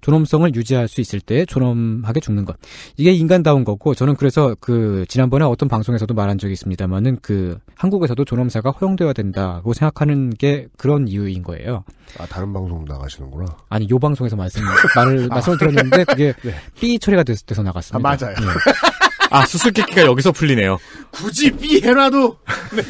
존엄성을 유지할 수 있을 때 존엄하게 죽는 것 이게 인간다운 거고 저는 그래서 그 지난번에 어떤 방송에서도 말한 적이 있습니다만은 그 한국에서도 존엄사가 허용되어야 된다고 생각하는 게 그런 이유인 거예요. 아 다른 방송 나가시는구나. 아니 요 방송에서 말씀 말을 말씀을 들었는데 그게 네. 삐 처리가 돼서, 나갔습니다. 아, 맞아요. 예. 아, 수수께끼가 여기서 풀리네요. 굳이 삐 해놔도, 네.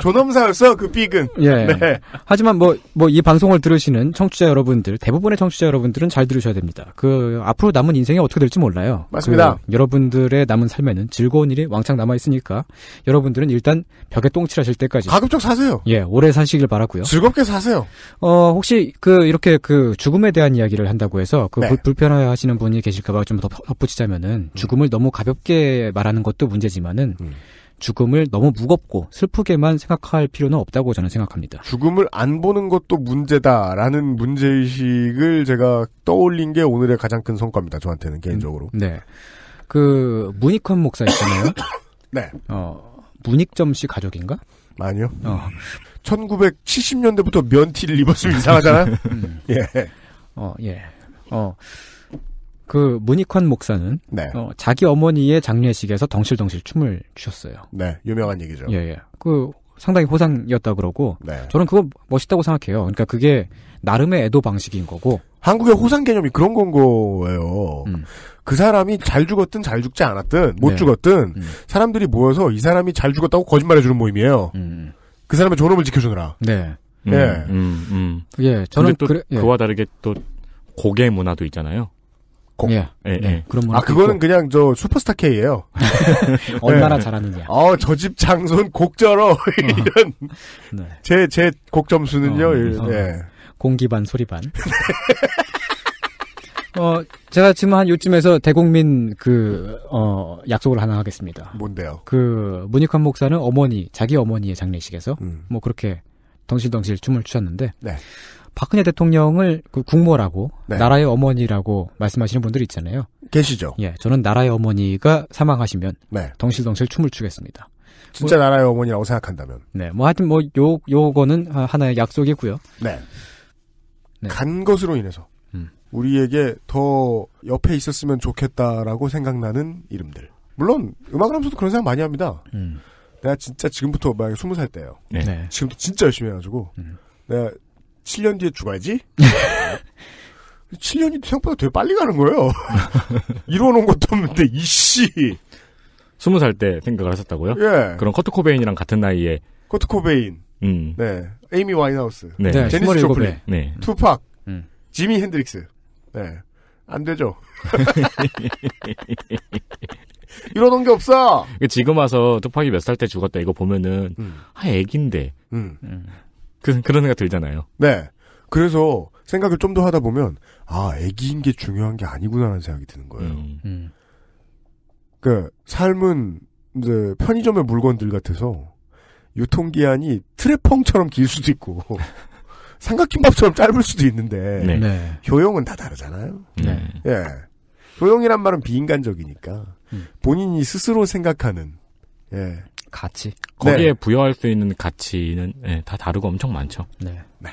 존엄사였어, 그 삐근. 예. 네. 하지만 뭐, 뭐, 이 방송을 들으시는 청취자 여러분들, 대부분의 청취자 여러분들은 잘 들으셔야 됩니다. 그, 앞으로 남은 인생이 어떻게 될지 몰라요. 맞습니다. 그, 여러분들의 남은 삶에는 즐거운 일이 왕창 남아있으니까, 여러분들은 일단 벽에 똥칠하실 때까지. 가급적 사세요. 예, 오래 사시길 바라고요 즐겁게 사세요. 어, 혹시 그, 이렇게 그 죽음에 대한 이야기를 한다고 해서, 그 네. 불편해 하시는 분이 계실까봐 좀 더 덧붙이자면은, 음. 죽음을 너무 가볍게 가볍게 말하는 것도 문제지만은 음. 죽음을 너무 무겁고 슬프게만 생각할 필요는 없다고 저는 생각합니다. 죽음을 안 보는 것도 문제다라는 문제의식을 제가 떠올린 게 오늘의 가장 큰 성과입니다. 저한테는 개인적으로. 음, 네. 그, 문익환 목사 있잖아요. 네. 어, 문익점 씨 가족인가? 아니요. 어. 1970년대부터 면티를 입었으면 이상하잖아요? 음. 예. 어, 예. 어. 그 문익환 목사는 네. 어, 자기 어머니의 장례식에서 덩실덩실 춤을 추셨어요. 네, 유명한 얘기죠. 예, 예. 그 상당히 호상이었다 그러고 네. 저는 그거 멋있다고 생각해요. 그러니까 그게 나름의 애도 방식인 거고 한국의 호상 개념이 그런 건 거예요. 음. 그 사람이 잘 죽었든 잘 죽지 않았든 못 네. 죽었든 음. 사람들이 모여서 이 사람이 잘 죽었다고 거짓말해 주는 모임이에요. 음. 그 사람의 존엄을 지켜주느라. 네. 예. 음, 음, 음. 예, 저는 또 그래, 예. 그와 다르게 또 고개 문화도 있잖아요. 곡. 예. 예, 네, 예. 그런 아 그거는 있고. 그냥 저 슈퍼스타 K예요. 얼마나 잘하느냐. 어 저 집 장손 곡절어 이런 제제 네. 곡 점수는요. 어, 이런, 예. 어. 예. 공기 반 소리 반. 어 제가 지금 한 요쯤에서 대국민 그 어 약속을 하나 하겠습니다. 뭔데요? 그 문익환 목사는 어머니 자기 어머니의 장례식에서 음. 뭐 그렇게 덩실덩실 춤을 추셨는데. 네. 박근혜 대통령을 그 국모라고 네. 나라의 어머니라고 말씀하시는 분들이 있잖아요. 계시죠. 예, 저는 나라의 어머니가 사망하시면 네. 덩실덩실 춤을 추겠습니다. 진짜 뭐, 나라의 어머니라고 생각한다면. 네, 뭐 하여튼 뭐요 요거는 하나의 약속이고요. 네. 네. 간 것으로 인해서 음. 우리에게 더 옆에 있었으면 좋겠다라고 생각나는 이름들. 물론 음악을 하면서도 그런 생각 많이 합니다. 음. 내가 진짜 지금부터 만약에 스무 살 때요. 네. 네. 지금도 진짜 열심히 해가지고 음. 내가 7년 뒤에 죽어야지 7년이 생각보다 되게 빨리 가는 거예요. 이뤄놓은 것도 없는데, 이씨. 20살 때 생각을 하셨다고요? 예. 그럼 커트 코베인이랑 같은 나이에. 커트 코베인. 음. 네. 에이미 와인하우스. 네. 네. 제니스 조플린. 네. 투팍. 음. 지미 핸드릭스. 네. 안 되죠. 이러던 게 없어. 지금 와서 투팍이 몇 살 때 죽었다 이거 보면은 음. 아 애긴데 음. 음. 그, 그런 생각 들잖아요. 네. 그래서 생각을 좀 더 하다 보면 아 애기인 게 중요한 게 아니구나라는 생각이 드는 거예요. 음. 음. 그 삶은 이제 편의점의 물건들 같아서 유통기한이 트레펑처럼 길 수도 있고 삼각김밥처럼 짧을 수도 있는데 네. 네. 효용은 다 다르잖아요. 네. 예. 효용이란 말은 비인간적이니까 음. 본인이 스스로 생각하는 예. 가치 거기에 네. 부여할 수 있는 가치는 네, 다 다르고 엄청 많죠. 네. 네.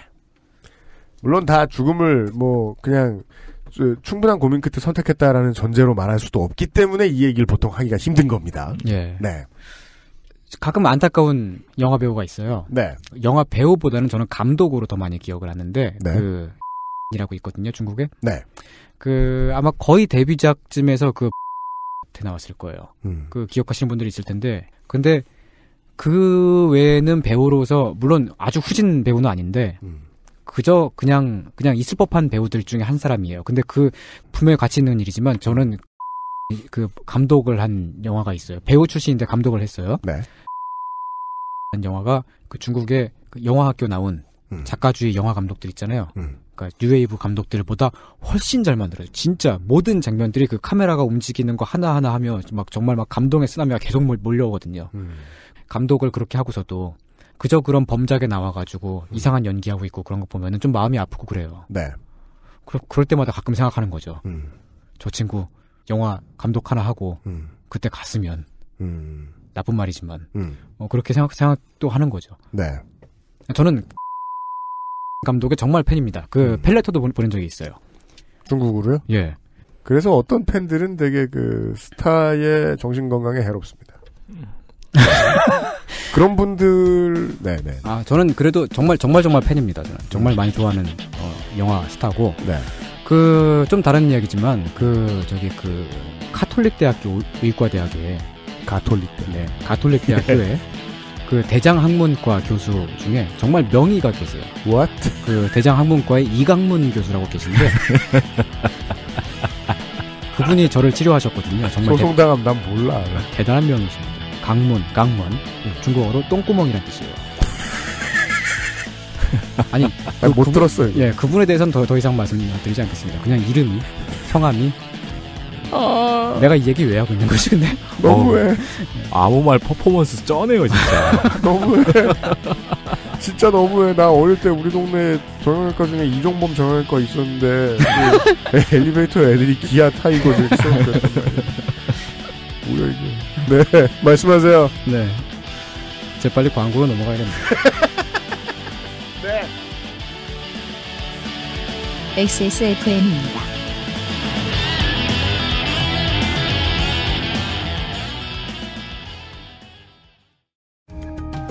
물론 다 죽음을 뭐 그냥 충분한 고민 끝에 선택했다라는 전제로 말할 수도 없기 때문에 이 얘기를 보통 하기가 힘든 겁니다. 예. 네. 가끔 안타까운 영화 배우가 있어요. 네. 영화 배우보다는 저는 감독으로 더 많이 기억을 하는데 네. 그 이라고 있거든요, 중국에. 네. 그 아마 거의 데뷔작쯤에서 그 나왔을 거예요. 음. 그 기억하시는 분들이 있을 텐데 근데 그 외에는 배우로서 물론 아주 후진 배우는 아닌데 음. 그저 그냥 그냥 있을 법한 배우들 중에 한 사람이에요. 근데 그 분명히 가치 있는 일이지만 저는 그 감독을 한 영화가 있어요. 배우 출신인데 감독을 했어요. 네. 영화가 그 중국의 그 영화학교 나온 음. 작가주의 영화 감독들 있잖아요. 음. 그러니까 뉴웨이브 감독들보다 훨씬 잘 만들어요. 진짜 모든 장면들이 그 카메라가 움직이는 거 하나하나 하면 막 정말 막 감동의 쓰나미가 계속 몰려오거든요. 음. 감독을 그렇게 하고서도 그저 그런 범작에 나와가지고 음. 이상한 연기하고 있고 그런 거 보면은 좀 마음이 아프고 그래요. 네. 그, 그럴 때마다 가끔 생각하는 거죠. 음. 저 친구 영화 감독 하나 하고 음. 그때 갔으면 음. 나쁜 말이지만 어, 그렇게 생각 생각도 하는 거죠. 네. 저는 감독의 정말 팬입니다. 그 음. 펠레터도 보낸 적이 있어요. 중국으로요? 예. 그래서 어떤 팬들은 되게 그 스타의 정신 건강에 해롭습니다. 그런 분들, 네네. 네. 아 저는 그래도 정말 정말 정말 팬입니다. 저는 정말 많이 좋아하는 어, 영화 스타고. 네. 그 좀 다른 이야기지만 그 저기 그 카톨릭 대학교 의과대학에 가톨릭 대. 네 가톨릭 대학교에 네. 그 대장학문과 교수 중에 정말 명의가 계세요. What? 그 대장학문과의 이강문 교수라고 계신데 그분이 저를 치료하셨거든요. 정말 소송당하난 몰라. 대단한 명이십니다. 강문, 강문 중국어로 똥구멍이란 뜻이에요. 아니 그못 그분, 들었어요. 예, 그분에 대해서는 더, 더 이상 말씀드리지 않겠습니다. 그냥 이름이 성함이 어. 내가 이 얘기 왜 하고 있는 거지 근데? 어. 너무해. 아무 말 퍼포먼스 쩌네요 진짜. 너무해. 진짜 너무해. 나 어릴 때 우리 동네 정형외과 중에 이종범 정형외과 있었는데 그 엘리베이터 애들이 기아 타이거를 쓰는데 뭐야 이게? 네 말씀하세요. 네. 재빨리 광고로 넘어가야겠네. 네. XSFM입니다.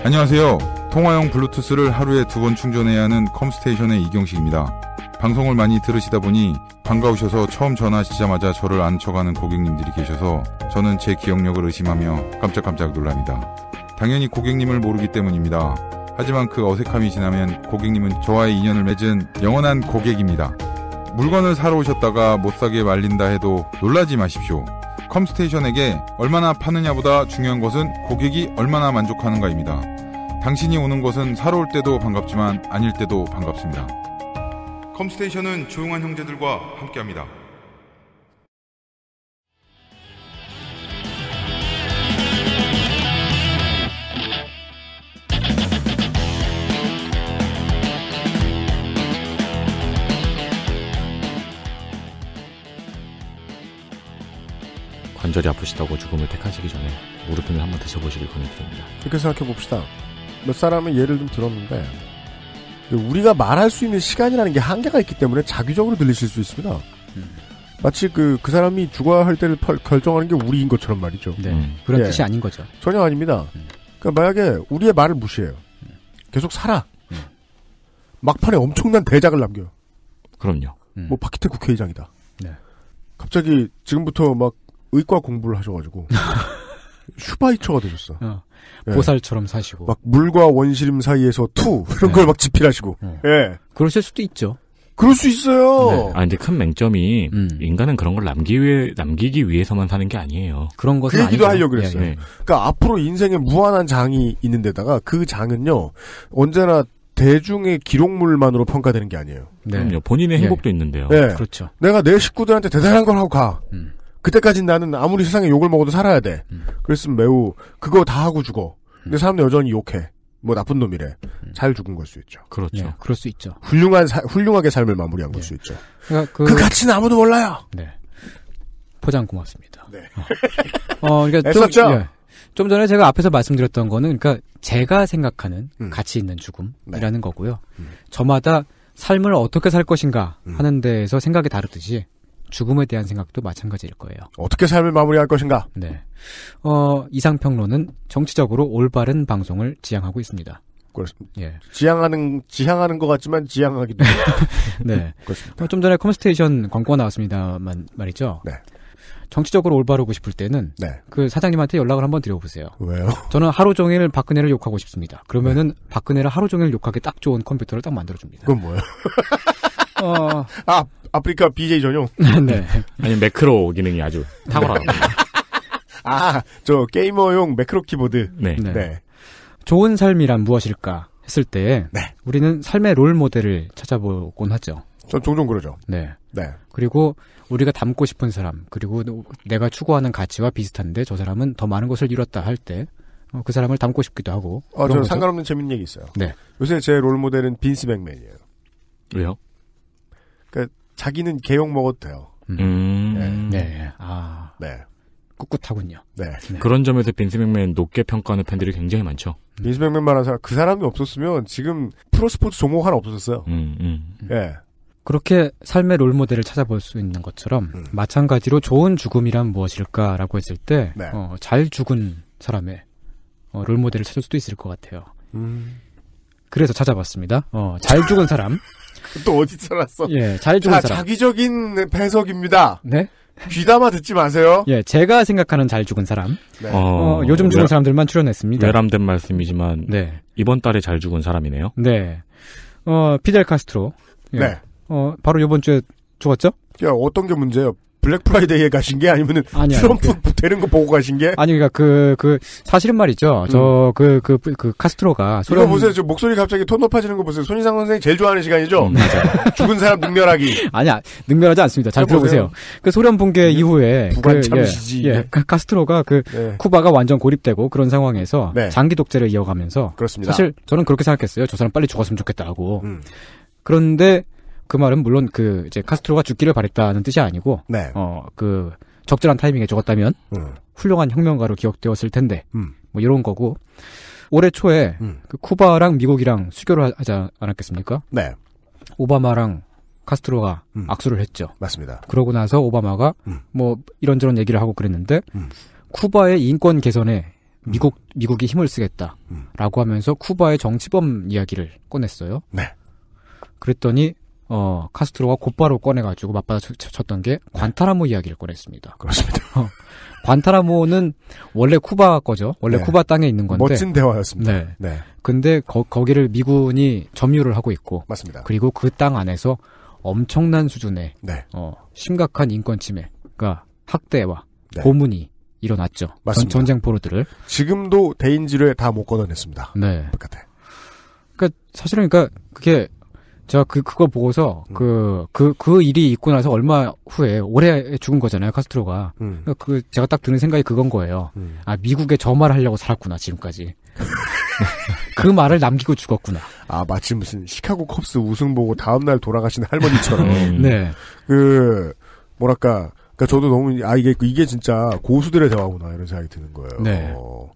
안녕하세요. 통화용 블루투스를 하루에 두 번 충전해야 하는 컴스테이션의 이경식입니다. 방송을 많이 들으시다 보니 반가우셔서 처음 전화하시자마자 저를 안쳐가는 고객님들이 계셔서 저는 제 기억력을 의심하며 깜짝깜짝 놀랍니다. 당연히 고객님을 모르기 때문입니다. 하지만 그 어색함이 지나면 고객님은 저와의 인연을 맺은 영원한 고객입니다. 물건을 사러 오셨다가 못 사게 말린다 해도 놀라지 마십시오. 컴스테이션에게 얼마나 파느냐보다 중요한 것은 고객이 얼마나 만족하는가입니다. 당신이 오는 것은 사러 올 때도 반갑지만 아닐 때도 반갑습니다. 컴스테이션은 조용한 형제들과 함께합니다. 관절이 아프시다고 죽음을 택하시기 전에 무릎핀을 한번 드셔보시길 권해드립니다. 그렇게 생각해 봅시다. 몇사람은 예를 좀 들었는데 우리가 말할 수 있는 시간이라는 게 한계가 있기 때문에 자기적으로 들리실 수 있습니다. 음. 마치 그, 그 사람이 죽어야 할 때를 펄, 결정하는 게 우리인 것처럼 말이죠. 네. 음. 그런 예. 뜻이 아닌 거죠. 전혀 아닙니다. 음. 그러니까 만약에 우리의 말을 무시해요. 계속 살아. 막판에 엄청난 대작을 남겨요. 그럼요. 뭐박키태 국회의장이다. 네. 갑자기 지금부터 막 의과 공부를 하셔가지고 슈바이처가 되셨어. 어. 예. 보살처럼 사시고 막 물과 원시림 사이에서 투 이런 네. 걸막 집필하시고. 네. 예. 그러실 수도 있죠. 그럴 수 있어요. 네. 아, 근데 큰 맹점이 음. 인간은 그런 걸 남기 위해 남기기 위해서만 사는 게 아니에요. 그런 것은 그 얘기도 아니죠. 하려고 그랬어요. 예, 예. 그러니까 앞으로 인생에 무한한 장이 있는데다가 그 장은요 언제나 대중의 기록물만으로 평가되는 게 아니에요. 네. 그럼요. 본인의 예. 행복도 예. 있는데요. 네. 그렇죠. 내가 내 식구들한테 대단한 걸 하고 가. 음. 그때까진 나는 아무리 세상에 욕을 먹어도 살아야 돼. 음. 그랬으면 매우 그거 다 하고 죽어. 근데 음. 사람들 여전히 욕해. 뭐 나쁜 놈이래. 음. 잘 죽은 걸 수 있죠. 그렇죠. 네, 그럴 수 있죠. 훌륭한 사, 훌륭하게 삶을 마무리한 네. 걸수 예. 있죠. 그러니까 그, 그 가치는 아무도 몰라요. 네. 포장 고맙습니다. 네. 어, 어 그러니까 애썼죠? 좀, 예. 좀 전에 제가 앞에서 말씀드렸던 거는 그러니까 제가 생각하는 음. 가치 있는 죽음이라는 네. 거고요. 음. 저마다 삶을 어떻게 살 것인가 음. 하는 데에서 생각이 다르듯이 죽음에 대한 생각도 마찬가지일 거예요. 어떻게 삶을 마무리할 것인가? 네. 어, 이상평론은 정치적으로 올바른 방송을 지향하고 있습니다. 그렇습니다. 예. 지향하는, 지향하는 것 같지만 지향하기도. 네. 그렇습니다. 어, 좀 전에 컴스테이션 광고 가 나왔습니다만 말이죠. 네. 정치적으로 올바르고 싶을 때는 네. 그 사장님한테 연락을 한번 드려보세요. 왜요? 저는 하루 종일 박근혜를 욕하고 싶습니다. 그러면은 네. 박근혜를 하루 종일 욕하기 딱 좋은 컴퓨터를 딱 만들어줍니다. 그건 뭐예요? 어... 아, 아프리카 BJ 전용. 네. 네. 아니 매크로 기능이 아주 탁월하다. 네. 아, 저 게이머용 매크로 키보드. 네. 네. 네. 좋은 삶이란 무엇일까 했을 때 네. 우리는 삶의 롤 모델을 찾아보곤 하죠. 전 종종 그러죠. 네. 네. 그리고 우리가 닮고 싶은 사람, 그리고 내가 추구하는 가치와 비슷한데 저 사람은 더 많은 것을 이뤘다 할 때그 어, 사람을 닮고 싶기도 하고. 아, 저는 거죠? 상관없는 재밌는 얘기 있어요. 네. 요새 제 롤 모델은 빈스 백맨이에요 왜요? 자기는 개욕 먹어도 돼요. 음. 음. 네. 네. 아. 네. 꿋꿋하군요. 네. 네. 그런 점에서 빈스 맥맨 높게 평가하는 팬들이 굉장히 많죠. 음. 빈스 맥맨만 하자. 그 사람이 없었으면 지금 프로스포츠 종목 하나 없었어요. 음, 음. 예. 그렇게 삶의 롤 모델을 찾아볼 수 있는 것처럼 음. 마찬가지로 좋은 죽음이란 무엇일까라고 했을 때잘 네. 어, 죽은 사람의 어, 롤 모델을 찾을 수도 있을 것 같아요. 음. 그래서 찾아봤습니다. 어, 잘 죽은 사람. 또 어디 살았어? 예, 잘해주 자, 사람. 자기적인 배석입니다. 네. 귀담아 듣지 마세요. 예, 제가 생각하는 잘 죽은 사람. 네. 어, 어, 요즘 죽은 외, 사람들만 출연했습니다. 외람된 말씀이지만 네. 이번 달에 잘 죽은 사람이네요. 네. 어, 피델 카스트로. 예. 네. 어, 바로 요번 주에 죽었죠? 야, 어떤 게 문제예요? 블랙 프라이데이에 가신 게 아니면은 아니, 트럼프 아니, 그, 되는 거 보고 가신 게 아니 그러니까 그그 그, 사실은 말이죠. 저 그 그그 음. 그, 그, 그, 그 카스트로가 소련 이거 보세요. 저 목소리 갑자기 톤 높아지는 거 보세요. 손희상 선생이 제일 좋아하는 시간이죠. 음, 죽은 사람 능멸하기. 아니야 능멸하지 않습니다. 잘 들어보세요. 보세요. 그 소련 붕괴 음, 이후에 부관참시지. 그, 예, 예, 카스트로가 그 네. 쿠바가 완전 고립되고 그런 상황에서 네. 장기 독재를 이어가면서 그렇습니다. 사실 저는 그렇게 생각했어요. 저 사람 빨리 죽었으면 좋겠다 하고. 음. 그런데 그 말은 물론 그 이제 카스트로가 죽기를 바랬다는 뜻이 아니고 네. 어그 적절한 타이밍에 죽었다면 음. 훌륭한 혁명가로 기억되었을 텐데 음. 뭐 이런 거고 올해 초에 음. 그 쿠바랑 미국이랑 수교를 하지 않았겠습니까? 네. 오바마랑 카스트로가 음. 악수를 했죠. 맞습니다. 그러고 나서 오바마가 음. 뭐 이런저런 얘기를 하고 그랬는데 음. 쿠바의 인권 개선에 미국 미국이 힘을 쓰겠다라고 하면서 쿠바의 정치범 이야기를 꺼냈어요. 네. 그랬더니 어, 카스트로가 곧바로 꺼내가지고 맞받아쳤던 게 네. 관타라모 이야기를 꺼냈습니다. 그렇습니다. 어, 관타라모는 원래 쿠바 거죠. 원래 네. 쿠바 땅에 있는 건데 멋진 대화였습니다. 네. 네. 근데 거, 거기를 미군이 점유를 하고 있고 맞습니다. 그리고 그 땅 안에서 엄청난 수준의 네. 어, 심각한 인권 침해가 학대와 네. 고문이 일어났죠. 맞습니다. 전, 쟁 포로들을 지금도 대인지뢰 다못꺼어냈습니다 네. 바깥에. 그니까 사실은 그니까 그게 제가 그, 그거 보고서, 음. 그, 그, 그 일이 있고 나서 얼마 후에, 올해 죽은 거잖아요, 카스트로가. 음. 그러니까 그, 제가 딱 드는 생각이 그건 거예요. 음. 아, 미국에 저 말을 하려고 살았구나, 지금까지. 그 말을 남기고 죽었구나. 아, 마치 무슨 시카고 컵스 우승 보고 다음날 돌아가신 할머니처럼. 음. 네. 그, 뭐랄까. 그니까 저도 너무, 아, 이게, 이게 진짜 고수들의 대화구나, 이런 생각이 드는 거예요. 네. 어.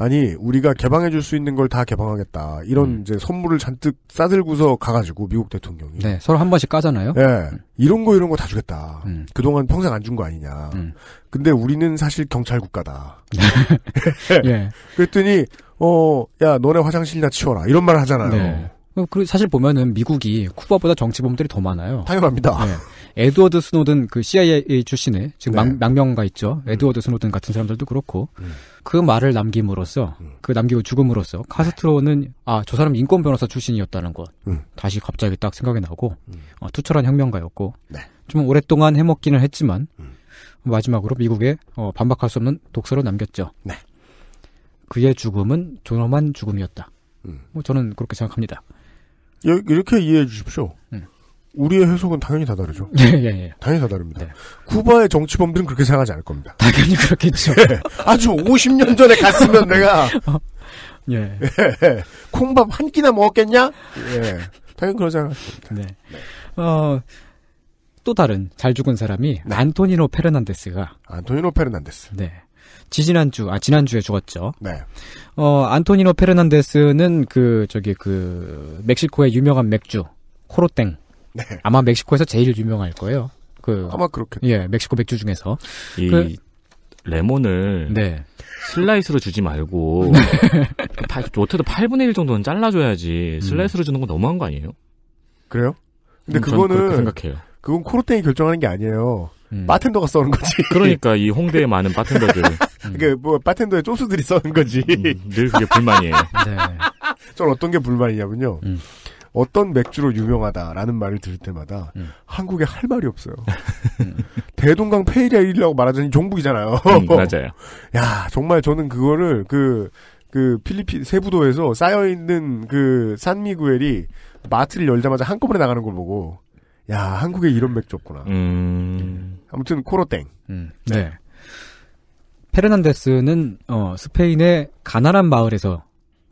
아니 우리가 개방해 줄 수 있는 걸 다 개방하겠다 이런 음. 이제 선물을 잔뜩 싸들고서 가가지고 미국 대통령이 네, 서로 한 번씩 까잖아요. 예, 네, 이런 거 이런 거 다 주겠다. 음. 그동안 평생 안 준 거 아니냐. 음. 근데 우리는 사실 경찰 국가다. 예. 그랬더니 어 야 너네 화장실이나 치워라 이런 말을 하잖아요. 네. 그 사실 보면은 미국이 쿠바보다 정치범들이 더 많아요. 당연합니다. 네. 에드워드 스노든 그 CIA 출신의 지금 네. 망명가 있죠. 음. 에드워드 스노든 같은 사람들도 그렇고 음. 그 말을 남김으로써 음. 그 남기고 죽음으로써 카스트로는 네. 아저 사람 인권 변호사 출신이었다는 것 다시 갑자기 딱 생각이 나고 어, 투철한 혁명가였고 네. 좀 오랫동안 해먹기는 했지만 마지막으로 미국에 어, 반박할 수 없는 독서로 남겼죠. 네. 그의 죽음은 존엄한 죽음이었다. 음. 뭐 저는 그렇게 생각합니다. 이렇게 이해해 주십시오. 음. 우리의 해석은 당연히 다 다르죠. 예, 예, 예. 당연히 다 다릅니다. 네. 쿠바의 정치범들은 그렇게 생각하지 않을 겁니다. 당연히 그렇겠죠. 예, 아주 50년 전에 갔으면 내가 어. 예. 예. 콩밥 한 끼나 먹었겠냐? 예. 당연히 그러지 않을겁니다 네. 어, 또 다른 잘 죽은 사람이 네. 안토니노 페르난데스가 안토니노 페르난데스. 네. 지지난주, 아, 지난주에 죽었죠. 네. 어, 안토니노 페르난데스는 그, 저기, 그, 멕시코의 유명한 맥주, 코로땡. 네. 아마 멕시코에서 제일 유명할 거예요. 그 아마 그렇게. 예, 멕시코 맥주 중에서 이 그, 레몬을 네. 슬라이스로 주지 말고 못해도 8분의 1 정도는 잘라줘야지 음. 슬라이스로 주는 건 너무한 거 아니에요? 그래요? 근데 음, 그거는 생각해요. 그건 코르탱이 결정하는 게 아니에요. 음. 바텐더가 써는 거지. 그러니까 이 홍대에 많은 바텐더들. 음. 그뭐 바텐더의 쪼수들이 써는 거지. 음, 늘 그게 불만이에요. 네. 전 어떤 게 불만이냐면요. 음. 어떤 맥주로 유명하다라는 말을 들을 때마다 음. 한국에 할 말이 없어요. 음. 대동강 페이리아일이라고 말하자니 종북이잖아요. 음, 맞아요. 야 정말 저는 그거를 그그 그, 그 필리핀 세부도에서 쌓여 있는 그 산미구엘이 마트를 열자마자 한꺼번에 나가는 걸 보고 야 한국에 이런 맥주 없구나. 음. 아무튼 코로땡. 음, 네. 네. 페르난데스는 어, 스페인의 가난한 마을에서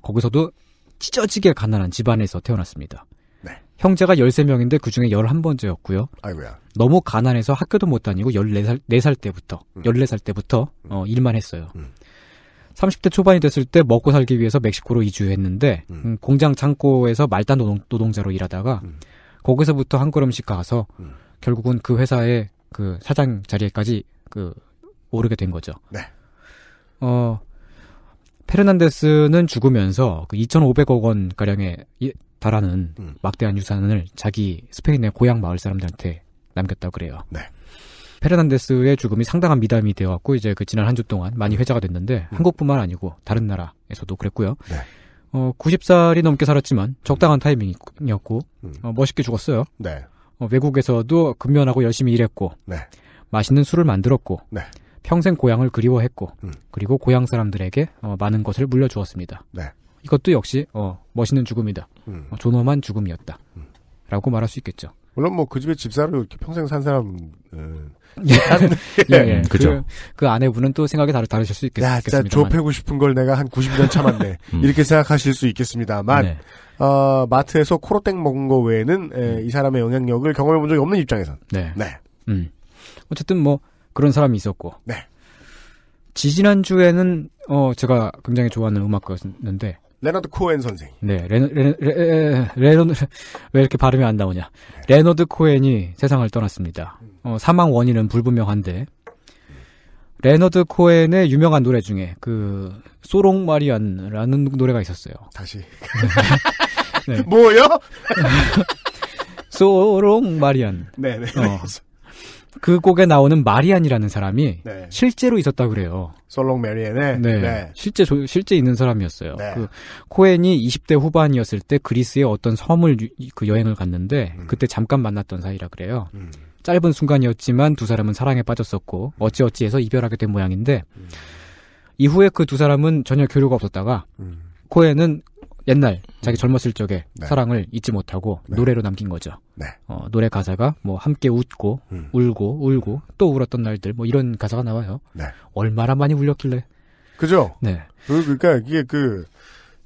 거기서도 찢어지게 가난한 집안에서 태어났습니다. 네. 형제가 13명인데 그 중에 11번째였고요. 아이고야. 너무 가난해서 학교도 못 다니고 14살, 4살 때부터, 음. 14살 때부터, 음. 어, 일만 했어요. 음. 30대 초반이 됐을 때 먹고 살기 위해서 멕시코로 이주했는데, 음. 음 공장 창고에서 말단 노동, 자로 일하다가, 음. 거기서부터 한 걸음씩 가서, 음. 결국은 그 회사의 그 사장 자리에까지 그, 오르게 된 거죠. 네. 어, 페르난데스는 죽으면서 그 2,500억 원가량에 달하는 음. 막대한 유산을 자기 스페인의 고향 마을 사람들한테 남겼다고 그래요. 네. 페르난데스의 죽음이 상당한 미담이 되어갖고 이제 그 지난 한 주 동안 많이 음. 회자가 됐는데 음. 한국뿐만 아니고 다른 나라에서도 그랬고요. 네. 어, 90살이 넘게 살았지만 적당한 타이밍이었고 음. 어, 멋있게 죽었어요. 네. 어, 외국에서도 근면하고 열심히 일했고 네. 맛있는 술을 만들었고 네. 평생 고향을 그리워했고 음. 그리고 고향 사람들에게 어, 많은 것을 물려주었습니다. 네. 이것도 역시 어, 멋있는 죽음이다. 음. 어, 존엄한 죽음이었다. 음. 라고 말할 수 있겠죠. 물론 뭐 그 집에 집사로 이렇게 평생 산 사람은 음. 예. 예, 예, 예. 그죠. 그, 그, 아내분은 또 생각이 다르, 다르실 수 있겠, 야, 진짜 좁혀고 싶은 걸 내가 한 90년 참았네. 이렇게 생각하실 수 있겠습니다만 네. 어, 마트에서 코로땡 먹은 거 외에는 에, 이 사람의 영향력을 경험해 본 적이 없는 입장에선. 네. 네. 음. 어쨌든 뭐 그런 사람이 있었고. 네. 지지난 주에는 어 제가 굉장히 좋아하는 음악가였는데 레너드 코엔 선생. 네, 레너 레, 레, 레, 왜 이렇게 발음이 안 나오냐? 네. 레너드 코엔이 세상을 떠났습니다. 어, 사망 원인은 불분명한데 레너드 코엔의 유명한 노래 중에 그 소롱 마리안라는 노래가 있었어요. 다시 네. 뭐요? 소롱 마리안. 네, 네. 어, 그 곡에 나오는 마리안이라는 사람이 네. 실제로 있었다 고 그래요. 솔롱 메리안에 네. 네. 실제 조, 실제 있는 사람이었어요. 네. 그 코엔이 20대 후반이었을 때 그리스의 어떤 섬을 유, 그 여행을 갔는데 음. 그때 잠깐 만났던 사이라 그래요. 음. 짧은 순간이었지만 두 사람은 사랑에 빠졌었고 어찌어찌해서 이별하게 된 모양인데 음. 이후에 그 두 사람은 전혀 교류가 없었다가 음. 코엔은 옛날 음. 자기 젊었을 적에 네. 사랑을 잊지 못하고 네. 노래로 남긴 거죠. 네. 어, 노래 가사가 뭐 함께 웃고 음. 울고 울고 또 울었던 날들 뭐 이런 가사가 나와요. 네. 얼마나 많이 울렸길래? 그죠? 네. 그, 러니까 이게 그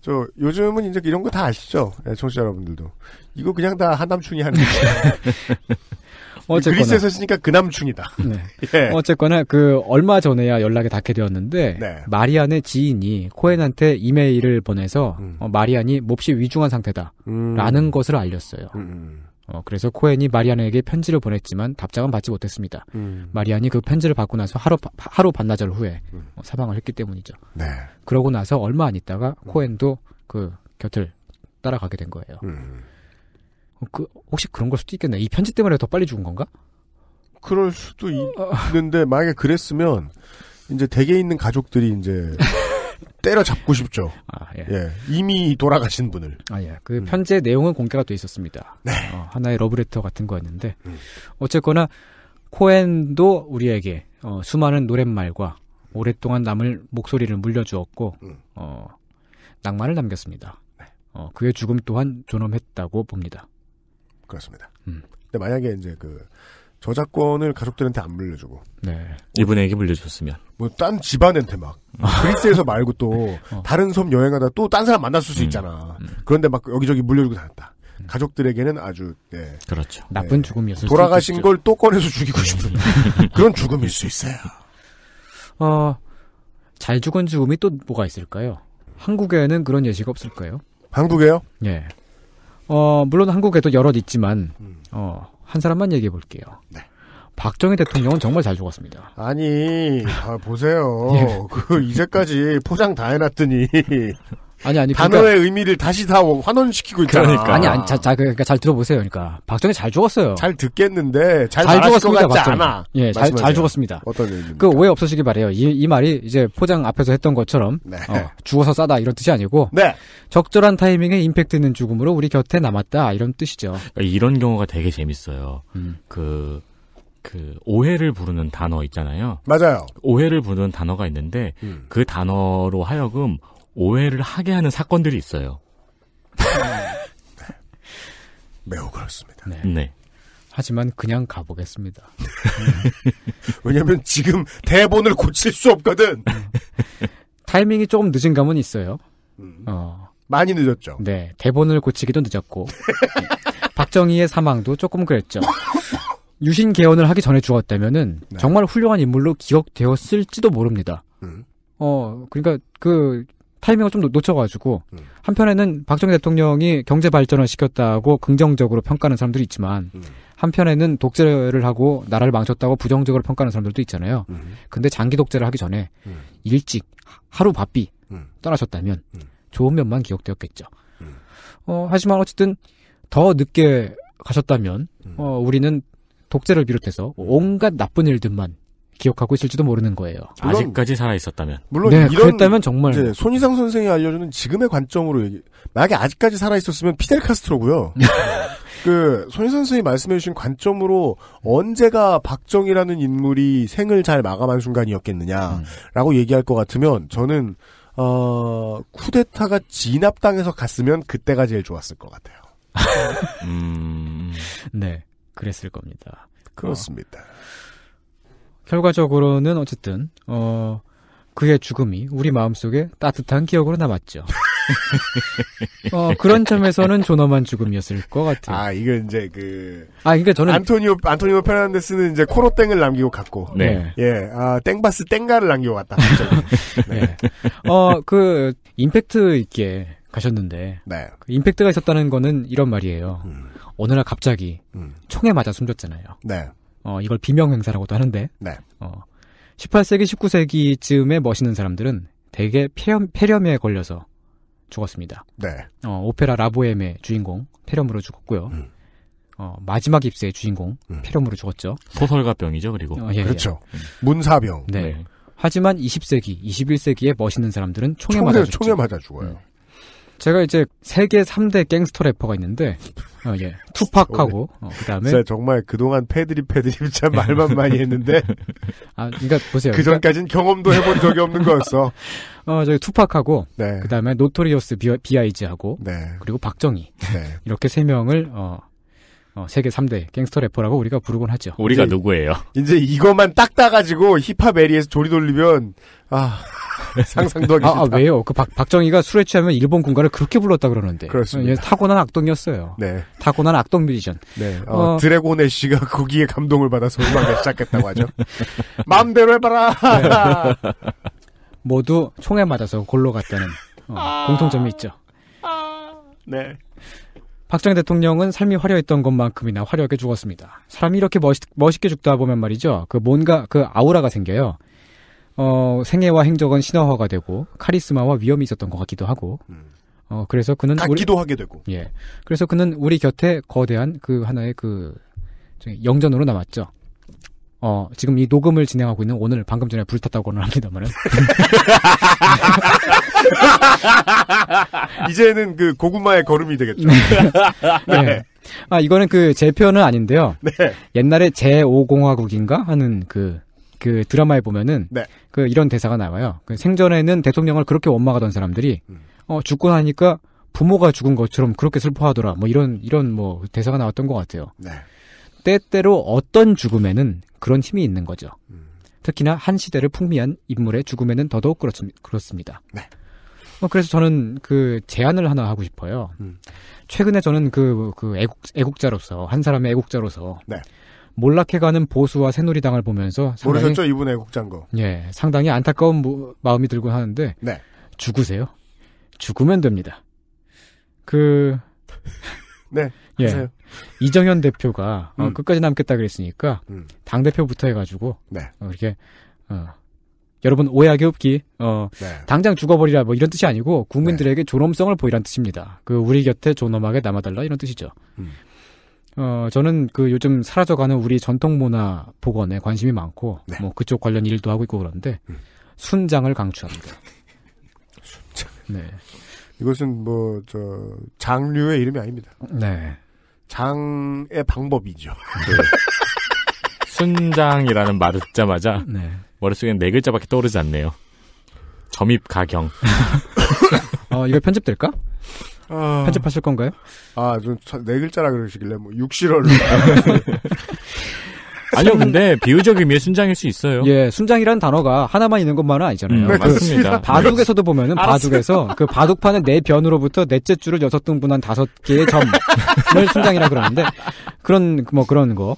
저 요즘은 이제 이런 거 다 아시죠, 예, 청취자 여러분들도 이거 그냥 다 한남충이 하는 거죠. 어, 어쨌거나. 그리스에서 쓰니까 그남충이다. 네. 예. 어쨌거나 그 얼마 전에야 연락이 닿게 되었는데 네. 마리안의 지인이 코엔한테 이메일을 보내서 음. 어, 마리안이 몹시 위중한 상태다라는 음. 것을 알렸어요. 음. 음. 어, 그래서 코엔이 마리안에게 편지를 보냈지만 답장은 받지 못했습니다. 음. 마리안이 그 편지를 받고 나서 하루 하루 반나절 후에 음. 어, 사망을 했기 때문이죠. 네. 그러고 나서 얼마 안 있다가 코엔도 그 곁을 따라가게 된 거예요. 음. 그 혹시 그런 걸 수도 있겠네. 이 편지 때문에 더 빨리 죽은 건가? 그럴 수도 있는데 만약에 그랬으면 이제 댁에 있는 가족들이 이제 때려잡고 싶죠. 아, 예. 예. 이미 돌아가신 분을. 아, 예. 그 음. 편지의 내용은 공개가 돼 있었습니다. 네. 어, 하나의 러브레터 같은 거였는데, 음. 어쨌거나, 코엔도 우리에게 어, 수많은 노랫말과 오랫동안 남을 목소리를 물려주었고, 음. 어, 낭만을 남겼습니다. 네. 어, 그의 죽음 또한 존엄했다고 봅니다. 그렇습니다. 음. 근데 만약에 이제 그 저작권을 가족들한테 안 물려주고 네. 이분에게 물려줬으면 뭐딴 집안한테 막 그리스에서 말고 또 어. 다른 섬 여행하다 또 딴 사람 만났을 수 음. 있잖아. 음. 그런데 막 여기저기 물려주고 다녔다. 음. 가족들에게는 아주 예, 그렇죠. 예, 나쁜 네. 죽음이었을 돌아가신 걸 또 꺼내서 죽이고 네. 싶은 그런 죽음일 수 있어요. 어, 잘 죽은 죽음이 또 뭐가 있을까요? 한국에는 그런 예시가 없을까요? 한국에요? 예. 어, 물론 한국에도 여럿 있지만, 음. 어, 한 사람만 얘기해 볼게요. 네. 박정희 대통령은 정말 잘 죽었습니다. 아니, 아, 보세요. 예. 그 이제까지 포장 다 해놨더니 아니 아니 그러니까 단어의 그러니까, 의미를 다시 다 환원시키고 있잖아. 그러니까. 아니 아니 자, 자 그, 그러니까 잘 들어보세요. 그러니까 박정희 잘 죽었어요. 잘 듣겠는데 잘, 잘 죽었습니다. 같지 박정 않아. 예, 잘, 잘 죽었습니다. 어떤 의미입니까? 그 오해 없으시기 바래요. 이, 이 말이 이제 포장 앞에서 했던 것처럼 네. 어, 죽어서 싸다 이런 뜻이 아니고 네. 적절한 타이밍에 임팩트 있는 죽음으로 우리 곁에 남았다 이런 뜻이죠. 그러니까 이런 경우가 되게 재밌어요. 음. 그그 오해를 부르는 단어 있잖아요. 맞아요. 오해를 부르는 단어가 있는데 음. 그 단어로 하여금 오해를 하게 하는 사건들이 있어요. 네. 매우 그렇습니다. 네. 네. 하지만 그냥 가보겠습니다. 음. 왜냐면 지금 대본을 고칠 수 없거든. 음. 타이밍이 조금 늦은 감은 있어요. 어. 많이 늦었죠. 네. 대본을 고치기도 늦었고. 박정희의 사망도 조금 그랬죠. 유신 개헌을 하기 전에 죽었다면은 네. 정말 훌륭한 인물로 기억되었을지도 모릅니다. 음. 어, 그러니까 그 타이밍을 좀 놓쳐가지고 음. 한편에는 박정희 대통령이 경제 발전을 시켰다고 긍정적으로 평가하는 사람들이 있지만 음. 한편에는 독재를 하고 나라를 망쳤다고 부정적으로 평가하는 사람들도 있잖아요. 음. 근데 장기 독재를 하기 전에 음. 일찍 하루 바삐 음. 떠나셨다면 좋은 면만 기억되었겠죠. 어, 하지만 어쨌든 더 늦게 가셨다면 어, 우리는 독재를 비롯해서 음. 온갖 나쁜 일들만 기억하고 있을지도 모르는 거예요. 물론, 아직까지 살아 있었다면. 물론 네, 이런, 그랬다면 정말 네, 손희상 선생이 알려주는 지금의 관점으로 얘기. 만약에 아직까지 살아 있었으면 피델 카스트로고요. 그 손희상 선생이 말씀해주신 관점으로 언제가 박정희라는 인물이 생을 잘 마감한 순간이었겠느냐라고 음. 얘기할 것 같으면 저는 어, 쿠데타가 진압당해서 갔으면 그때가 제일 좋았을 것 같아요. 음... 네. 그랬을 겁니다. 그렇습니다. 어, 결과적으로는 어쨌든 어, 그의 죽음이 우리 마음속에 따뜻한 기억으로 남았죠. 어, 그런 점에서는 존엄한 죽음이었을 것 같아요. 아, 이거 이제 그. 아, 그러니까 저는. 안토니오, 안토니오 페르난데스는 이제 코로 땡을 남기고 갔고. 네. 예, 아, 땡바스 땡가를 남기고 갔다. 네. 어, 그, 임팩트 있게 가셨는데. 네. 그 임팩트가 있었다는 거는 이런 말이에요. 음. 어느 날 갑자기 음. 총에 맞아 숨졌잖아요. 네. 어, 이걸 비명행사라고도 하는데 네. 어, 18세기, 19세기쯤에 멋있는 사람들은 대개 폐렴, 폐렴에 걸려서 죽었습니다. 네. 어, 오페라 라보엠의 주인공 폐렴으로 죽었고요. 음. 어, 마지막 입세의 주인공 음. 폐렴으로 죽었죠. 네. 소설가 병이죠, 그리고. 어, 예, 예. 그렇죠. 음. 문사병. 네. 네. 하지만 20세기, 2 1세기에 멋있는 사람들은 총에, 총에 맞아 죽죠. 총에 맞아 죽어요. 음. 제가 이제 세계 3대 갱스터 래퍼가 있는데, 어, 예. 투팍하고, 어, 그 다음에. 제가 정말 그동안 패드립 패드립 참 말만 많이 했는데. 아, 그니까 보세요. 그 그러니까 전까진 경험도 해본 적이 없는 거였어. 어, 저기 투팍하고, 네. 그 다음에 노토리오스 비아이즈하고, 네. 그리고 박정희. 네. 이렇게 세 명을, 어, 어, 세계 3대 갱스터 래퍼라고 우리가 부르곤 하죠. 우리가 이제, 누구예요? 이제 이것만 딱 따가지고 힙합 에리에서 조리 돌리면 아 상상도 하기 싫다. 아, 아, 왜요? 그 박, 박정희가 술에 취하면 일본 군가를 그렇게 불렀다 그러는데. 그렇습니다. 예, 타고난 악동이었어요. 네. 타고난 악동 뮤지션. 네. 어, 어, 드래곤의 씨가 거기에 감동을 받아서 음악을 시작했다고 하죠. 마음대로 해봐라. 네. 모두 총에 맞아서 골로 갔다는 어, 아. 공통점이 있죠. 네. 박정희 대통령은 삶이 화려했던 것만큼이나 화려하게 죽었습니다. 사람이 이렇게 멋있, 멋있게 죽다 보면 말이죠. 그 뭔가 그 아우라가 생겨요. 어, 생애와 행적은 신화화가 되고 카리스마와 위험이 있었던 것 같기도 하고. 어, 그래서 그는 기도 하게 되고. 예. 그래서 그는 우리 곁에 거대한 그 하나의 그 영전으로 남았죠. 어, 지금 이 녹음을 진행하고 있는 오늘 방금 전에 불탔다고는 합니다만은. 이제는 그 고구마의 걸음이 되겠죠. 네. 네. 네. 아, 이거는 그제 표현은 아닌데요. 네. 옛날에 제5공화국인가 하는 그, 그 드라마에 보면은 네. 그 이런 대사가 나와요. 그 생전에는 대통령을 그렇게 원망하던 사람들이 음. 어, 죽고 나니까 부모가 죽은 것처럼 그렇게 슬퍼하더라. 뭐 이런, 이런 뭐 대사가 나왔던 것 같아요. 네. 때때로 어떤 죽음에는 그런 힘이 있는 거죠. 음. 특히나 한 시대를 풍미한 인물의 죽음에는 더더욱 그렇습니다. 네. 어, 그래서 저는 그 제안을 하나 하고 싶어요. 음. 최근에 저는 그, 그 애국, 애국자로서, 한 사람의 애국자로서. 네. 몰락해가는 보수와 새누리당을 보면서. 상당히, 모르셨죠? 이분 애국자인 거. 예. 상당히 안타까운 무, 마음이 들고 하는데. 네. 죽으세요. 죽으면 됩니다. 그. 네. 예. 하세요. 이정현 대표가 어, 음. 어, 끝까지 남겠다 그랬으니까 음. 당 대표부터 해가지고 네. 어, 이렇게 어, 여러분 오해하기 없기 어, 네. 당장 죽어버리라 뭐 이런 뜻이 아니고 국민들에게 네. 존엄성을 보이란 뜻입니다. 그 우리 곁에 존엄하게 남아달라 이런 뜻이죠. 음. 어, 저는 그 요즘 사라져가는 우리 전통 문화 복원에 관심이 많고 네. 뭐 그쪽 관련 일도 하고 있고 그런데 음. 순장을 강추합니다. 순장. 네. 이것은 뭐 저 장류의 이름이 아닙니다. 네. 장의 방법이죠. 네. 순장이라는 말을 듣자마자 네. 머릿속에 네 글자밖에 떠오르지 않네요. 점입 가경. 어, 이거 편집될까? 아... 편집하실 건가요? 아, 좀네 글자라 그러시길래 뭐 육실어를 아니요, 근데 비유적 의미의 순장일 수 있어요. 예, 순장이라 단어가 하나만 있는 것만은 아니잖아요. 음, 그 맞습니다. 바둑에서도 보면은 바둑에서 그 바둑판은 네 변으로부터 넷째 줄을 여섯 등분한 다섯 개의 점을 순장이라 그러는데 그런 뭐 그런 거.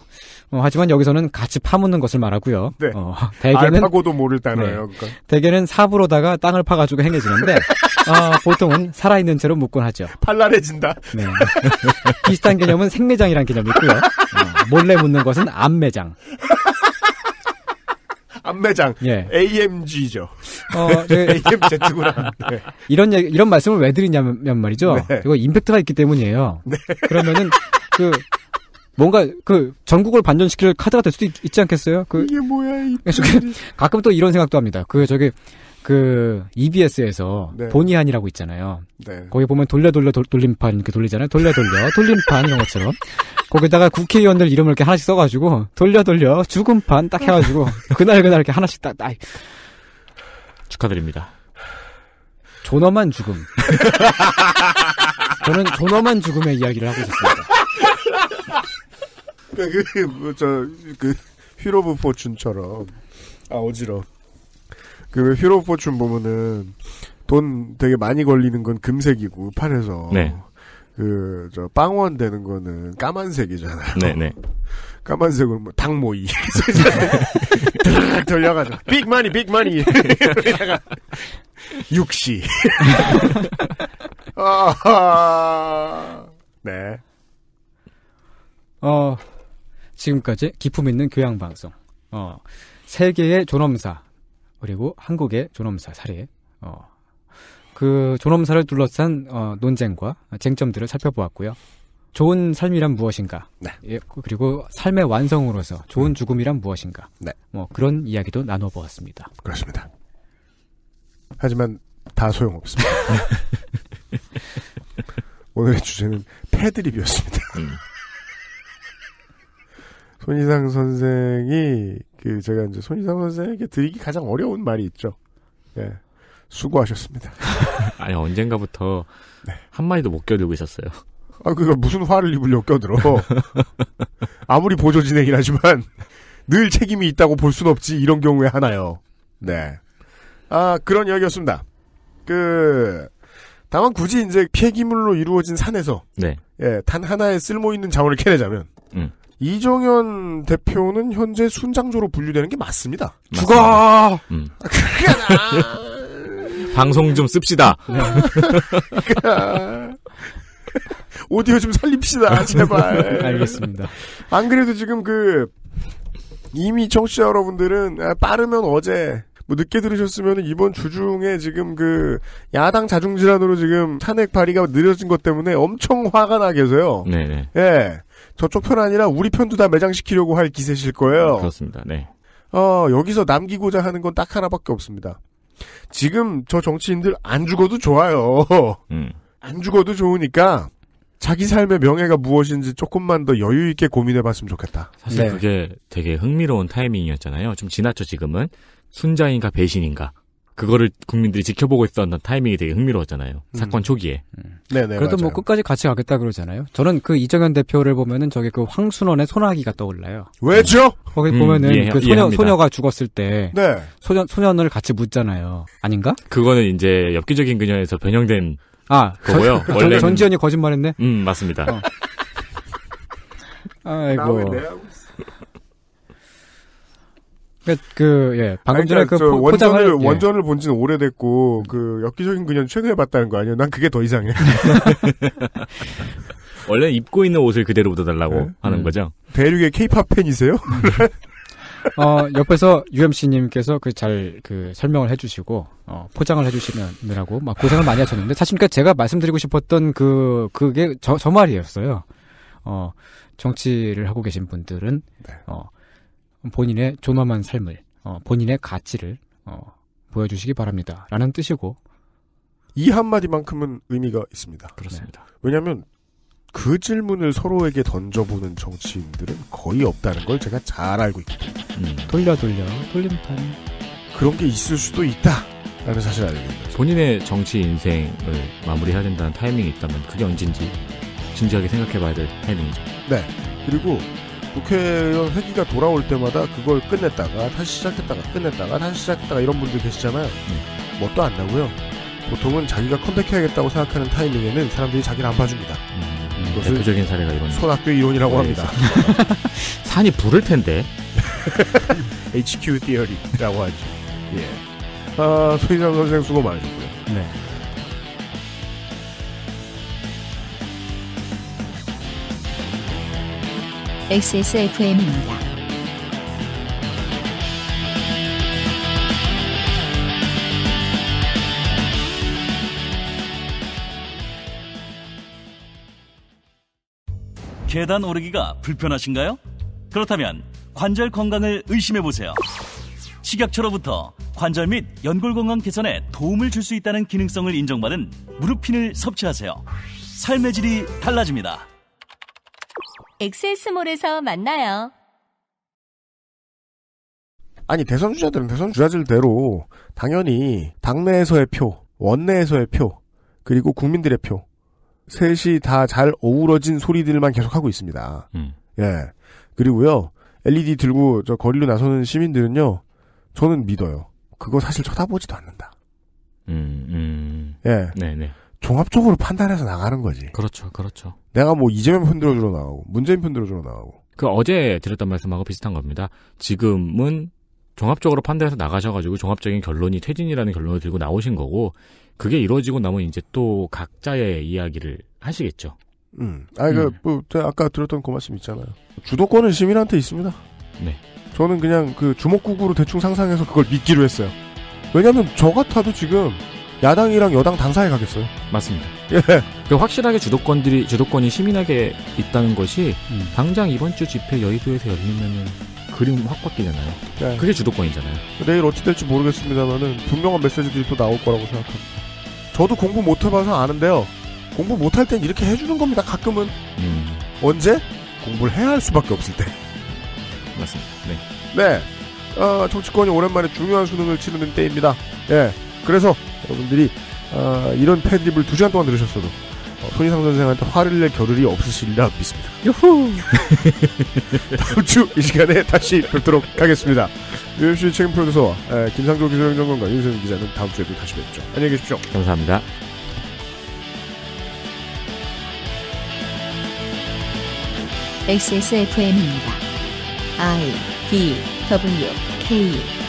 어, 하지만 여기서는 같이 파묻는 것을 말하고요. 네. 어, 대개는 파고도 모를 단어예요. 네. 그러니까. 대개는 삽으로다가 땅을 파가지고 행해지는데 어, 보통은 살아있는 채로 묻곤 하죠. 팔랄해진다. 네. 비슷한 개념은 생매장이란 개념이 있고요. 어, 몰래 묻는 것은 암매장. 암매장. 예. AMG죠. 어, 그 AMZ구나. 네. 이런 얘기, 이런 말씀을 왜 드리냐면 말이죠. 네. 이거 임팩트가 있기 때문이에요. 네. 그러면은 그 뭔가 그 전국을 반전시킬 카드가 될 수도 있, 지 않겠어요? 그 이게 뭐야? 이 가끔 또 이런 생각도 합니다. 그 저기 그 EBS에서 네. 본의안이라고 있잖아요. 네. 거기 보면 돌려 돌려 돌, 림판 이렇게 돌리잖아요. 돌려 돌려 돌림판 이런 것처럼 거기다가 국회의원들 이름을 이렇게 하나씩 써가지고 돌려 돌려 죽음판 딱 해가지고 그날 그날 이렇게 하나씩 딱, 딱. 축하드립니다. 존엄한 죽음. 저는 존엄한 죽음의 이야기를 하고 있었습니다. 그러니 그, 그, 저, 그, 휘로브 포춘처럼. 아, 어지러. 그, 휘로브 포춘 보면은, 돈 되게 많이 걸리는 건 금색이고, 판에서. 네. 그, 저, 빵원 되는 거는 까만색이잖아요. 네네. 네. 까만색으로 뭐, 당모이. 드르륵 돌려가지 빅마니, 빅마니. 육시. 아. 아, 네. 어, 지금까지 기품 있는 교양방송, 어, 세계의 존엄사, 그리고 한국의 존엄사 사례, 어, 그 존엄사를 둘러싼 어, 논쟁과 쟁점들을 살펴보았고요. 좋은 삶이란 무엇인가? 네. 예, 그리고 삶의 완성으로서 좋은 음. 죽음이란 무엇인가? 네. 뭐 그런 이야기도 나눠보았습니다. 그렇습니다. 하지만 다 소용없습니다. 오늘의 주제는 패드립이었습니다. 음. 손희상 선생이 그 제가 이제 손희상 선생에게 드리기 가장 어려운 말이 있죠. 예. 수고하셨습니다. 아니 언젠가부터 네. 한 마디도 못 껴들고 있었어요. 아그니 무슨 화를 입으려 껴들어. 아무리 보조 진행이라 하지만 늘 책임이 있다고 볼 순 없지 이런 경우에 하나요. 네. 아 그런 이야기였습니다. 그 다만 굳이 이제 폐기물로 이루어진 산에서 네. 예, 단 하나의 쓸모 있는 자원을 캐내자면 음. 이정현 대표는 현재 순장조로 분류되는 게 맞습니다. 맞습니다. 음. 아, 방송 좀 씁시다. 오디오 좀 살립시다, 제발. 알겠습니다. 안 그래도 지금 그, 이미 청취자 여러분들은 아, 빠르면 어제, 뭐 늦게 들으셨으면 이번 주 중에 지금 그, 야당 자중질환으로 지금 탄핵 발의가 느려진 것 때문에 엄청 화가 나게 해서요. 네네. 예. 저쪽 편 아니라 우리 편도 다 매장시키려고 할 기세실 거예요. 아, 그렇습니다. 네. 어, 여기서 남기고자 하는 건 딱 하나밖에 없습니다. 지금 저 정치인들 안 죽어도 좋아요. 음. 안 죽어도 좋으니까 자기 삶의 명예가 무엇인지 조금만 더 여유 있게 고민해 봤으면 좋겠다. 사실 네. 그게 되게 흥미로운 타이밍이었잖아요. 좀 지나쳐 지금은 순자인가 배신인가. 그거를 국민들이 지켜보고 있었던 타이밍이 되게 흥미로웠잖아요. 음. 사건 초기에. 음. 네, 네네. 그래도 뭐 맞아요. 뭐 끝까지 같이 가겠다 그러잖아요. 저는 그 이정현 대표를 보면은 저게 그 황순원의 소나기가 떠올라요. 왜죠? 거기 음, 보면은 예, 그 소녀 이해합니다. 소녀가 죽었을 때 네. 소년 소년을 같이 묻잖아요. 아닌가? 그거는 이제 엽기적인 그녀에서 변형된 아 거고요. 전, 원래 전지현이 거짓말했네. 음 맞습니다. 어. 아이고. 그러니까 그 예. 방금 전에 그러니까 그 포, 원전을, 포장을, 예. 원전을 본 지는 오래됐고, 그, 엽기적인 그녀는 최근에 봤다는 거 아니에요? 난 그게 더 이상해. 원래 입고 있는 옷을 그대로 묻어달라고 네? 하는 음. 거죠. 대륙의 케이팝 팬이세요? 어, 옆에서 UMC님께서 그 잘 그 설명을 해주시고, 어, 포장을 해주시느라고 막 고생을 많이 하셨는데, 사실 그니까 제가 말씀드리고 싶었던 그, 그게 저, 저 말이었어요. 어, 정치를 하고 계신 분들은, 네. 어, 본인의 조만한 삶을, 어, 본인의 가치를 어, 보여주시기 바랍니다. 라는 뜻이고. 이 한마디만큼은 의미가 있습니다. 그렇습니다. 네. 왜냐하면 그 질문을 서로에게 던져보는 정치인들은 거의 없다는 걸 제가 잘 알고 있기 때문에. 음. 돌려 돌려 돌림판. 그런 게 있을 수도 있다. 라는 사실 알고 있는 거죠. 본인의 정치 인생을 마무리해야 된다는 타이밍이 있다면 그게 언제인지 진지하게 생각해 봐야 될 타이밍이죠. 네. 그리고 국회의원 회기가 돌아올 때마다 그걸 끝냈다가 다시 시작했다가 끝냈다가 다시 시작했다가 이런 분들 계시잖아요. 음. 뭣도 안 나고요. 보통은 자기가 컴백해야겠다고 생각하는 타이밍에는 사람들이 자기를 안 봐줍니다. 음, 음, 음 대표적인 사례가 이런 손학규 이론이라고 네, 합니다. 산이 부를 텐데. HQ 디어리라고 하죠. 예. 아, 소희장 선생 수고 많으셨고요. 네. XSFM입니다. 계단 오르기가 불편하신가요? 그렇다면 관절 건강을 의심해 보세요. 식약처로부터 관절 및 연골 건강 개선에 도움을 줄 수 있다는 기능성을 인정받은 무릎핀을 섭취하세요. 삶의 질이 달라집니다. 엑세스몰에서 만나요. 아니 대선 주자들은 대선 주자들대로 당연히 당내에서의 표, 원내에서의 표, 그리고 국민들의 표 셋이 다 잘 어우러진 소리들만 계속하고 있습니다. 음. 예. 그리고요 LED 들고 저 거리로 나서는 시민들은요 저는 믿어요. 그거 사실 쳐다보지도 않는다. 음, 음. 예. 네네. 네. 종합적으로 판단해서 나가는 거지. 그렇죠, 그렇죠. 내가 뭐 이재명 편들어 주러 나가고 문재인 편들어 주러 나가고. 그 어제 드렸던 말씀하고 비슷한 겁니다. 지금은 종합적으로 판단해서 나가셔가지고 종합적인 결론이 퇴진이라는 결론을 들고 나오신 거고 그게 이루어지고 나면 이제 또 각자의 이야기를 하시겠죠. 음, 아니 그, 음. 그 아까 들었던 그 말씀 있잖아요. 주도권은 시민한테 있습니다. 네. 저는 그냥 그 주먹구구로 대충 상상해서 그걸 믿기로 했어요. 왜냐하면 저 같아도 지금 야당이랑 여당 당사에 가겠어요. 맞습니다. 예. 그 확실하게 주도권들이 주도권이 시민에게 있다는 것이 음. 당장 이번 주 집회 여의도에서 열리면은 그림 확 바뀌잖아요. 네. 그게 주도권이잖아요. 내일 어찌 될지 모르겠습니다만은 분명한 메시지들이 또 나올 거라고 생각합니다. 저도 공부 못 해봐서 아는데요. 공부 못할땐 이렇게 해주는 겁니다. 가끔은 음. 언제 공부를 해야 할 수밖에 없을 때. 맞습니다. 네. 네. 아, 정치권이 오랜만에 중요한 수능을 치르는 때입니다. 예. 그래서 여러분들이 어, 이런 패드립을 두 시간 동안 들으셨어도 어, 손희상 선생한테 화를 낼 겨를이 없으시리라 믿습니다. 요후! 다음 주 이 시간에 다시 뵙도록 하겠습니다. UFC 책임 프로듀서와 에, 김상조 기술행정관과 윤세민 기자는 다음 주에도 다시 뵙죠. 안녕히 계십시오. 감사합니다. XSFM입니다. I D W K